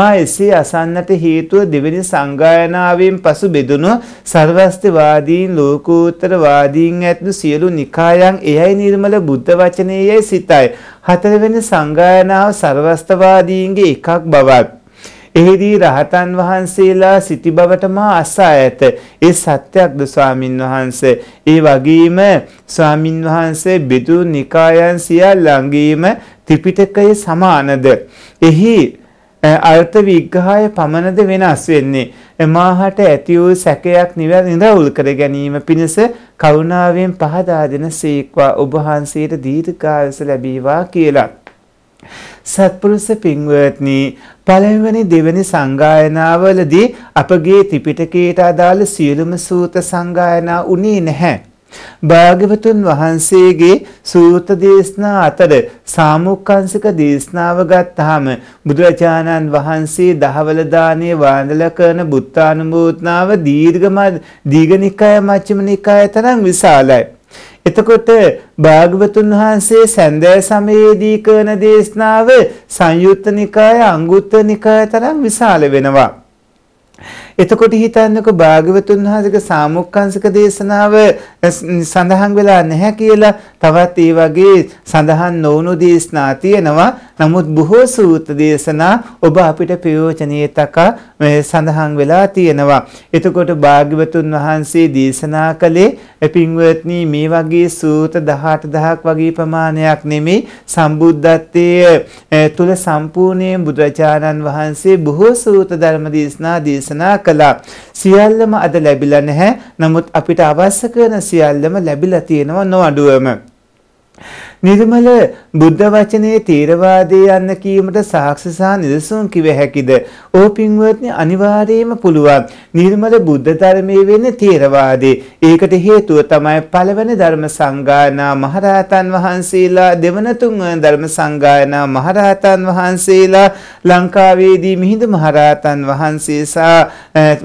මා එසේ අසන්නට හේතුව දෙවෙනි සංගායනාවෙන් පසු බෙදුණු සර්වස්තවාදීන් ලෝකෝත්තරවාදීන් ඇතුළු සියලු නිකායන් එයයි නිර්මල බුද්ධ වචනයයි සිතයි හතරවෙනි සංගායනාව සර්වස්තවාදීන්ගේ එකක් බවත් එහිදී රහතන් වහන්සේලා සිටි බවට මා අසා ඇත. ඒ සත්‍යක්ද ස්වාමින් වහන්සේ. ඒ වගේම ස්වාමින් වහන්සේ බිදු නිකායන් සියල් ළඟීම ත්‍රිපිටකය සමානද. එහි අර්ථ විග්‍රහය පමණද වෙනස් වෙන්නේ. මාහට ඇති වූ සැකයක් නිරවුල් කර ගැනීම පිණිස කරුණාවෙන් පහදා දෙන සීක්වා ඔබ වහන්සේට දීර්ඝායස ලැබීවා කියලා. සත්පුරුෂ පින්වත්නි පළවෙනි දෙවෙනි සංගායනාවලදී අපගේ ත්‍රිපිටකයට අදාළ සියලුම සූත සංගායනා උනේ නැහැ. භාග්‍යවතුන් වහන්සේගේ සූත දේශනා අතර සාමුක්කංශික දේශනාව ගත්තාම බුදුරජාණන් වහන්සේ දහවල දානේ වන්දලා කරන බුත්තානුමෝදනාව දීර්ඝම දීඝනිකාය මජ්ක්‍ධිමනිකාය තරම් විශාලයි. එතකොට භාග්‍යවතුන් වහන්සේ සැන්දෑ සමයේදී කරන දේශනාව සංයුත්ත නිකාය අංගුත්තර නිකාය තරම් විශාල වෙනවා. එතකොට හිතන්නකෝ භාග්‍යවතුන් වහන්සේගේ සාමුක්ඛංශක දේශනාව සඳහන් වෙලා නැහැ කියලා තවත් ඒ වගේ සඳහන් නොවුණු දේශනා තියෙනවා. නමුත් බොහෝ සූත්‍ර දේශනා ඔබ අපිට ප්‍රයෝජනීයතක සඳහන් වෙලා තියෙනවා. එතකොට භාග්‍යවතුන් වහන්සේ දේශනා කළේ පින්වත්නි මේ වගේ සූත 18000ක් වගේ ප්‍රමාණයක් නෙමෙයි සම්බුද්ධත්වයේ තුල සම්පූර්ණයෙන් බුදුරජාණන් වහන්සේ බොහෝ සූත ධර්ම දේශනා දේශනා කළා. සියල්ලම අද ලැබිලා නැහැ. නමුත් අපිට අවශ්‍ය කරන සියල්ලම ලැබිලා තියෙනවා නොඅඩුවම. නිර්මල බුද්ධ වචනේ තේරවාදී යන්න කීමට සාක්ෂි සහ නිදසුන් කිව හැකිද? ඕ පින්වත්නි අනිවාර්යයෙන්ම පුළුවන්. නිර්මල බුද්ධ ධර්මයේ වෙන්නේ තේරවාදී. ඒකට හේතුව තමයි පළවෙනි ධර්ම සංගායනා මහරහතන් වහන්සේලා දෙවන තුන්වන ධර්ම සංගායනා මහරහතන් වහන්සේලා ලංකාවේදී මිහිඳු මහරහතන් වහන්සේ සහ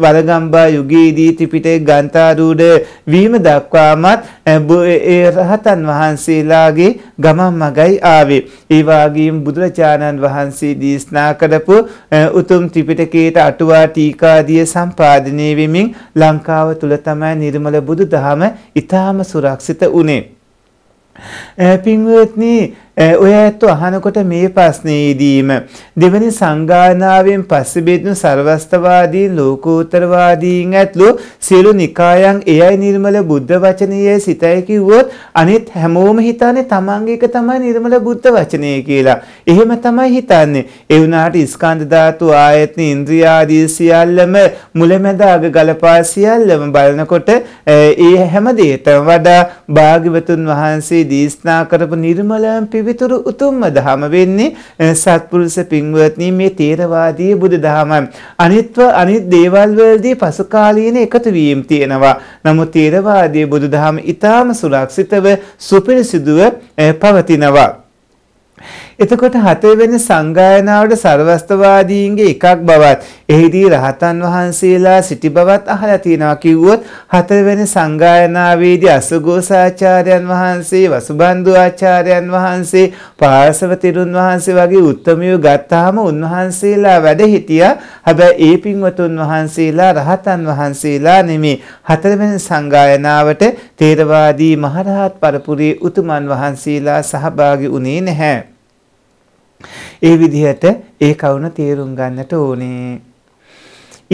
වලගම්බා යුගයේදී ත්‍රිපිටක ගාන්තාරූඪ වීම දක්වාමත් ඒ රහතන් වහන්සේලාගේ ගමන් මගයි ආවේ. ඒ වගේම බුදුරජාණන් වහන්සේ දේශනා කරපු උතුම් ත්‍රිපිටකයට අටුවා ටීකාදිය සම්පාදනය වෙමින් ලංකාව තුල තමයි නිර්මල බුදුදහම ඊටාම සුරක්ෂිත උනේ. පින්වත්නි ඔය ඇත්ත අහනකොට මේ ප්‍රශ්නේදීම දෙවැනි සංගායනාවෙන් පස්සේ බෙදුණු සර්වස්තවාදී ලෝකෝත්තරවාදීන් ඇතුළු සියලු නිකායන් එයයි නිර්මල බුද්ධ වචනයේ සිතයි කිව්වොත් අනිත් හැමෝම හිතන්නේ තමන්ගේ එක තමයි නිර්මල බුද්ධ වචනය කියලා. එහෙම තමයි හිතන්නේ. ඒ වුණාට ස්කන්ධ ධාතු ආයතන ඉන්ද්‍රිය ආදී සියල්ලම මුලැමැද අග ගලපා සියල්ලම බලනකොට ඒ හැම දෙයකටම වඩා භාග්‍යවතුන් වහන්සේ දේශනා කරපු නිර්මලම් පිවි විතුරු උතුම්ම දහම වෙන්නේ සත්පුරුෂ පින්වත්නි මේ තේරවාදී බුදු දහමයි. අනිත්ව අනිත් දේවල් වලදී පසු කාලීන එකතු වීම තියෙනවා. නමුත් තේරවාදී බුදු දහම ඊටාම සුරක්ෂිතව සුපිරිසිදුව පවතිනවා. එතකොට හතවෙනි සංගායනාවට සර්වස්තවාදීන්ගේ එකක් බවත් එහිදී රහතන් වහන්සේලා සිටි බවත් අහලා තියෙනවා කිව්වොත් හතවෙනි සංගායනාවේදී අසුගෝසාචාර්යයන් වහන්සේ වසුබන්දු ආචාර්යයන් වහන්සේ පාර්ශව තිරුන් වහන්සේ වගේ උත්මයෝ ගත්තාම උන්වහන්සේලා වැඩ හිටියා හැබැයි ඒ පින්වතුන් වහන්සේලා රහතන් වහන්සේලා නෙමේ හතරවෙනි සංගායනාවට තේරවාදී මහරහත් පරපුරේ උතුමන් වහන්සේලා සහභාගී වුණේ නැහැ ඒ විදිහට ඒ කවුන තේරුම් ගන්නට ඕනේ.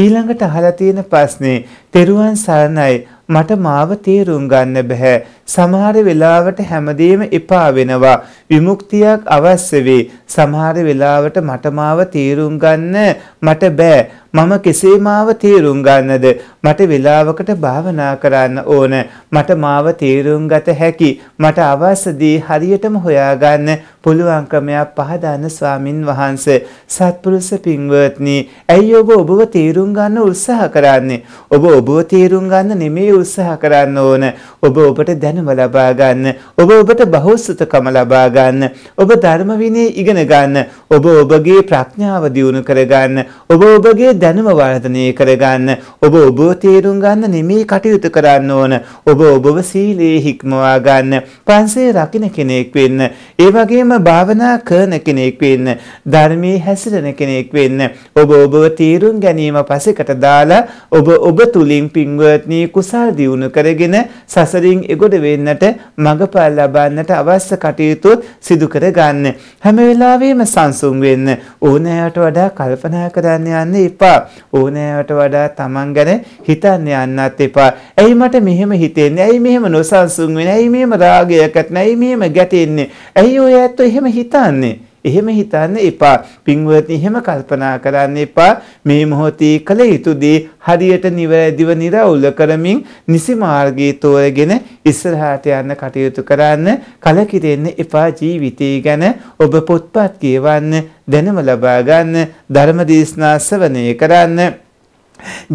ඊළඟට අහලා තියෙන ප්‍රශ්නේ තෙරුවන් සරණයි මට මාව තේරුම් ගන්න බෑ. සමහර වෙලාවට හැමදේම එපා වෙනවා. විමුක්තියක් අවශ්‍ය වේ. සමහර වෙලාවට මට මාව තේරුම් ගන්න මට බෑ. මම කෙසේ මාව තේරුම් ගන්නද? මට වෙලාවකට භාවනා කරන්න ඕන. මට මාව තේරුම් ගත හැකි. මට අවශ්‍ය දේ හරියටම හොයාගන්න පුළුවන් ක්‍රමයක් පහදන්න ස්වාමින් වහන්සේ. සත්පුරුෂ පින්වත්නි, ඇයි ඔබ ඔබව තේරුම් ගන්න උත්සාහ කරන්නේ? ඔබ ඔබව තේරුම් ගන්න නෙමෙයි උත්සාහ කරන්න ඕන. ඔබ ඔබට දැනුම ලබා ගන්න. ඔබ ඔබට බහෝසුතකම ලබා ගන්න. ඔබ ධර්ම විනය ඉගෙන ගන්න. ඔබ ඔබගේ ප්‍රඥාව දියුණු කර ගන්න. ඔබ ඔබගේ දැනුම වර්ධනය කර ගන්න. ඔබ ඔබව තේරුම් ගන්න නෙමෙයි කටයුතු කරන්න ඕන. ඔබ ඔබව සීලයේ හික්මවා ගන්න. පන්සේ රකින්න කෙනෙක් වෙන්න. ඒ වගේම භාවනා කරන කෙනෙක් වෙන්න. ධර්මයේ හැසිරෙන කෙනෙක් වෙන්න. ඔබ ඔබව තේරුම් ගැනීම පසෙකට දාලා ඔබ ඔබ තුලින් පින්වත්නි කුසල් කුසල් දියුණු කරගෙන සසරින් එගොඩ වෙන්නට මඟපල් ලබන්නට අවශ්‍ය කටයුතු සිදු කර ගන්න. හැම වෙලාවෙම සංසුන් වෙන්න. ඕනෑවට වඩා කල්පනා කරන්න යන්න එපා. ඕනෑවට වඩා Taman ගැන හිතන්න යන්නත් එපා. ඇයි මට මෙහෙම හිතෙන්නේ? ඇයි මෙහෙම නොසන්සුන් වෙන්නේ? ඇයි මෙහෙම රාගයක් ඇති? ඇයි මෙහෙම ගැටෙන්නේ? ඇයි ඔය ඇත්තෝ එහෙම හිතන්නේ? එහෙම හිතන්න එපා. පින්වත්නි එහෙම කල්පනා කරන්න එපා. මේ මොහොතේ කළ යුතු දේ හරියට නිවැරදිව නිරවුල් කරමින් නිසි මාර්ගයේ තෝරගෙන ඉස්සරහට යන්න කටයුතු කරන්න කලකිරෙන්න එපා ජීවිතය ගැන ඔබ පොත්පත් කියවන්න දැනුම ලබා ගන්න ධර්ම දේශනා ශ්‍රවණය කරන්න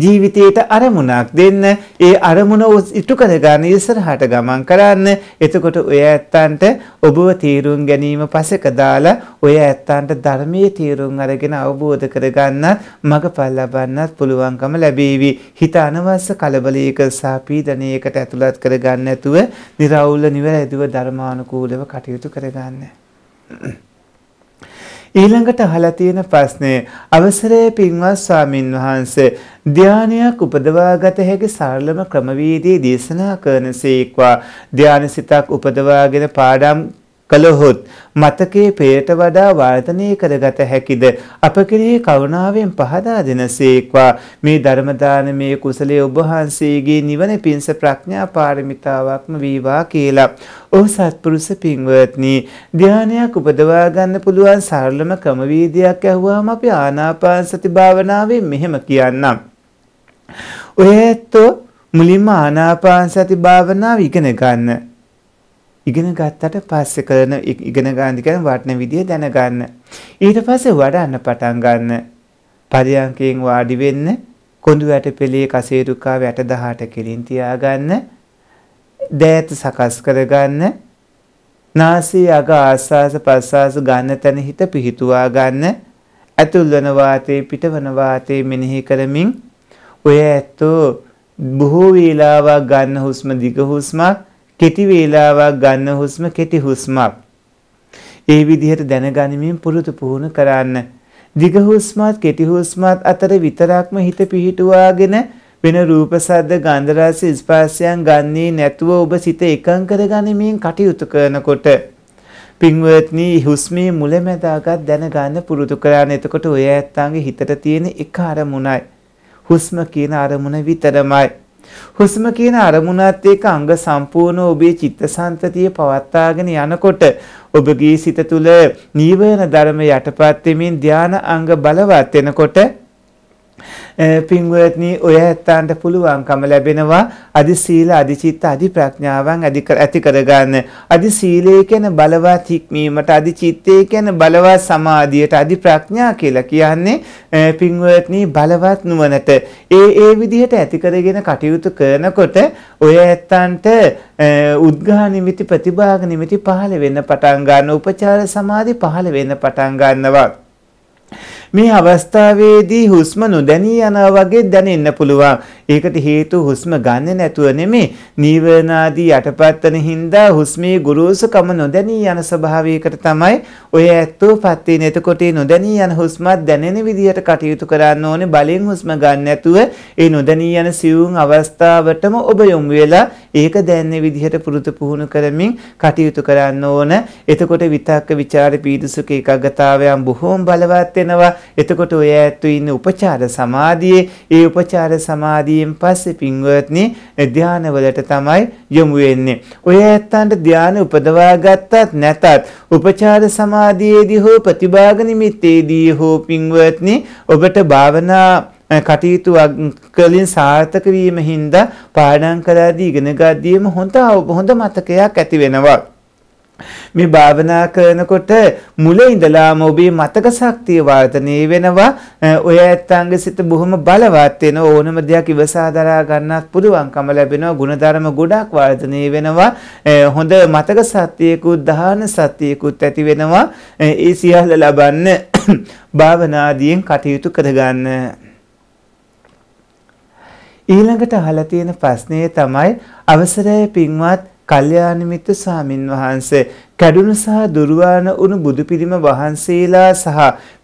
ජීවිතයට අරමුණක් දෙන්න ඒ අරමුණ ඉටු කරගන්න ඉස්සරහට ගමන් කරන්න එතකොට ඔය ඇත්තන්ට ඔබව තීරුම් ගැනීම පසෙක දාලා ඔය ඇත්තන්ට ධර්මයේ තීරුම් අරගෙන අවබෝධ කරගන්නත් මගපල් ලබන්නත් පුළුවන්කම ලැබේවි හිත අනවශ්‍ය කලබලයක සහ පීඩනයකට ඇතුළත් කරගන්න නැතුව निराවුල නිවැරදිව ධර්මානුකූලව කටයුතු කරගන්න. Mm-hmm. ඊළඟට අහලා තියෙන ප්‍රශ්නේ අවසරයේ පින්වත් ස්වාමින් වහන්සේ ධානයක් උපදවා ගත හැකි සරලම ක්‍රමවේදයේ දේශනා කරන සීක්වා ධානසිතක් උපදවාගෙන පාඩම් කළහොත් මතකයේ පෙරට වඩා වර්ධනය කරගත හැකිද අප කෙරෙහි කරුණාවෙන් පහදා දෙනසේක්වා මේ ධර්ම දානමේ කුසලයේ ඔබ වහන්සේගේ නිවන පිණිස ප්‍රඥා පාරමිතාවක්ම වේවා කියලා. ඔහු සත්පුරුෂ පින්වත්නි ධානයක් උපදවා ගන්න පුළුවන් සරලම ක්‍රමවේදයක් ඇහුවාම අපි ආනාපාන සති භාවනාවේ මෙහෙම කියන්නම්. ඔය ඇත්තෝ මුලින්ම ආනාපාන සති භාවනාව ඉගෙන ගන්න. ඉගෙන ගත්තට පස්සේ කරන ඉගෙන ගන්න කියන වටන විදිය දැනගන්න. ඊට පස්සේ වඩන්න පටන් ගන්න. පරියන්කයෙන් වාඩි වෙන්න කොඳු වැට පෙළේ කසේරුකා වැට 18 කෙලින් තියාගන්න. දෑත සකස් කරගන්න. නාසය අග ආස්වාස ප්‍රස්වාස ගන්න තැන හිත පිහිටුවා ගන්න. ඇතුල් වන වාතේ පිටවන වාතේ මෙනෙහි කරමින් ඔය ඇත්තෝ බොහෝ වේලාවක් ගන්න හුස්ම දිග හුස්මක් කෙටි වේලාවක් ගන්න හුස්ම කෙටි හුස්මක්. ඒ විදිහට දැනගනිමින් පුරුදු පුහුණු කරන්න. දිග හුස්මත් කෙටි හුස්මත් අතර විතරක්ම හිත පිහිටුවාගෙන වෙන රූප සද්ද ගන්ධ රස ස්පර්ශයන් ගන්නේ නැතුව ඔබ සිත එකඟ කරගනිමින් කටයුතු කරනකොට පින්වත්නි හුස්මේ මුලැමැදාගත් දැනගන්න පුරුදු කරන්න. එතකොට ඔය ඇත්තන්ගේ හිතට තියෙන එක අරමුණයි. හුස්ම කියන අරමුණ විතරමයි. හුස්ම කියන අරමුණත් එක්ක අංග සම්පූර්ණ ඔබේ චිත්තසංතතිය පවත්වාගෙන යනකොට ඔබගේ සිත තුළ නීවරණ ධර්ම යටපත් වෙමින් ධානා අංග බලවත් වෙනකොට පින්වත්නි ඔය ඇත්තන්ට පුළුවන්කම ලැබෙනවා අදි සීල අදි චිත්ත අදි ප්‍රඥාවන් ඇති කරගන්න අදි සීලය කියන බලවත් හික්මීමට අදි චිත්තය කියන බලවත් සමාධියට අදි ප්‍රඥා කියලා කියන්නේ පින්වත්නි බලවත් නුවණට ඒ ඒ විදිහට ඇති කරගෙන කටයුතු කරනකොට ඔය ඇත්තන්ට උද්ඝා නිමිති ප්‍රතිභාග නිමිති පහළ වෙන්න පටන් ගන්න උපචාර සමාධි පහළ වෙන්න පටන් ගන්නවා මේ අවස්ථාවේදී හුස්ම නොදැනී යනවා වගේ දැනෙන්න පුළුවන්. ඒකට හේතු හුස්ම ගන්නෙ නැතුව නෙමේ. නීවරණාදී යටපත්වන හින්දා හුස්මේ ගුරුසුකම නොදැනී යන ස්වභාවයකට තමයි ඔය ඇත්තෝපත් වෙන. එතකොට නොදැනී යන හුස්මත් දැනෙන විදිහට කටයුතු කරන්න ඕනේ. බලෙන් හුස්ම ගන්න නැතුව ඒ නොදැනී යන සිවුම් අවස්ථාවටම ඔබ යොමු වෙලා ඒක දැනෙන විදිහට පුරුදු පුහුණු කරමින් කටයුතු කරන්න ඕන. එතකොට විතක්ක ਵਿਚාර පීඩසුක ඒකාගතාවයන් බොහෝම බලවත් වෙනවා. එතකොට ඔය ඇතු ඉන්න උපචාර සමාධියේ ඒ උපචාර සමාධියෙන් පස්සේ පින්වත්නි ධානවලට තමයි යොමු වෙන්නේ. ඔය ඇත්තන්ට ධාන උපදවා ගත්තත් නැතත් උපචාර සමාධියේදී හෝ ප්‍රතිභාග නිමිත්තේදී හෝ පින්වත්නි ඔබට භාවනා කටයුතු කලින් සාර්ථක වීම හින්දා පාඩම් කළාදී ඉගෙන ගන්නදීම හොඳ හොඳ මතකයක් ඇති වෙනවා. මේ භාවනා කරනකොට මුල ඉඳලාම ඔබේ මතක ශක්තිය වර්ධනය වෙනවා. ඔය ඇත්තන්ගේ සිත බොහොම බලවත් වෙන ඕනම දෙයක් ඉවසා දරා ගන්නත් පුළුවන්කම ලැබෙනවා. ಗುಣධර්ම ගොඩක් වර්ධනය වෙනවා. හොඳ මතක ශක්තියකුත් දහන ශක්තියකුත් ඇති වෙනවා. ඒ සියල්ල ලබන්න භාවනාදීන් කටයුතු කරගන්න. ඊළඟට අහලා තියෙන ප්‍රශ්නය තමයි අවසරය පින්වත් කල්යාණ මිත්‍ර ස්වාමින් වහන්සේ කැඩුණු සහ දුර්වාන වුණු බුදුපිළිම වහන්සේලා සහ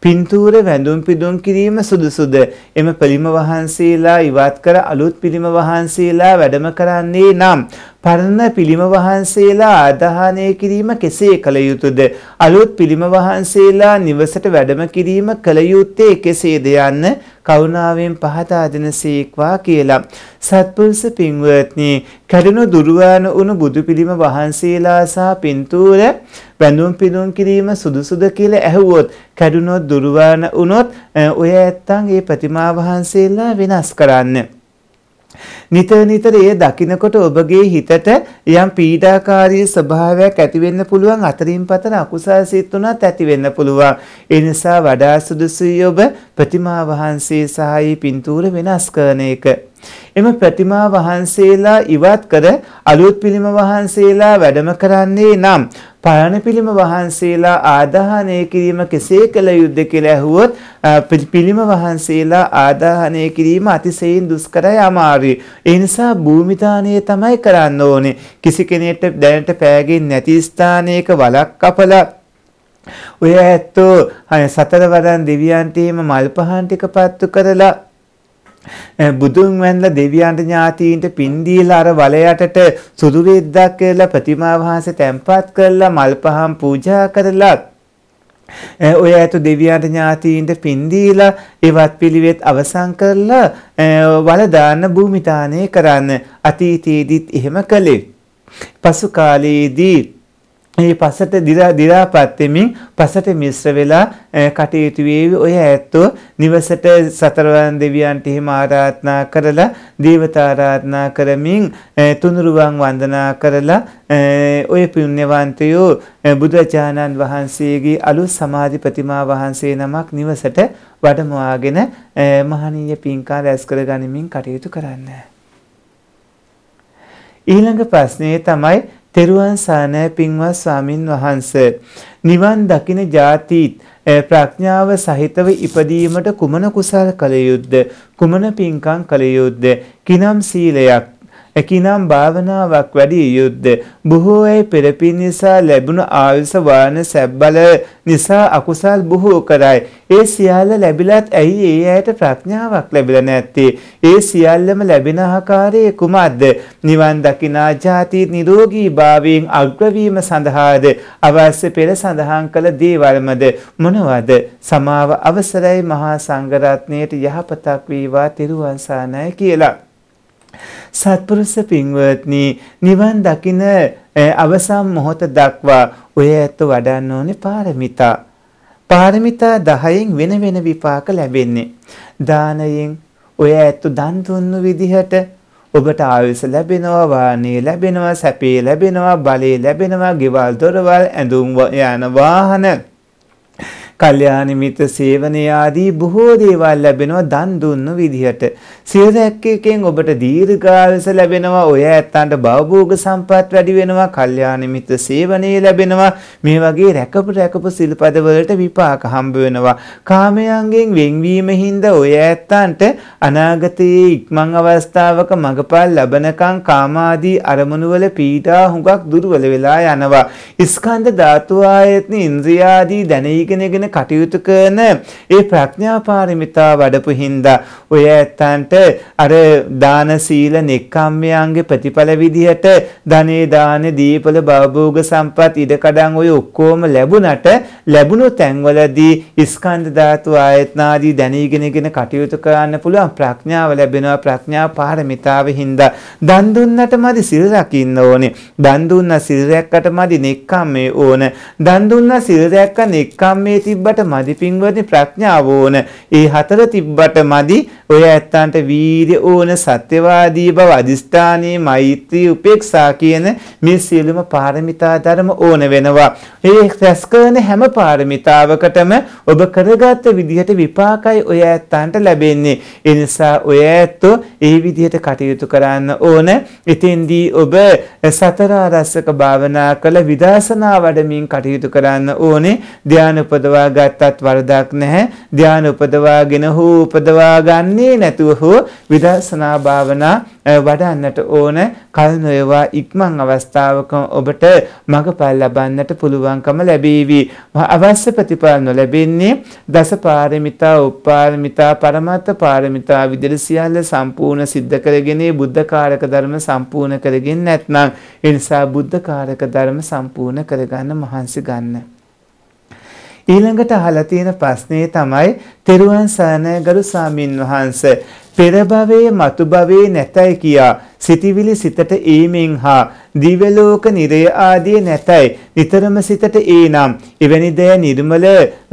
පින්තූර වැඳුම් පිදුම් කිරීම සුදුසුද? එම පිළිම වහන්සේලා ඉවත් කර අලුත් පිළිම වහන්සේලා වැඩම කරන්නේ නම් පරණ පිළිම වහන්සේලා ආදාහනය කිරීම කෙසේ කළ යුතුද? අලුත් පිළිම වහන්සේලා නිවසට වැඩම කිරීම කළ යුත්තේ කෙසේද යන්න කරුණාවෙන් පහදා දෙනසේක්වා කියලා. සත්පුරුෂ පින්වත්නි, කඩුණු දුර්වාන වුණු බුදු පිළිම වහන්සේලා සහ පින්තූර වැඳුම් පිඳුම් කිරීම සුදුසුද කියලා ඇහුවොත් කැඩුනොත් දුර්වර්ණ වුනොත් ඔය ඇත්තන් ඒ ප්‍රතිමා වහන්සේලා වෙනස් කරන්න. නිතර නිතර ඒ දකින්නකොට ඔබගේ හිතට යම් පීඩාකාරී ස්වභාවයක් ඇති වෙන්න පුළුවන් අතරින් පතර අකුසල් සිත් උනත් ඇති වෙන්න පුළුවන් ඒ නිසා වඩා සුදුසුයි ඔබ ප්‍රතිමා වහන්සේ සහයි පින්තූර වෙනස් කරන එක එම ප්‍රතිමා වහන්සේලා ඉවත් කර අලුත් පිළිම වහන්සේලා වැඩම කරන්නේ නම් පරණපිලිම වහන්සේලා ආදාහනය කිරීම කෙසේ කළ යුද්ධ කියලා ඇහුවොත් පිළිම වහන්සේලා ආදාහනය කිරීම අතිශයින් දුෂ්කරයි අමාරුයි. ඒ නිසා භූමිදානය තමයි කරන්න ඕනේ. කිසි කෙනෙක්ට දැනට පෑගෙන්නේ නැති ස්ථානයක වලක් කපලා ඔය ඇත්තෝ සතරවරන් දෙවියන්ට එහෙම මල් පහන් ටික පත්තු කරලා බුදුන් වහන්සේලා දෙවියන්ට ඥාතීන්ට පින් දීලා අර වලයටට සුදු රෙද්දක් කියලා ප්‍රතිමා වහන්සේ තැන්පත් කරලා මල් පහන් පූජා කරලා ඔය ඇතු දෙවියන්ට ඥාතීන්ට පින් දීලා ඒවත් පිළිවෙත් අවසන් කරලා වල දාන්න භූමිතානේ කරන්න අතීතයේදීත් එහෙම කළේ පසු කාලයේදී ඒ පසට දිරා දිරා පත්වෙමින් පසට මිශ්‍ර වෙලා කටයුතු වේවි ඔය ඇත්තෝ නිවසට සතරවන් දෙවියන්ට හිම ආරාධනා කරලා දේවතා ආරාධනා කරමින් තුනුරුවන් වන්දනා කරලා ඔය පුණ්‍යවන්තයෝ බුදුචානන් වහන්සේගේ අලුත් සමාධි ප්‍රතිමා වහන්සේ නමක් නිවසට වඩමවාගෙන මහණීය පින්කා රැස් කරගනිමින් කටයුතු කරන්නේ ඊළඟ ප්‍රශ්නේ තමයි තෙරුවන් සානෑ පින්වත් ස්වාමින් වහන්ස. නිවන් දකින ජාතිත් ප්‍රඥාව සහිතව ඉපදීමට කුමන කුසල් කළ යුද්ද කුමන පින්කම් කළ යුද්ද කිනම් සීලයක් හැකිනම් භාවනාවක් වැඩි යුද්ධ බොහෝ අය පෙරපින් නිසා ලැබුණු ආයුෂ වාන සැබ්බල නිසා අකුසල් බොහෝ කරයි. ඒ සියල්ල ලැබිලත් ඇයි ඒ ඇයට ප්‍රඥාවක් ලැබිලා නැත්තේ? ඒ සියල්ලම ලැබෙන ආකාරයේ කුමක්ද? නිවන් දකිනා ජාති නිරෝගී භාවයෙන් අග්‍රවීම සඳහාද අවශ්‍ය පෙර සඳහන් කළ දේවල්මද මොනවද? සමාව අවසරයි මහා සංඝරත්නයට යහපතක් වේවා තිරුවන් සානයි කියලා. සත්පුරුෂ පින්වත්නි නිවන් දකින අවසන් මොහොත දක්වා ඔය ඇත්ත වඩන්න ඕනේ පාරමිතා. පාරමිතා 10න් වෙන වෙන විපාක ලැබෙන්නේ. දානයෙන් ඔය ඇත්ත දන් දුන්නු විදිහට ඔබට ආයුෂ ලැබෙනවා වාහනේ ලැබෙනවා සැපේ ලැබෙනවා බලේ ලැබෙනවා ගෙවල් දොරවල් ඇඳුම් යන වාහන කල්යාණ මිත්‍ර සේවනය ආදී බොහෝ දේවල් ලැබෙනවා දන් දුන්නු විදිහට. සිය රැක්කේකෙන් ඔබට දීර්ඝායස ලැබෙනවා. ඔය ඇත්තන්ට භවභෝග සම්පත් වැඩි වෙනවා. කල්යාණ මිත්‍ර සේවනය ලැබෙනවා. මේ වගේ රැකපු රැකපු සිල්පද වලට විපාක හම්බ වෙනවා. කාමයන්ගෙන් වෙන්වීම හින්දා ඔය ඇත්තන්ට අනාගතයේ ඉක්මන් අවස්ථාවක මගපල් ලබනකම් කාමාදී අරමුණු වල පීඩා හුඟක් දුර්වල වෙලා යනවා. ස්කන්ධ ධාතු ආයතන ඉන්ද්‍රියාදී දැනීගෙනගෙන අරගෙන කටයුතු කරන ඒ ප්‍රඥා පාරමිතා වඩපු හින්දා ඔය ඇත්තන්ට අර දාන සීල නෙක්ඛම්මයන්ගේ ප්‍රතිඵල විදිහට ධනේ දාන දීපල භවභෝග සම්පත් ඉඩකඩම් ඔය ඔක්කොම ලැබුණට ලැබුණු තැන්වලදී ස්කන්ධ ධාතු ආයතනාදී දැනීගෙනගෙන කටයුතු කරන්න පුළුවන් ප්‍රඥාව ලැබෙනවා ප්‍රඥා පාරමිතාවෙ හින්දා දන් දුන්නට මදි සිල් රකින්න ඕනේ දන් දුන්නා සිල් රැක්කට මදි නෙක්ඛම්මේ ඕන දන් දුන්නා සිල් රැක්ක නෙක්ඛම්මේ තිබ්බට මදි පින්වත්නි ප්‍රඥාව ඕන. ඒ හතර තිබ්බට මදි ඔය ඇත්තන්ට වීර්ය ඕන සත්‍යවාදී බව අදිස්ථානීය මෛත්‍රී උපේක්ෂා කියන මේ සියලුම පාරමිතා ධර්ම ඕන වෙනවා. ඒ රැස් කරන හැම පාරමිතාවකටම ඔබ කරගත් විදිහට විපාකයි ඔය ඇත්තන්ට ලැබෙන්නේ. ඒ නිසා ඔය ඇත්තෝ ඒ විදිහට කටයුතු කරන්න ඕන. එතෙන්දී ඔබ සතර ආරස්සක භාවනා කළ විදර්ශනා වඩමින් කටයුතු කරන්න ඕනේ. ධානය උපදවා උපදවාගත්තත් වරදක් නැහැ. ධානය උපදවාගෙන හෝ උපදවා ගන්නේ නැතුව හෝ විදර්ශනා භාවනා වඩන්නට ඕන කල් නොයවා ඉක්මන් අවස්ථාවක ඔබට මඟපල් ලබන්නට පුළුවන්කම ලැබේවි. අවශ්‍ය ප්‍රතිඵල නොලැබෙන්නේ දස පාරමිතා, උපපාරමිතා, පරමත්ත පාරමිතා විදිහට සියල්ල සම්පූර්ණ සිද්ධ කරගෙන බුද්ධ කාරක ධර්ම සම්පූර්ණ කරගෙන නැත්නම් ඒ නිසා බුද්ධ කාරක ධර්ම සම්පූර්ණ කරගන්න මහන්සි ගන්න. ඊළඟට අහලා තියෙන ප්‍රශ්නේ තමයි තෙරුවන් සරණයි ගරු සාමින් වහන්සේ පෙර භවයේ මතු භවයේ නැතයි කියා සිටිවිලි සිතට ඒමෙන් හා දිව්‍ය ලෝක නිරය ආදී නැතයි නිතරම සිතට ඒනම් එවැනි දෑ නිර්මල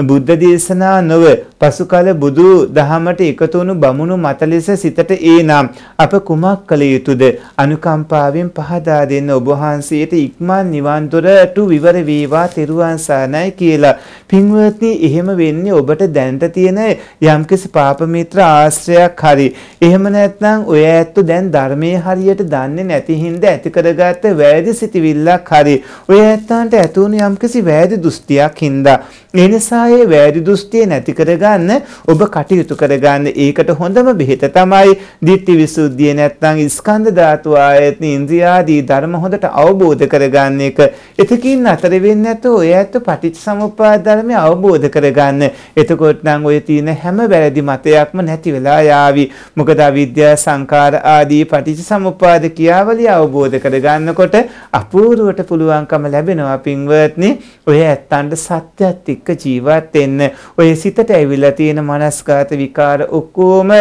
බුද්ධ දේශනා නොව පසු කල බුදු දහමට එකතු වුණු බමුණු මත ලෙස සිතට ඒනම් අප කුමක් කළ යුතුද අනුකම්පාවෙන් පහදා දෙන්න ඔබ වහන්සේට ඉක්මන් නිවන් දොරට විවර වේවා තෙරුවන් සරණයි කියලා පින්වත්නි එහෙම වෙන්නේ ඔබට දැනට තියෙන යම්කිසි පාප මිත්‍ර ආශ්‍රයක් හරි එහෙම නැත්නම් ඔය ඇත්තෝ දැන් ධර්මයේ හරියට දන්නේ නැති හින්දා ඇති කරගත්ත වැරදි සිටිවිල්ලක් හරි ඔය ඇත්තන්ට ඇතුණු යම්කිසි වැරදි දෘෂ්ටියක් හින්දා ඒ නිසා ඒ වැරදි දෘෂ්ටිය නැති කරගන්න ඔබ කටයුතු කරගන්න ඒකට හොඳම බෙහෙත තමයි ditthi visuddhiය නැත්නම් ස්කන්ධ ධාතු ආයතන ඉන්ද්‍රියාදී ධර්ම හොඳට අවබෝධ කරගන්න එක එතකින් අතර වෙන්නේ නැතෝ ඔය ඇත්ත පටිච්චසමුප්පාද ධර්මය අවබෝධ කරගන්න. එතකොට නම් ඔය තියෙන හැම වැරදි මතයක්ම නැති වෙලා යාවි. මොකද අවිද්‍යා සංකාර ආදී පටිච්ච සමුප්පාද කියාවලිය අවබෝධ කරගන්නකොට අපූර්වට පුළුවන්කම ලැබෙනවා පින්වත්නි ඔය ඇත්තන්ට සත්‍යත් එක්ක ජීවත් වෙන්න ඔය සිතට ඇවිල්ලා තියෙන මනස්ගත විකාර ඔක්කොම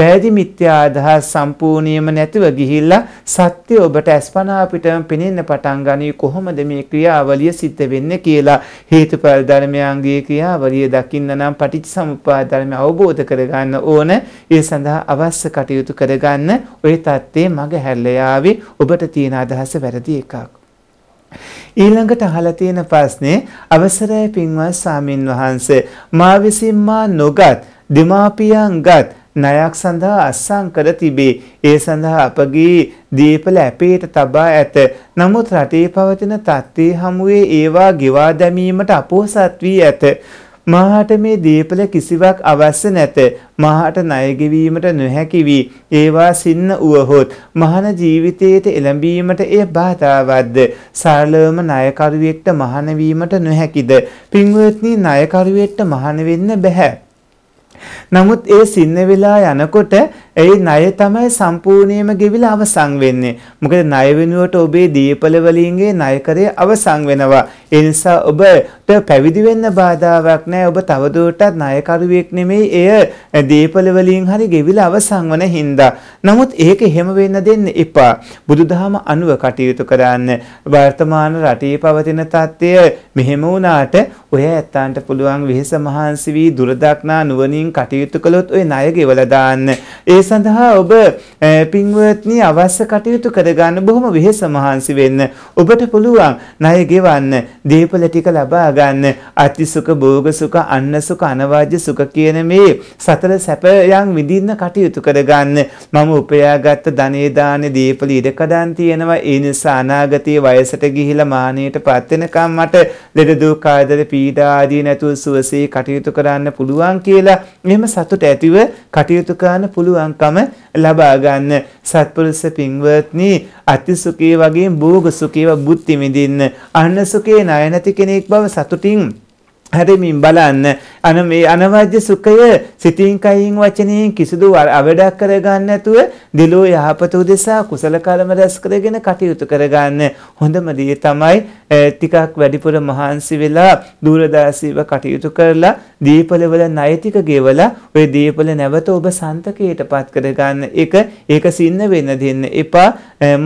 වැරදි මිත්‍යා අදහස් සම්පූර්ණියම නැතුව ගිහිල්ලා සත්‍ය ඔබට අස්පනා පිටම පෙනෙන්න පටන් ගනී කොහොමද මේ ක්‍රියාවලිය සිද්ධ වෙන්නේ කියලා හේතුඵල ධර්මයන්ගේ ක්‍රියාවලිය දකින්න නම් පටිච්ච සමුප්පාද ධර්ම අවබෝධ කරගන්න ඕන ඒ සඳහා අවශ්‍ය කටයුතු කරගන්න ওই தත්ත්වයේ මග හැරලා ඔබට තියෙන අදහස වැරදි එකක්. ඊළඟට අහලා තියෙන ප්‍රශ්නේ අවසරයි පින්වත් සාමින් වහන්සේ මා විසින් මා නොගත් දෙමාපියන්ගත් ණයක් සඳහා අස්සම් කර තිබේ. ඒ සඳහා අපගේ දීපල ඇපේට තබා ඇත. නමුත් රටේ පවතින තත්ත්වයේ හමුවේ ඒවා ගෙවා දැමීමට අපොහසත් වී ඇත. මාහට මේ දීපල කිසිවක් අවශ්‍ය නැත. මාහට ණය ගෙවීමට නොහැකි වී ඒවා සින්න උවහොත් මහන ජීවිතයට එළඹීමට එය බාධාවත්ද? සරලවම ණයකරුවෙක්ට මහන වීමට නොහැකිද? පින්වත්නි ණයකරුවෙක්ට මහන වෙන්න බෑ. නමුත් ඒ සින්න වෙලා යනකොට ඒ ණය තමයි සම්පූර්ණයෙන්ම ගෙවිලා අවසන් වෙන්නේ. මොකද ණය වෙනුවට ඔබේ දීපල වලින්ගේ ණයකරය අවසන් වෙනවා. ඒ නිසා ඔබට පැවිදි වෙන්න බාධාවක් නැහැ. ඔබ තවදුරටත් ණයකරුවෙක් නෙමෙයි. එය දීපල වලින් හරි ගෙවිලා අවසන් වෙන හින්දා. නමුත් ඒක එහෙම වෙන්න දෙන්න එපා. බුදුදහම අනුව කටයුතු කරන්න. වර්තමාන රටේ පවතින තත්ත්වය මෙහෙම වුණාට ඔය ඇත්තන්ට පුළුවන් වෙහෙස මහන්සි වී දුරදක්නා නුවණින් කටයුතු කළොත් ඔය ණය ගෙවලා දාන්න. ඒ සඳහා ඔබ පින්වත්නි අවශ්‍ය කටයුතු කරගන්න බොහොම වෙහෙස මහන්සි වෙන්න. ඔබට පුළුවන් ණය ගෙවන්න, දීපල ටික ලබා ගන්න, අතිසුඛ, භෝගසුඛ, අන්නසුඛ, අනවාජ්‍ය සුඛ කියන මේ සතර සැපයන් විඳින්න කටයුතු කරගන්න. මම උපයාගත් ධනේ දානේ දීපල ඉඩකඩම් තියෙනවා. ඒ නිසා අනාගතයේ වයසට ගිහිලා මාන්නයට පත් වෙනකම් මට ලෙඩ දුක් ආදර පීඩා ආදී නැතුව සුවසේ කටයුතු කරන්න පුළුවන් කියලා මෙහෙම සතුට ඇතිව කටයුතු කරන්න පුළුවන් පුළුවන්කම ලබා ගන්න සත්පුරුෂ පින්වත්නි අතිසුඛී වගේ භෝග සුඛීව බුද්ධි මිදින්න අන්න සුඛේ ණය නැති කෙනෙක් බව සතුටින් හැරෙමින් බලන්න අන මේ අනවජ්‍ය සුඛය සිතින් කයින් වචනයෙන් කිසිදු අවඩක් කරගන්න නැතුව දිලෝ යහපත උදෙසා කුසල කර්ම රැස් කරගෙන කටයුතු කරගන්න හොඳම දේ තමයි ටිකක් වැඩිපුර මහන්සි වෙලා දූරදාසීව කටයුතු කරලා දීපලවල ණයතික ගෙවලා ওই දීපල නැවත ඔබ සන්තකයටපත් කරගන්න ඒක ඒක සින්න වෙන්න දෙන්න එපා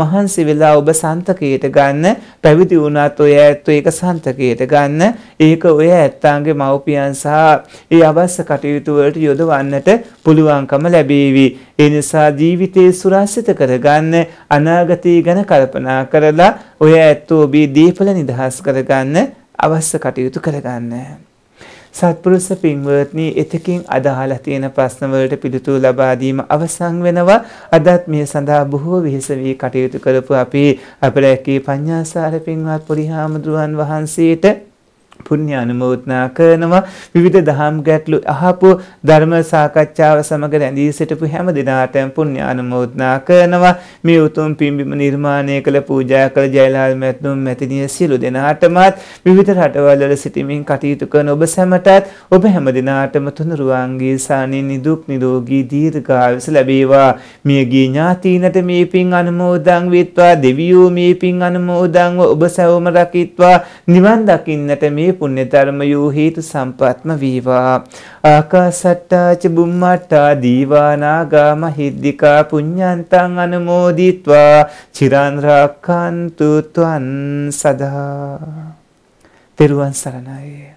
මහන්සි වෙලා ඔබ සන්තකයට ගන්න පැවිදි වුණත් ඔය ඇත්තෝ ඒක සන්තකයට ගන්න ඒක ඔය ඇත්තාන්ගේ මව්පියන් සහ ඒ අවශ්‍ය කටයුතු වලට යොදවන්නට පුළුවන්කම ලැබේවි. ඒ නිසා ජීවිතේ සුරක්ෂිත කරගන්න අනාගතය ගැන කල්පනා කරලා ඔය ඇත්තෝ ඔබේ දීපල නිදහස් කරගන්න අවශ්‍ය කටයුතු කරගන්න. සත්පුරුෂ පින්වත්නි එතකින් අදහලා තියෙන ප්‍රශ්න වලට පිළිතුරු ලබා දීම අවසන් වෙනවා අදත් මේ සඳහා බොහෝ වෙහෙස වී කටයුතු කරපු අපේ අපරැකී පඤ්ඤාසාර පින්වත් පුරිහාමුදුරන් වහන්සේට පුණ්‍ය අනුමෝදනා කරනවා විවිධ දහම් ගැටලු අහපු ධර්ම සාකච්ඡාව සමග රැඳී සිටපු හැම දිනාටම පුණ්‍ය අනුමෝදනා කරනවා මේ උතුම් පින්බිම නිර්මාණය කළ පූජා කළ ජයලාල් මැතිතුම් මැතිණිය සියලු දෙනාටමත් විවිධ රටවල් වල සිටමින් කටයුතු කරන ඔබ සැමටත් ඔබ හැම දිනාටම තුනුරුවන්ගේ සානින් නිදුක් නිරෝගී දීර්ඝායුෂ ලැබේවා මියගිය ඥාතීනට මේ පින් අනුමෝදන් වේත්වා දෙවියෝ මේ පින් අනුමෝදන්ව ඔබ සැවම රකිත්වා නිවන් දකින්නට මේ මේ පුණ්‍ය ධර්මයෝ හේතු සම්පත්ම වේවා ආකාසට්ටා ච බුම්මට්ටා දීවානාගා මහිද්దికා පුඤ්ඤන්තං අනුමෝදිත්වා චිරන් රාක්칸තු ත්වන් සදා තෙරුවන් සරණයි